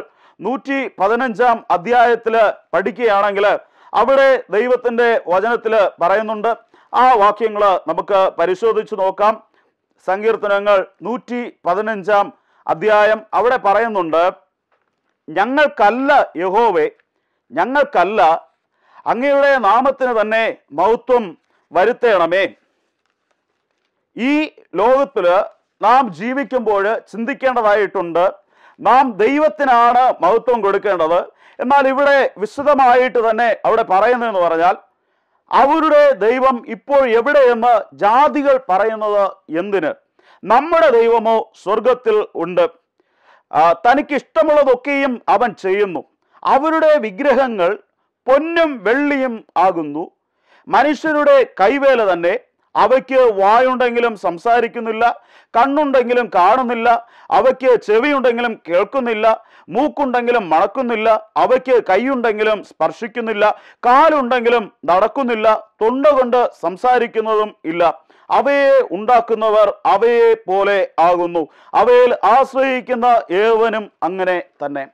[SPEAKER 2] നൂറ്റി പതിനഞ്ചാം അധ്യായത്തിൽ പഠിക്കുകയാണെങ്കിൽ അവിടെ ദൈവത്തിൻ്റെ വചനത്തിൽ പറയുന്നുണ്ട് ആ വാക്യങ്ങൾ നമുക്ക് പരിശോധിച്ച് നോക്കാം സങ്കീർത്തനങ്ങൾ നൂറ്റി പതിനഞ്ചാം അധ്യായം അവിടെ പറയുന്നുണ്ട് ഞങ്ങൾക്കല്ല യഹോവേ ഞങ്ങൾക്കല്ല അങ്ങയുടെ നാമത്തിന് തന്നെ മൗത്വം വരുത്തേണമേ ഈ ലോകത്തിൽ നാം ജീവിക്കുമ്പോൾ ചിന്തിക്കേണ്ടതായിട്ടുണ്ട് നാം ദൈവത്തിനാണ് മഹത്വം കൊടുക്കേണ്ടത് എന്നാൽ ഇവിടെ വിശദമായിട്ട് തന്നെ അവിടെ പറയുന്നതെന്ന് പറഞ്ഞാൽ അവരുടെ ദൈവം ഇപ്പോൾ എവിടെയെന്ന് ജാതികൾ പറയുന്നത് എന്തിന് നമ്മുടെ ദൈവമോ സ്വർഗത്തിൽ ഉണ്ട് തനിക്ക് ഇഷ്ടമുള്ളതൊക്കെയും അവൻ ചെയ്യുന്നു അവരുടെ വിഗ്രഹങ്ങൾ പൊന്നും വെള്ളിയും ആകുന്നു മനുഷ്യരുടെ കൈവേല തന്നെ അവയ്ക്ക് വായുണ്ടെങ്കിലും സംസാരിക്കുന്നില്ല കണ്ണുണ്ടെങ്കിലും കാണുന്നില്ല അവയ്ക്ക് ചെവിയുണ്ടെങ്കിലും കേൾക്കുന്നില്ല മൂക്കുണ്ടെങ്കിലും മണക്കുന്നില്ല അവയ്ക്ക് കൈയുണ്ടെങ്കിലും സ്പർശിക്കുന്നില്ല കാലുണ്ടെങ്കിലും നടക്കുന്നില്ല തൊണ്ട കൊണ്ട് സംസാരിക്കുന്നതും ഇല്ല അവയെ ഉണ്ടാക്കുന്നവർ അവയെ പോലെ ആകുന്നു അവയിൽ ആശ്രയിക്കുന്ന ഏവനും അങ്ങനെ തന്നെ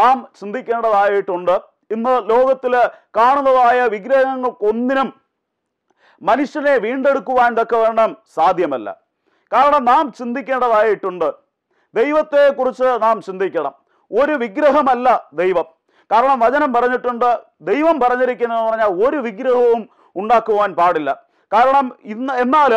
[SPEAKER 2] നാം ചിന്തിക്കേണ്ടതായിട്ടുണ്ട് ഇന്ന് ലോകത്തിൽ കാണുന്നതായ വിഗ്രഹങ്ങൾക്കൊന്നിനും മനുഷ്യനെ വീണ്ടെടുക്കുവാൻ ഇതൊക്കെ വേണം സാധ്യമല്ല കാരണം നാം ചിന്തിക്കേണ്ടതായിട്ടുണ്ട് ദൈവത്തെക്കുറിച്ച് നാം ചിന്തിക്കണം ഒരു വിഗ്രഹമല്ല ദൈവം കാരണം വചനം പറഞ്ഞിട്ടുണ്ട് ദൈവം പറഞ്ഞിരിക്കുന്നതെന്ന് പറഞ്ഞാൽ ഒരു വിഗ്രഹവും ഉണ്ടാക്കുവാൻ പാടില്ല കാരണം ഇന്ന് എന്നാൽ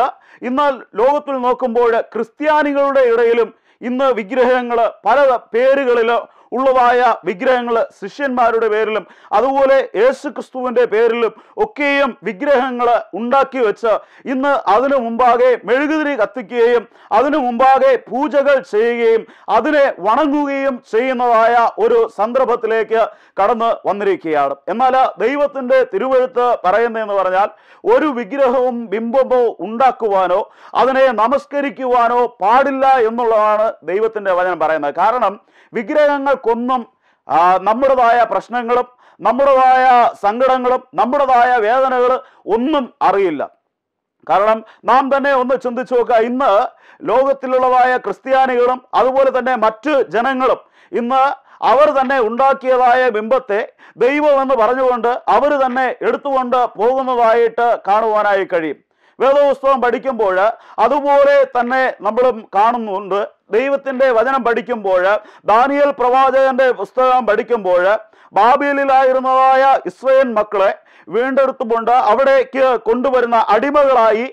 [SPEAKER 2] ഇന്ന് ലോകത്തിൽ നോക്കുമ്പോൾ ക്രിസ്ത്യാനികളുടെ ഇടയിലും ഇന്ന് വിഗ്രഹങ്ങൾ പല പേരുകളിൽ ഉള്ളതായ വിഗ്രഹങ്ങൾ ശിഷ്യന്മാരുടെ പേരിലും അതുപോലെ യേശു ക്രിസ്തുവിൻ്റെ പേരിലും ഒക്കെയും വിഗ്രഹങ്ങൾ ഉണ്ടാക്കി വെച്ച് ഇന്ന് അതിനു മുമ്പാകെ മെഴുകുതിരി കത്തിക്കുകയും അതിനു മുമ്പാകെ പൂജകൾ ചെയ്യുകയും അതിനെ വണങ്ങുകയും ചെയ്യുന്നതായ ഒരു സന്ദർഭത്തിലേക്ക് കടന്നു വന്നിരിക്കുകയാണ് എന്നാൽ ദൈവത്തിൻ്റെ തിരുവഴുത്ത് പറയുന്നതെന്ന് പറഞ്ഞാൽ ഒരു വിഗ്രഹവും ബിംബമോ ഉണ്ടാക്കുവാനോ അതിനെ നമസ്കരിക്കുവാനോ പാടില്ല എന്നുള്ളതാണ് ദൈവത്തിൻ്റെ വചനം പറയുന്നത് കാരണം വിഗ്രഹങ്ങൾക്കൊന്നും നമ്മുടേതായ പ്രശ്നങ്ങളും നമ്മുടേതായ സങ്കടങ്ങളും നമ്മുടേതായ വേദനകൾ ഒന്നും അറിയില്ല കാരണം നാം തന്നെ ഒന്ന് ചിന്തിച്ചു നോക്കുക ഇന്ന് ലോകത്തിലുള്ളതായ ക്രിസ്ത്യാനികളും അതുപോലെ തന്നെ മറ്റ് ജനങ്ങളും ഇന്ന് അവർ തന്നെ ഉണ്ടാക്കിയതായ ബിംബത്തെ ദൈവമെന്ന് പറഞ്ഞുകൊണ്ട് അവർ തന്നെ എടുത്തുകൊണ്ട് പോകുന്നതായിട്ട് കാണുവാനായി കഴിയും വേദപുസ്തകം പഠിക്കുമ്പോൾ അതുപോലെ തന്നെ നമ്മളും കാണുന്നുണ്ട് ദൈവത്തിൻ്റെ വചനം പഠിക്കുമ്പോൾ ദാനിയൽ പ്രവാചകന്റെ പുസ്തകം പഠിക്കുമ്പോൾ ബാബിലായിരുന്നതായ ഇസ്രയേൽ മക്കളെ കൊണ്ട് അവിടേക്ക് കൊണ്ടുവരുന്ന അടിമകളായി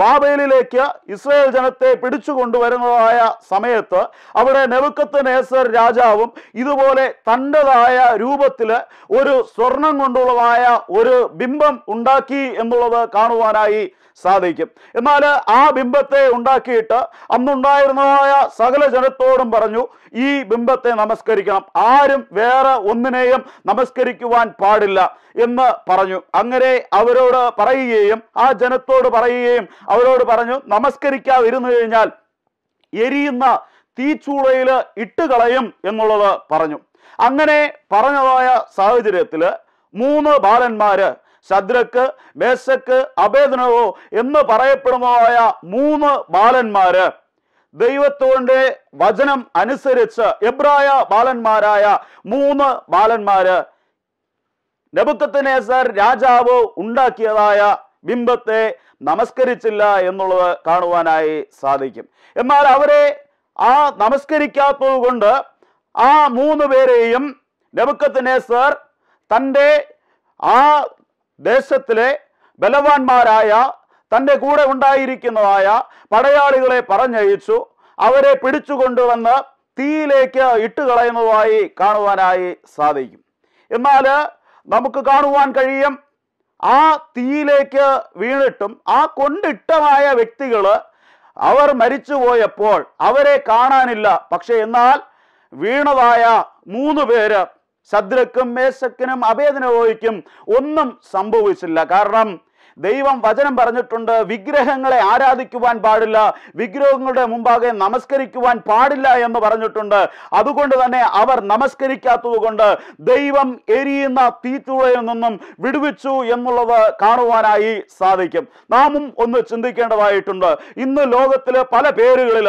[SPEAKER 2] ബാബേലിലേക്ക് ഇസ്രായേൽ ജനത്തെ പിടിച്ചു കൊണ്ടുവരുന്നതായ സമയത്ത് അവിടെ നെവുക്കത്ത് നേസർ രാജാവും ഇതുപോലെ തൻ്റെതായ രൂപത്തിൽ ഒരു സ്വർണം കൊണ്ടുള്ളതായ ഒരു ബിംബം ഉണ്ടാക്കി എന്നുള്ളത് കാണുവാനായി സാധിക്കും എന്നാൽ ആ ബിംബത്തെ ഉണ്ടാക്കിയിട്ട് അന്നുണ്ടായിരുന്നതായ സകല ജനത്തോടും പറഞ്ഞു ഈ ബിംബത്തെ നമസ്കരിക്കണം ആരും വേറെ ഒന്നിനെയും നമസ്കരിക്കുവാൻ പാടില്ല എന്ന് പറഞ്ഞു അങ്ങനെ അവരോട് പറയുകയും ആ ജനത്തോട് പറയുകയും അവരോട് പറഞ്ഞു നമസ്കരിക്കാതിരുന്നു കഴിഞ്ഞാൽ എരിയുന്ന തീച്ചൂളയിൽ കളയും എന്നുള്ളത് പറഞ്ഞു അങ്ങനെ പറഞ്ഞതായ സാഹചര്യത്തിൽ മൂന്ന് ബാലന്മാര് സദ്രക്ക് മേശക്ക് അഭേദനവോ എന്ന് പറയപ്പെടുന്നതായ മൂന്ന് ബാലന്മാര് ദൈവത്തോടെ വചനം അനുസരിച്ച് എബ്രായ ബാലന്മാരായ മൂന്ന് ബാലന്മാര് നെബുക്കത്തിനേസർ രാജാവ് ഉണ്ടാക്കിയതായ ബിംബത്തെ നമസ്കരിച്ചില്ല എന്നുള്ളത് കാണുവാനായി സാധിക്കും എന്നാൽ അവരെ ആ നമസ്കരിക്കാത്തത് കൊണ്ട് ആ മൂന്ന് പേരെയും നെബുക്കത്തിനേസർ തൻ്റെ ആ ദേശത്തിലെ ബലവാന്മാരായ തൻ്റെ കൂടെ ഉണ്ടായിരിക്കുന്നതായ പടയാളികളെ പറഞ്ഞയച്ചു അവരെ പിടിച്ചുകൊണ്ടുവന്ന് തീയിലേക്ക് ഇട്ടുകളയുന്നതായി കാണുവാനായി സാധിക്കും എന്നാൽ നമുക്ക് കാണുവാൻ കഴിയും ആ തീയിലേക്ക് വീണിട്ടും ആ കൊണ്ടിട്ടമായ വ്യക്തികൾ അവർ മരിച്ചു പോയപ്പോൾ അവരെ കാണാനില്ല പക്ഷെ എന്നാൽ വീണതായ മൂന്ന് പേര് ശദ്രക്കും മേശക്കിനും അഭേദനോയ്ക്കും ഒന്നും സംഭവിച്ചില്ല കാരണം ദൈവം വചനം പറഞ്ഞിട്ടുണ്ട് വിഗ്രഹങ്ങളെ ആരാധിക്കുവാൻ പാടില്ല വിഗ്രഹങ്ങളുടെ മുമ്പാകെ നമസ്കരിക്കുവാൻ പാടില്ല എന്ന് പറഞ്ഞിട്ടുണ്ട് അതുകൊണ്ട് തന്നെ അവർ നമസ്കരിക്കാത്തതുകൊണ്ട് ദൈവം എരിയുന്ന തീറ്റൂളയിൽ നിന്നും വിടുവിച്ചു എന്നുള്ളത് കാണുവാനായി സാധിക്കും നാമും ഒന്ന് ചിന്തിക്കേണ്ടതായിട്ടുണ്ട് ഇന്ന് ലോകത്തിലെ പല പേരുകളിൽ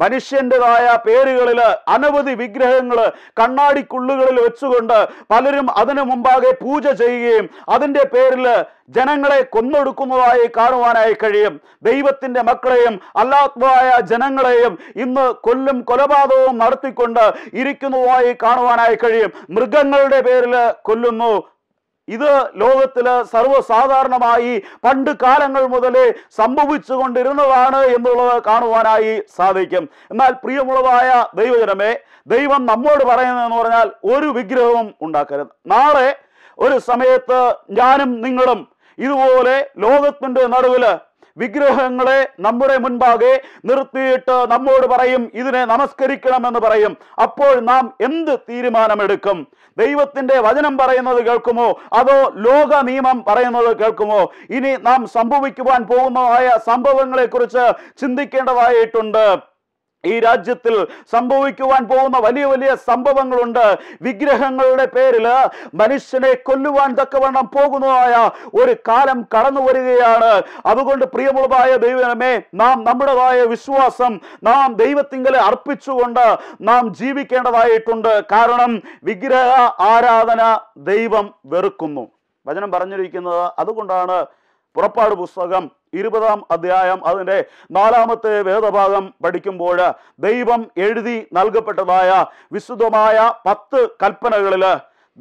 [SPEAKER 2] മനുഷ്യൻ്റെതായ പേരുകളിൽ അനവധി വിഗ്രഹങ്ങൾ കണ്ണാടിക്കുള്ളുകളിൽ വെച്ചുകൊണ്ട് പലരും അതിനു മുമ്പാകെ പൂജ ചെയ്യുകയും അതിൻ്റെ പേരിൽ ജനങ്ങളെ കൊന്നൊടുക്കുന്നതായി കാണുവാനായി കഴിയും ദൈവത്തിൻ്റെ മക്കളെയും അല്ലാത്തതായ ജനങ്ങളെയും ഇന്ന് കൊല്ലും കൊലപാതകവും നടത്തിക്കൊണ്ട് ഇരിക്കുന്നതായി കാണുവാനായി കഴിയും മൃഗങ്ങളുടെ പേരിൽ കൊല്ലുന്നു ഇത് ലോകത്തില് സർവ്വസാധാരണമായി പണ്ട് കാലങ്ങൾ മുതലേ സംഭവിച്ചു കൊണ്ടിരുന്നതാണ് എന്നുള്ളത് കാണുവാനായി സാധിക്കും എന്നാൽ പ്രിയമുള്ളതായ ദൈവജനമേ ദൈവം നമ്മോട് പറയുന്നതെന്ന് പറഞ്ഞാൽ ഒരു വിഗ്രഹവും ഉണ്ടാക്കരുത് നാളെ ഒരു സമയത്ത് ഞാനും നിങ്ങളും ഇതുപോലെ ലോകത്തിൻ്റെ നടുവിൽ വിഗ്രഹങ്ങളെ നമ്മുടെ മുൻപാകെ നിർത്തിയിട്ട് നമ്മോട് പറയും ഇതിനെ നമസ്കരിക്കണമെന്ന് പറയും അപ്പോൾ നാം എന്ത് തീരുമാനമെടുക്കും ദൈവത്തിന്റെ വചനം പറയുന്നത് കേൾക്കുമോ അതോ ലോക നിയമം പറയുന്നത് കേൾക്കുമോ ഇനി നാം സംഭവിക്കുവാൻ പോകുന്നതായ സംഭവങ്ങളെക്കുറിച്ച് ചിന്തിക്കേണ്ടതായിട്ടുണ്ട് ഈ രാജ്യത്തിൽ സംഭവിക്കുവാൻ പോകുന്ന വലിയ വലിയ സംഭവങ്ങളുണ്ട് വിഗ്രഹങ്ങളുടെ പേരിൽ മനുഷ്യനെ കൊല്ലുവാൻ തക്കവണ്ണം പോകുന്നതായ ഒരു കാലം കടന്നു വരികയാണ് അതുകൊണ്ട് പ്രിയമുള്ളതായ ദൈവമേ നാം നമ്മുടേതായ വിശ്വാസം നാം ദൈവത്തിങ്കലെ അർപ്പിച്ചുകൊണ്ട് നാം ജീവിക്കേണ്ടതായിട്ടുണ്ട് കാരണം വിഗ്രഹ ആരാധന ദൈവം വെറുക്കുന്നു വചനം പറഞ്ഞിരിക്കുന്നത് അതുകൊണ്ടാണ് പുറപ്പാട് പുസ്തകം ഇരുപതാം അധ്യായം അതിൻ്റെ നാലാമത്തെ വേദഭാഗം പഠിക്കുമ്പോൾ ദൈവം എഴുതി നൽകപ്പെട്ടതായ വിശുദ്ധമായ പത്ത് കൽപ്പനകളിൽ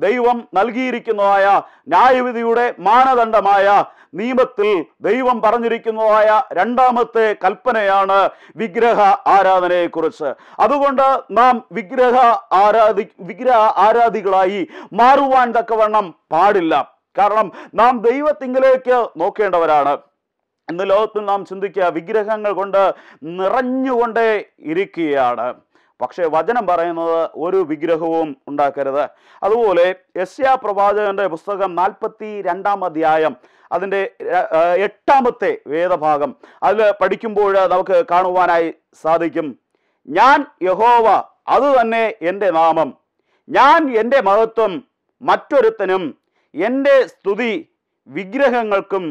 [SPEAKER 2] ദൈവം നൽകിയിരിക്കുന്നതായ ന്യായവിധിയുടെ മാനദണ്ഡമായ നിയമത്തിൽ ദൈവം പറഞ്ഞിരിക്കുന്നതായ രണ്ടാമത്തെ കൽപ്പനയാണ് വിഗ്രഹ ആരാധനയെക്കുറിച്ച് അതുകൊണ്ട് നാം വിഗ്രഹ ആരാധി വിഗ്രഹ ആരാധികളായി മാറുവാൻ തക്കവണ്ണം പാടില്ല കാരണം നാം ദൈവത്തിങ്കിലേക്ക് നോക്കേണ്ടവരാണ് ഇന്ന് ലോകത്ത് നാം ചിന്തിക്കുക വിഗ്രഹങ്ങൾ കൊണ്ട് നിറഞ്ഞുകൊണ്ടേ ഇരിക്കുകയാണ് പക്ഷേ വചനം പറയുന്നത് ഒരു വിഗ്രഹവും ഉണ്ടാക്കരുത് അതുപോലെ യസ്യാ പ്രവാചകന്റെ പുസ്തകം നാൽപ്പത്തി രണ്ടാം അധ്യായം അതിൻ്റെ എട്ടാമത്തെ വേദഭാഗം അതിൽ പഠിക്കുമ്പോൾ നമുക്ക് കാണുവാനായി സാധിക്കും ഞാൻ യഹോവ അത് തന്നെ എൻ്റെ നാമം ഞാൻ എൻ്റെ മഹത്വം മറ്റൊരുത്തനും എൻ്റെ സ്തുതി വിഗ്രഹങ്ങൾക്കും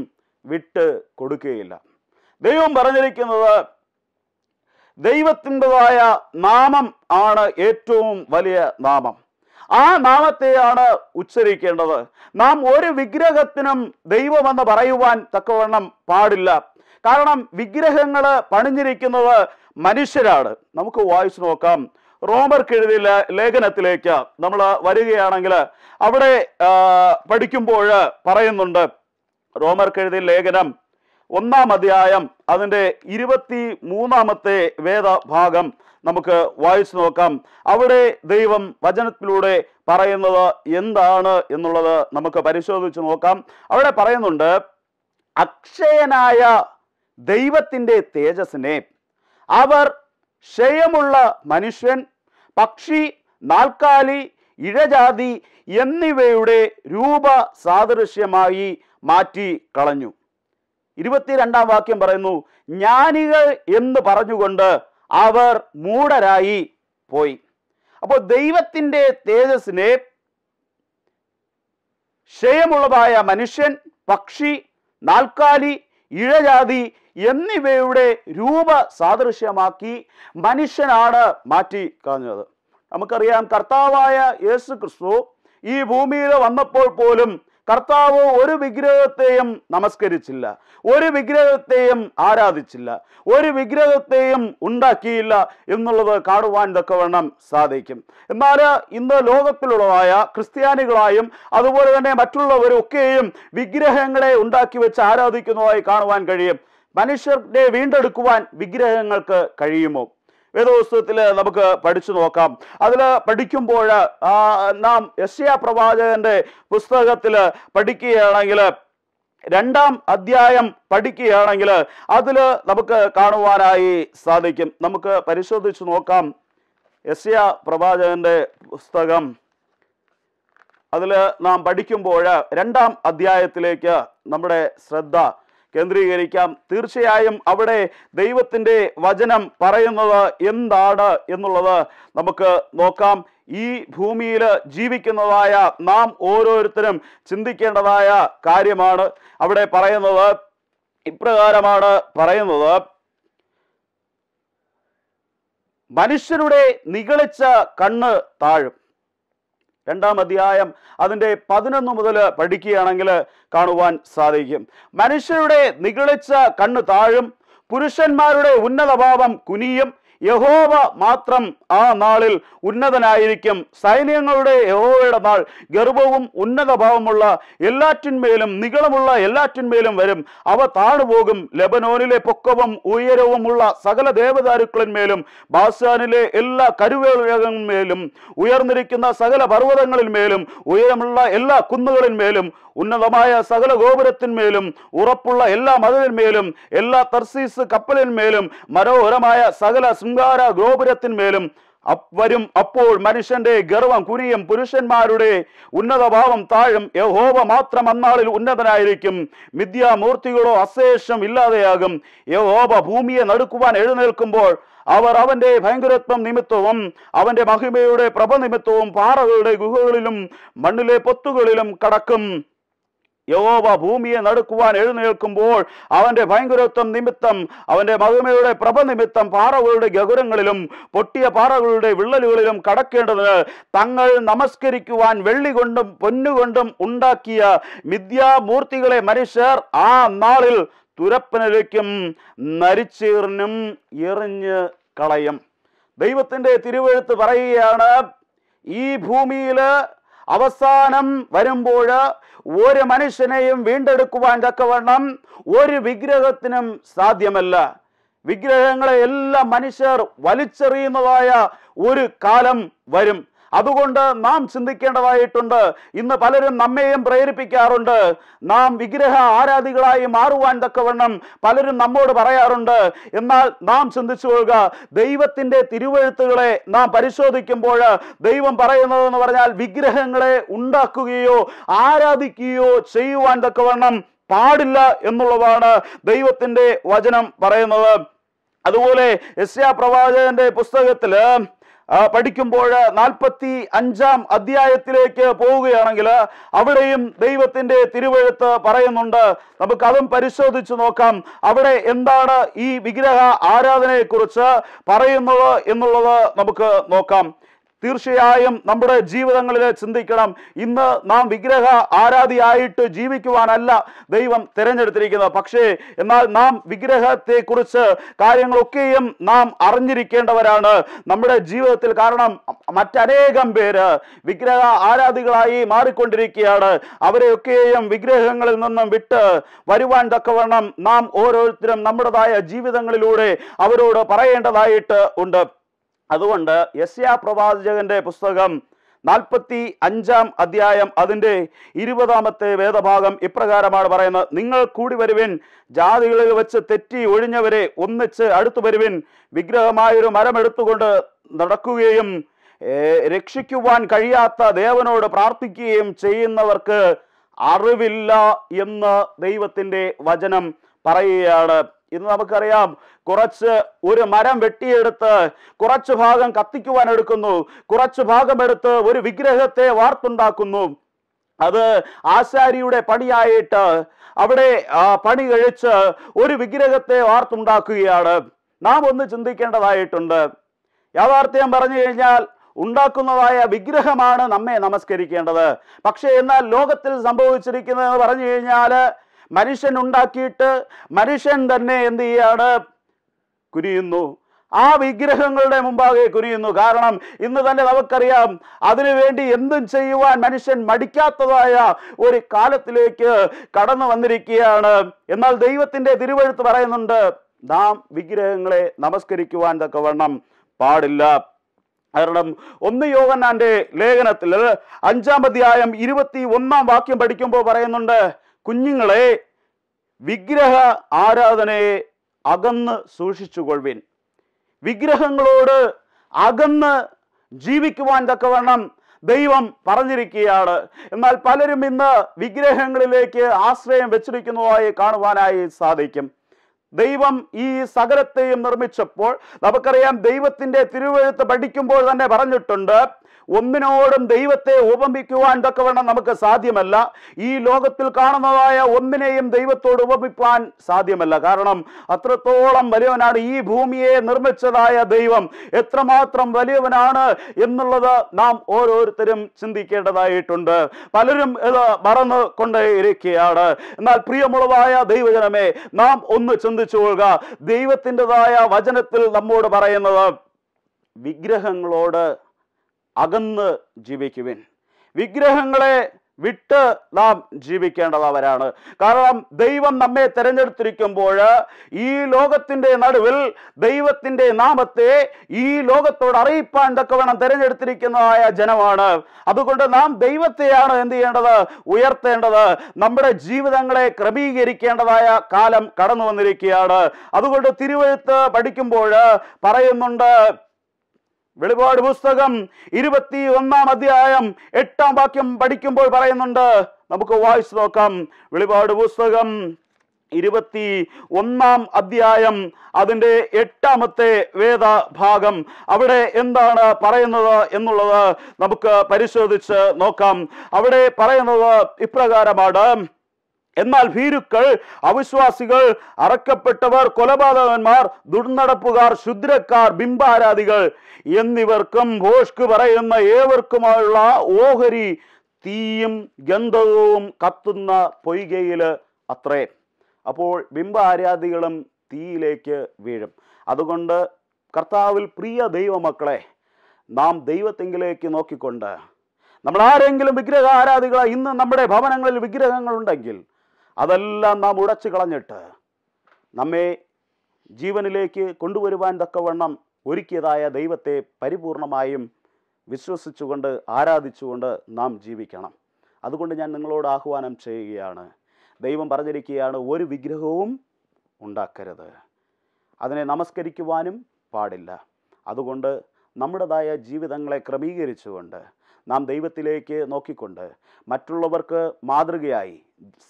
[SPEAKER 2] വിട്ട് കൊടുക്കുകയില്ല ദൈവം പറഞ്ഞിരിക്കുന്നത് ദൈവത്തിൻ്റെതായ നാമം ആണ് ഏറ്റവും വലിയ നാമം ആ നാമത്തെയാണ് ഉച്ചരിക്കേണ്ടത് നാം ഒരു വിഗ്രഹത്തിനും ദൈവമെന്ന് പറയുവാൻ തക്കവണ്ണം പാടില്ല കാരണം വിഗ്രഹങ്ങൾ പണിഞ്ഞിരിക്കുന്നത് മനുഷ്യരാണ് നമുക്ക് വായിച്ചു നോക്കാം റോമർ എഴുതിയ ലേഖനത്തിലേക്ക് നമ്മൾ വരികയാണെങ്കിൽ അവിടെ പഠിക്കുമ്പോൾ പറയുന്നുണ്ട് റോമർക്ക് എഴുതിയ ലേഖനം ഒന്നാം അധ്യായം അതിൻ്റെ ഇരുപത്തി മൂന്നാമത്തെ വേദഭാഗം നമുക്ക് വായിച്ചു നോക്കാം അവിടെ ദൈവം വചനത്തിലൂടെ പറയുന്നത് എന്താണ് എന്നുള്ളത് നമുക്ക് പരിശോധിച്ച് നോക്കാം അവിടെ പറയുന്നുണ്ട് അക്ഷയനായ ദൈവത്തിൻ്റെ തേജസ്സിനെ അവർ ക്ഷയമുള്ള മനുഷ്യൻ പക്ഷി നാൽക്കാലി ഇഴജാതി എന്നിവയുടെ രൂപ സാദൃശ്യമായി മാറ്റി കളഞ്ഞു ഇരുപത്തിരണ്ടാം വാക്യം പറയുന്നു ജ്ഞാനികൾ എന്ന് പറഞ്ഞുകൊണ്ട് അവർ മൂഢരായി പോയി അപ്പോൾ ദൈവത്തിൻ്റെ തേജസ്സിനെ ക്ഷയമുള്ളതായ മനുഷ്യൻ പക്ഷി നാൽക്കാലി ഇഴജാതി എന്നിവയുടെ രൂപ സാദൃശ്യമാക്കി മനുഷ്യനാണ് മാറ്റി കളഞ്ഞത് നമുക്കറിയാം കർത്താവായ യേശു ക്രിസ്തു ഈ ഭൂമിയിൽ വന്നപ്പോൾ പോലും കർത്താവ് ഒരു വിഗ്രഹത്തെയും നമസ്കരിച്ചില്ല ഒരു വിഗ്രഹത്തെയും ആരാധിച്ചില്ല ഒരു വിഗ്രഹത്തെയും ഉണ്ടാക്കിയില്ല എന്നുള്ളത് കാണുവാൻ ഇതൊക്കെ വേണം സാധിക്കും എന്നാൽ ഇന്ന് ലോകത്തിലുള്ളതായ ക്രിസ്ത്യാനികളായും അതുപോലെ തന്നെ മറ്റുള്ളവരൊക്കെയും വിഗ്രഹങ്ങളെ ഉണ്ടാക്കി വെച്ച് ആരാധിക്കുന്നതായി കാണുവാൻ കഴിയും മനുഷ്യരെ വീണ്ടെടുക്കുവാൻ വിഗ്രഹങ്ങൾക്ക് കഴിയുമോ വേദോസ്തവത്തിൽ നമുക്ക് പഠിച്ചു നോക്കാം അതിൽ പഠിക്കുമ്പോൾ നാം യശ്യ പ്രവാചകന്റെ പുസ്തകത്തിൽ പഠിക്കുകയാണെങ്കിൽ രണ്ടാം അധ്യായം പഠിക്കുകയാണെങ്കിൽ അതിൽ നമുക്ക് കാണുവാനായി സാധിക്കും നമുക്ക് പരിശോധിച്ച് നോക്കാം യസ്യ പ്രവാചകന്റെ പുസ്തകം അതിൽ നാം പഠിക്കുമ്പോൾ രണ്ടാം അധ്യായത്തിലേക്ക് നമ്മുടെ ശ്രദ്ധ കേന്ദ്രീകരിക്കാം തീർച്ചയായും അവിടെ ദൈവത്തിൻ്റെ വചനം പറയുന്നത് എന്താണ് എന്നുള്ളത് നമുക്ക് നോക്കാം ഈ ഭൂമിയിൽ ജീവിക്കുന്നതായ നാം ഓരോരുത്തരും ചിന്തിക്കേണ്ടതായ കാര്യമാണ് അവിടെ പറയുന്നത് ഇപ്രകാരമാണ് പറയുന്നത് മനുഷ്യരുടെ നികളിച്ച കണ്ണ് താഴും രണ്ടാം അധ്യായം അതിൻ്റെ പതിനൊന്ന് മുതൽ പഠിക്കുകയാണെങ്കിൽ കാണുവാൻ സാധിക്കും മനുഷ്യരുടെ നികളിച്ച കണ്ണ് താഴും പുരുഷന്മാരുടെ ഉന്നതഭാവം കുനിയും യഹോവ മാത്രം ആ നാളിൽ ഉന്നതനായിരിക്കും സൈന്യങ്ങളുടെ യഹോവയുടെ നാൾ ഗർഭവും ഉന്നതഭാവമുള്ള എല്ലാറ്റിന്മേലും നികളമുള്ള എല്ലാറ്റിന്മേലും വരും അവ താണുപോകും ലെബനോനിലെ പൊക്കവും ഉയരവുമുള്ള സകല ദേവദാരുക്കളിന്മേലും ബാസാനിലെ എല്ലാ കരുവേളകന്മേലും ഉയർന്നിരിക്കുന്ന സകല പർവ്വതങ്ങളിന്മേലും ഉയരമുള്ള എല്ലാ കുന്നുകളിന്മേലും ഉന്നതമായ സകല ഗോപുരത്തിന്മേലും ഉറപ്പുള്ള എല്ലാ മതിലിന്മേലും എല്ലാ തർസീസ് കപ്പലിന്മേലും മനോഹരമായ സകല ശൃംഗാര ഗോപുരത്തിന്മേലും വരും അപ്പോൾ മനുഷ്യന്റെ ഗർവം കുനിയും പുരുഷന്മാരുടെ ഉന്നതഭാവം താഴും യഹോവ മാത്രം അന്നാളിൽ ഉന്നതനായിരിക്കും മിഥ്യാമൂർത്തികളോ അശേഷം ഇല്ലാതെയാകും യഹോവ ഭൂമിയെ നടുക്കുവാൻ എഴുന്നേൽക്കുമ്പോൾ അവർ അവന്റെ ഭയങ്കരത്വം നിമിത്തവും അവന്റെ മഹിമയുടെ പ്രഭ നിമിത്തവും പാറകളുടെ ഗുഹകളിലും മണ്ണിലെ പൊത്തുകളിലും കടക്കും യഹോവ ഭൂമിയെ നടുക്കുവാൻ എഴുന്നേൽക്കുമ്പോൾ അവന്റെ ഭയങ്കരത്വം നിമിത്തം അവന്റെ മഹിമയുടെ പ്രഭ നിമിത്തം പാറകളുടെ ഗഹുരങ്ങളിലും പൊട്ടിയ പാറകളുടെ വിള്ളലുകളിലും കടക്കേണ്ടതിന് തങ്ങൾ നമസ്കരിക്കുവാൻ വെള്ളി കൊണ്ടും പൊന്നുകൊണ്ടും ഉണ്ടാക്കിയ മിഥ്യാമൂർത്തികളെ മനുഷ്യർ ആ നാളിൽ തുരപ്പനിലേക്കും നരിച്ചീറിനും എറിഞ്ഞ് കളയും ദൈവത്തിന്റെ തിരുവഴുത്ത് പറയുകയാണ് ഈ ഭൂമിയിൽ അവസാനം വരുമ്പോൾ ഒരു മനുഷ്യനെയും വീണ്ടെടുക്കുവാൻ തക്കവണ്ണം ഒരു വിഗ്രഹത്തിനും സാധ്യമല്ല വിഗ്രഹങ്ങളെ എല്ലാ മനുഷ്യർ വലിച്ചെറിയുന്നതായ ഒരു കാലം വരും അതുകൊണ്ട് നാം ചിന്തിക്കേണ്ടതായിട്ടുണ്ട് ഇന്ന് പലരും നമ്മെയും പ്രേരിപ്പിക്കാറുണ്ട് നാം വിഗ്രഹ ആരാധികളായി മാറുവാൻ തക്കവണ്ണം പലരും നമ്മോട് പറയാറുണ്ട് എന്നാൽ നാം ചിന്തിച്ചു കൊള്ളുക ദൈവത്തിൻ്റെ തിരുവഴുത്തുകളെ നാം പരിശോധിക്കുമ്പോൾ ദൈവം പറയുന്നതെന്ന് പറഞ്ഞാൽ വിഗ്രഹങ്ങളെ ഉണ്ടാക്കുകയോ ആരാധിക്കുകയോ ചെയ്യുവാൻ തക്കവണ്ണം പാടില്ല എന്നുള്ളതാണ് ദൈവത്തിൻ്റെ വചനം പറയുന്നത് അതുപോലെ എസ് പ്രവാചകന്റെ പുസ്തകത്തിൽ പഠിക്കുമ്പോൾ നാൽപ്പത്തി അഞ്ചാം അധ്യായത്തിലേക്ക് പോവുകയാണെങ്കിൽ അവിടെയും ദൈവത്തിന്റെ തിരുവഴുത്ത് പറയുന്നുണ്ട് അതും പരിശോധിച്ചു നോക്കാം അവിടെ എന്താണ് ഈ വിഗ്രഹ ആരാധനയെക്കുറിച്ച് പറയുന്നത് എന്നുള്ളത് നമുക്ക് നോക്കാം തീർച്ചയായും നമ്മുടെ ജീവിതങ്ങളിൽ ചിന്തിക്കണം ഇന്ന് നാം വിഗ്രഹ ആരാധിയായിട്ട് ജീവിക്കുവാനല്ല ദൈവം തിരഞ്ഞെടുത്തിരിക്കുന്നത് പക്ഷേ എന്നാൽ നാം വിഗ്രഹത്തെക്കുറിച്ച് കാര്യങ്ങളൊക്കെയും നാം അറിഞ്ഞിരിക്കേണ്ടവരാണ് നമ്മുടെ ജീവിതത്തിൽ കാരണം മറ്റനേകം പേര് വിഗ്രഹ ആരാധികളായി മാറിക്കൊണ്ടിരിക്കുകയാണ് അവരെയൊക്കെയും വിഗ്രഹങ്ങളിൽ നിന്നും വിട്ട് വരുവാൻ തക്കവണ്ണം നാം ഓരോരുത്തരും നമ്മുടേതായ ജീവിതങ്ങളിലൂടെ അവരോട് പറയേണ്ടതായിട്ട് ഉണ്ട് അതുകൊണ്ട് എസ് യാ പ്രവാചകന്റെ പുസ്തകം നാൽപ്പത്തി അഞ്ചാം അധ്യായം അതിൻ്റെ ഇരുപതാമത്തെ വേദഭാഗം ഇപ്രകാരമാണ് പറയുന്നത് നിങ്ങൾ കൂടി വരുവിൻ ജാതികളിൽ വെച്ച് തെറ്റി ഒഴിഞ്ഞവരെ ഒന്നിച്ച് അടുത്തു വരുവിൻ വിഗ്രഹമായൊരു മരം എടുത്തുകൊണ്ട് നടക്കുകയും രക്ഷിക്കുവാൻ കഴിയാത്ത ദേവനോട് പ്രാർത്ഥിക്കുകയും ചെയ്യുന്നവർക്ക് അറിവില്ല എന്ന് ദൈവത്തിൻ്റെ വചനം പറയുകയാണ് ഇന്ന് നമുക്കറിയാം കുറച്ച് ഒരു മരം വെട്ടിയെടുത്ത് കുറച്ച് ഭാഗം കത്തിക്കുവാൻ എടുക്കുന്നു കുറച്ച് ഭാഗം എടുത്ത് ഒരു വിഗ്രഹത്തെ വാർത്തുണ്ടാക്കുന്നു അത് ആശാരിയുടെ പണിയായിട്ട് അവിടെ പണി കഴിച്ച് ഒരു വിഗ്രഹത്തെ വാർത്തുണ്ടാക്കുകയാണ് നാം ഒന്ന് ചിന്തിക്കേണ്ടതായിട്ടുണ്ട് യാഥാർത്ഥ്യം പറഞ്ഞു കഴിഞ്ഞാൽ ഉണ്ടാക്കുന്നതായ വിഗ്രഹമാണ് നമ്മെ നമസ്കരിക്കേണ്ടത് പക്ഷേ എന്നാൽ ലോകത്തിൽ സംഭവിച്ചിരിക്കുന്നത് പറഞ്ഞു കഴിഞ്ഞാൽ മനുഷ്യൻ ഉണ്ടാക്കിയിട്ട് മനുഷ്യൻ തന്നെ എന്ത് ചെയ്യാണ് കുനിയുന്നു ആ വിഗ്രഹങ്ങളുടെ മുമ്പാകെ കുനിയുന്നു കാരണം ഇന്ന് തന്നെ നമുക്കറിയാം അതിനുവേണ്ടി എന്തും ചെയ്യുവാൻ മനുഷ്യൻ മടിക്കാത്തതായ ഒരു കാലത്തിലേക്ക് കടന്നു വന്നിരിക്കുകയാണ് എന്നാൽ ദൈവത്തിൻ്റെ തിരുവഴുത്ത് പറയുന്നുണ്ട് നാം വിഗ്രഹങ്ങളെ നമസ്കരിക്കുവാൻ തക്കവണ്ണം പാടില്ല കാരണം ഒന്ന് യോഗനാന്റെ ലേഖനത്തിൽ അഞ്ചാം അധ്യായം ഇരുപത്തി ഒന്നാം വാക്യം പഠിക്കുമ്പോൾ പറയുന്നുണ്ട് കുഞ്ഞുങ്ങളെ വിഗ്രഹ ആരാധനയെ അകന്ന് സൂക്ഷിച്ചുകൊള്ളുവിൻ വിഗ്രഹങ്ങളോട് അകന്ന് ജീവിക്കുവാൻ തക്കവണ്ണം ദൈവം പറഞ്ഞിരിക്കുകയാണ് എന്നാൽ പലരും ഇന്ന് വിഗ്രഹങ്ങളിലേക്ക് ആശ്രയം വെച്ചിരിക്കുന്നതായി കാണുവാനായി സാധിക്കും ദൈവം ഈ സകലത്തെയും നിർമ്മിച്ചപ്പോൾ നമുക്കറിയാം ദൈവത്തിന്റെ തിരുവഴുത്ത് പഠിക്കുമ്പോൾ തന്നെ പറഞ്ഞിട്ടുണ്ട് ഒന്നിനോടും ദൈവത്തെ ഉപമിക്കുവാൻ തക്കവണ്ണം നമുക്ക് സാധ്യമല്ല ഈ ലോകത്തിൽ കാണുന്നതായ ഒന്നിനെയും ദൈവത്തോട് ഉപമിപ്പാൻ സാധ്യമല്ല കാരണം അത്രത്തോളം വലിയവനാണ് ഈ ഭൂമിയെ നിർമ്മിച്ചതായ ദൈവം എത്രമാത്രം വലിയവനാണ് എന്നുള്ളത് നാം ഓരോരുത്തരും ചിന്തിക്കേണ്ടതായിട്ടുണ്ട് പലരും ഇത് മറന്നു കൊണ്ടേ എന്നാൽ പ്രിയമുള്ളതായ ദൈവജനമേ നാം ഒന്ന് ചിന്തിച്ചു കൊള്ളുക ദൈവത്തിൻ്റെതായ വചനത്തിൽ നമ്മോട് പറയുന്നത് വിഗ്രഹങ്ങളോട് അകന്ന് ജീവിക്കുവിൻ വിഗ്രഹങ്ങളെ വിട്ട് നാം അവരാണ് കാരണം ദൈവം നമ്മെ തിരഞ്ഞെടുത്തിരിക്കുമ്പോൾ ഈ ലോകത്തിൻ്റെ നടുവിൽ ദൈവത്തിൻ്റെ നാമത്തെ ഈ ലോകത്തോട് അറിയിപ്പാൻ തക്കവണ്ണം തിരഞ്ഞെടുത്തിരിക്കുന്നതായ ജനമാണ് അതുകൊണ്ട് നാം ദൈവത്തെയാണ് എന്ത് ചെയ്യേണ്ടത് ഉയർത്തേണ്ടത് നമ്മുടെ ജീവിതങ്ങളെ ക്രമീകരിക്കേണ്ടതായ കാലം കടന്നു വന്നിരിക്കുകയാണ് അതുകൊണ്ട് തിരുവഴുത്ത് പഠിക്കുമ്പോൾ പറയുന്നുണ്ട് വെളിപാട് പുസ്തകം ഇരുപത്തി ഒന്നാം അധ്യായം എട്ടാം വാക്യം പഠിക്കുമ്പോൾ പറയുന്നുണ്ട് നമുക്ക് വായിച്ചു നോക്കാം വെളിപാട് പുസ്തകം ഇരുപത്തി ഒന്നാം അധ്യായം അതിൻ്റെ എട്ടാമത്തെ വേദ ഭാഗം അവിടെ എന്താണ് പറയുന്നത് എന്നുള്ളത് നമുക്ക് പരിശോധിച്ച് നോക്കാം അവിടെ പറയുന്നത് ഇപ്രകാരമാണ് എന്നാൽ ഭീരുക്കൾ അവിശ്വാസികൾ അറക്കപ്പെട്ടവർ കൊലപാതകന്മാർ ദുർനടപ്പുകാർ ശുദ്രക്കാർ ബിംബാരാധികൾ എന്നിവർക്കും ഭോഷ്ക് പറയുന്ന ഏവർക്കുമായുള്ള ഓഹരി തീയും ഗന്ധവും കത്തുന്ന പൊയ്കയിൽ അത്രേ അപ്പോൾ ബിംബ ആരാധികളും തീയിലേക്ക് വീഴും അതുകൊണ്ട് കർത്താവിൽ പ്രിയ ദൈവമക്കളെ നാം ദൈവത്തെങ്കിലേക്ക് നോക്കിക്കൊണ്ട് നമ്മൾ ആരെങ്കിലും വിഗ്രഹ ആരാധികളെ ഇന്ന് നമ്മുടെ ഭവനങ്ങളിൽ വിഗ്രഹങ്ങളുണ്ടെങ്കിൽ അതെല്ലാം നാം ഉടച്ചു കളഞ്ഞിട്ട് നമ്മെ ജീവനിലേക്ക് കൊണ്ടുവരുവാൻ തക്കവണ്ണം ഒരുക്കിയതായ ദൈവത്തെ പരിപൂർണമായും വിശ്വസിച്ചുകൊണ്ട് ആരാധിച്ചുകൊണ്ട് നാം ജീവിക്കണം അതുകൊണ്ട് ഞാൻ നിങ്ങളോട് ആഹ്വാനം ചെയ്യുകയാണ് ദൈവം പറഞ്ഞിരിക്കുകയാണ് ഒരു വിഗ്രഹവും ഉണ്ടാക്കരുത് അതിനെ നമസ്കരിക്കുവാനും പാടില്ല അതുകൊണ്ട് നമ്മുടേതായ ജീവിതങ്ങളെ ക്രമീകരിച്ചുകൊണ്ട് നാം ദൈവത്തിലേക്ക് നോക്കിക്കൊണ്ട് മറ്റുള്ളവർക്ക് മാതൃകയായി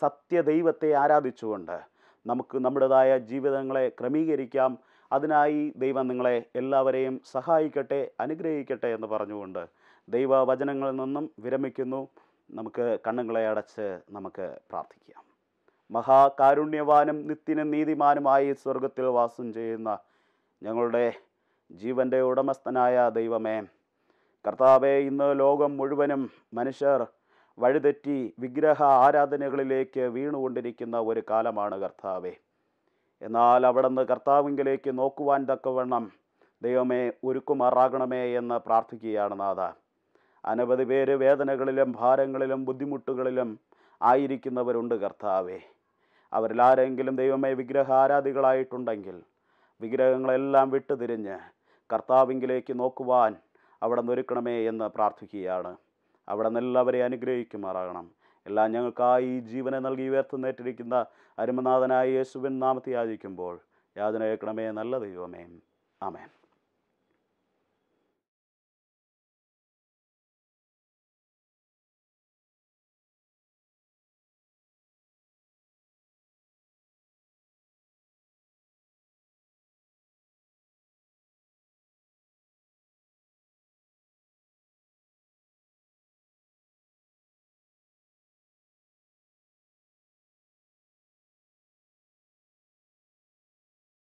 [SPEAKER 2] സത്യദൈവത്തെ ആരാധിച്ചുകൊണ്ട് നമുക്ക് നമ്മുടേതായ ജീവിതങ്ങളെ ക്രമീകരിക്കാം അതിനായി ദൈവം നിങ്ങളെ എല്ലാവരെയും സഹായിക്കട്ടെ അനുഗ്രഹിക്കട്ടെ എന്ന് പറഞ്ഞുകൊണ്ട് ദൈവവചനങ്ങളിൽ നിന്നും വിരമിക്കുന്നു നമുക്ക് കണ്ണുകളെ അടച്ച് നമുക്ക് പ്രാർത്ഥിക്കാം മഹാകാരുണ്യവാനും നിത്യന നീതിമാനുമായി സ്വർഗത്തിൽ വാസം ചെയ്യുന്ന ഞങ്ങളുടെ ജീവൻ്റെ ഉടമസ്ഥനായ ദൈവമേ കർത്താവെ ഇന്ന് ലോകം മുഴുവനും മനുഷ്യർ വഴിതെറ്റി വിഗ്രഹ ആരാധനകളിലേക്ക് വീണുകൊണ്ടിരിക്കുന്ന ഒരു കാലമാണ് കർത്താവെ എന്നാൽ അവിടുന്ന് കർത്താവിങ്കിലേക്ക് നോക്കുവാൻ തക്കവണ്ണം ദൈവമേ ഒരുക്കുമാറാകണമേ എന്ന് പ്രാർത്ഥിക്കുകയാണ് നാഥ അനവധി പേര് വേദനകളിലും ഭാരങ്ങളിലും ബുദ്ധിമുട്ടുകളിലും ആയിരിക്കുന്നവരുണ്ട് കർത്താവെ അവരിലാരെങ്കിലും ദൈവമേ വിഗ്രഹ ആരാധികളായിട്ടുണ്ടെങ്കിൽ വിഗ്രഹങ്ങളെല്ലാം വിട്ടുതിരിഞ്ഞ് കർത്താവിങ്കിലേക്ക് നോക്കുവാൻ അവിടെ നിന്നൊരുക്കണമേ എന്ന് പ്രാർത്ഥിക്കുകയാണ് അവിടെ നിന്ന് എല്ലാവരെയും അനുഗ്രഹിക്കുമാറാകണം എല്ലാം ഞങ്ങൾക്കായി ജീവനെ നൽകി ഉയർത്തുന്നേറ്റിരിക്കുന്ന അരുമനാഥനായ യേശുവിൻ നാമത്തെ യാചിക്കുമ്പോൾ യാതന കേൾക്കണമേ നല്ല ദൈവമേ ആമേൻ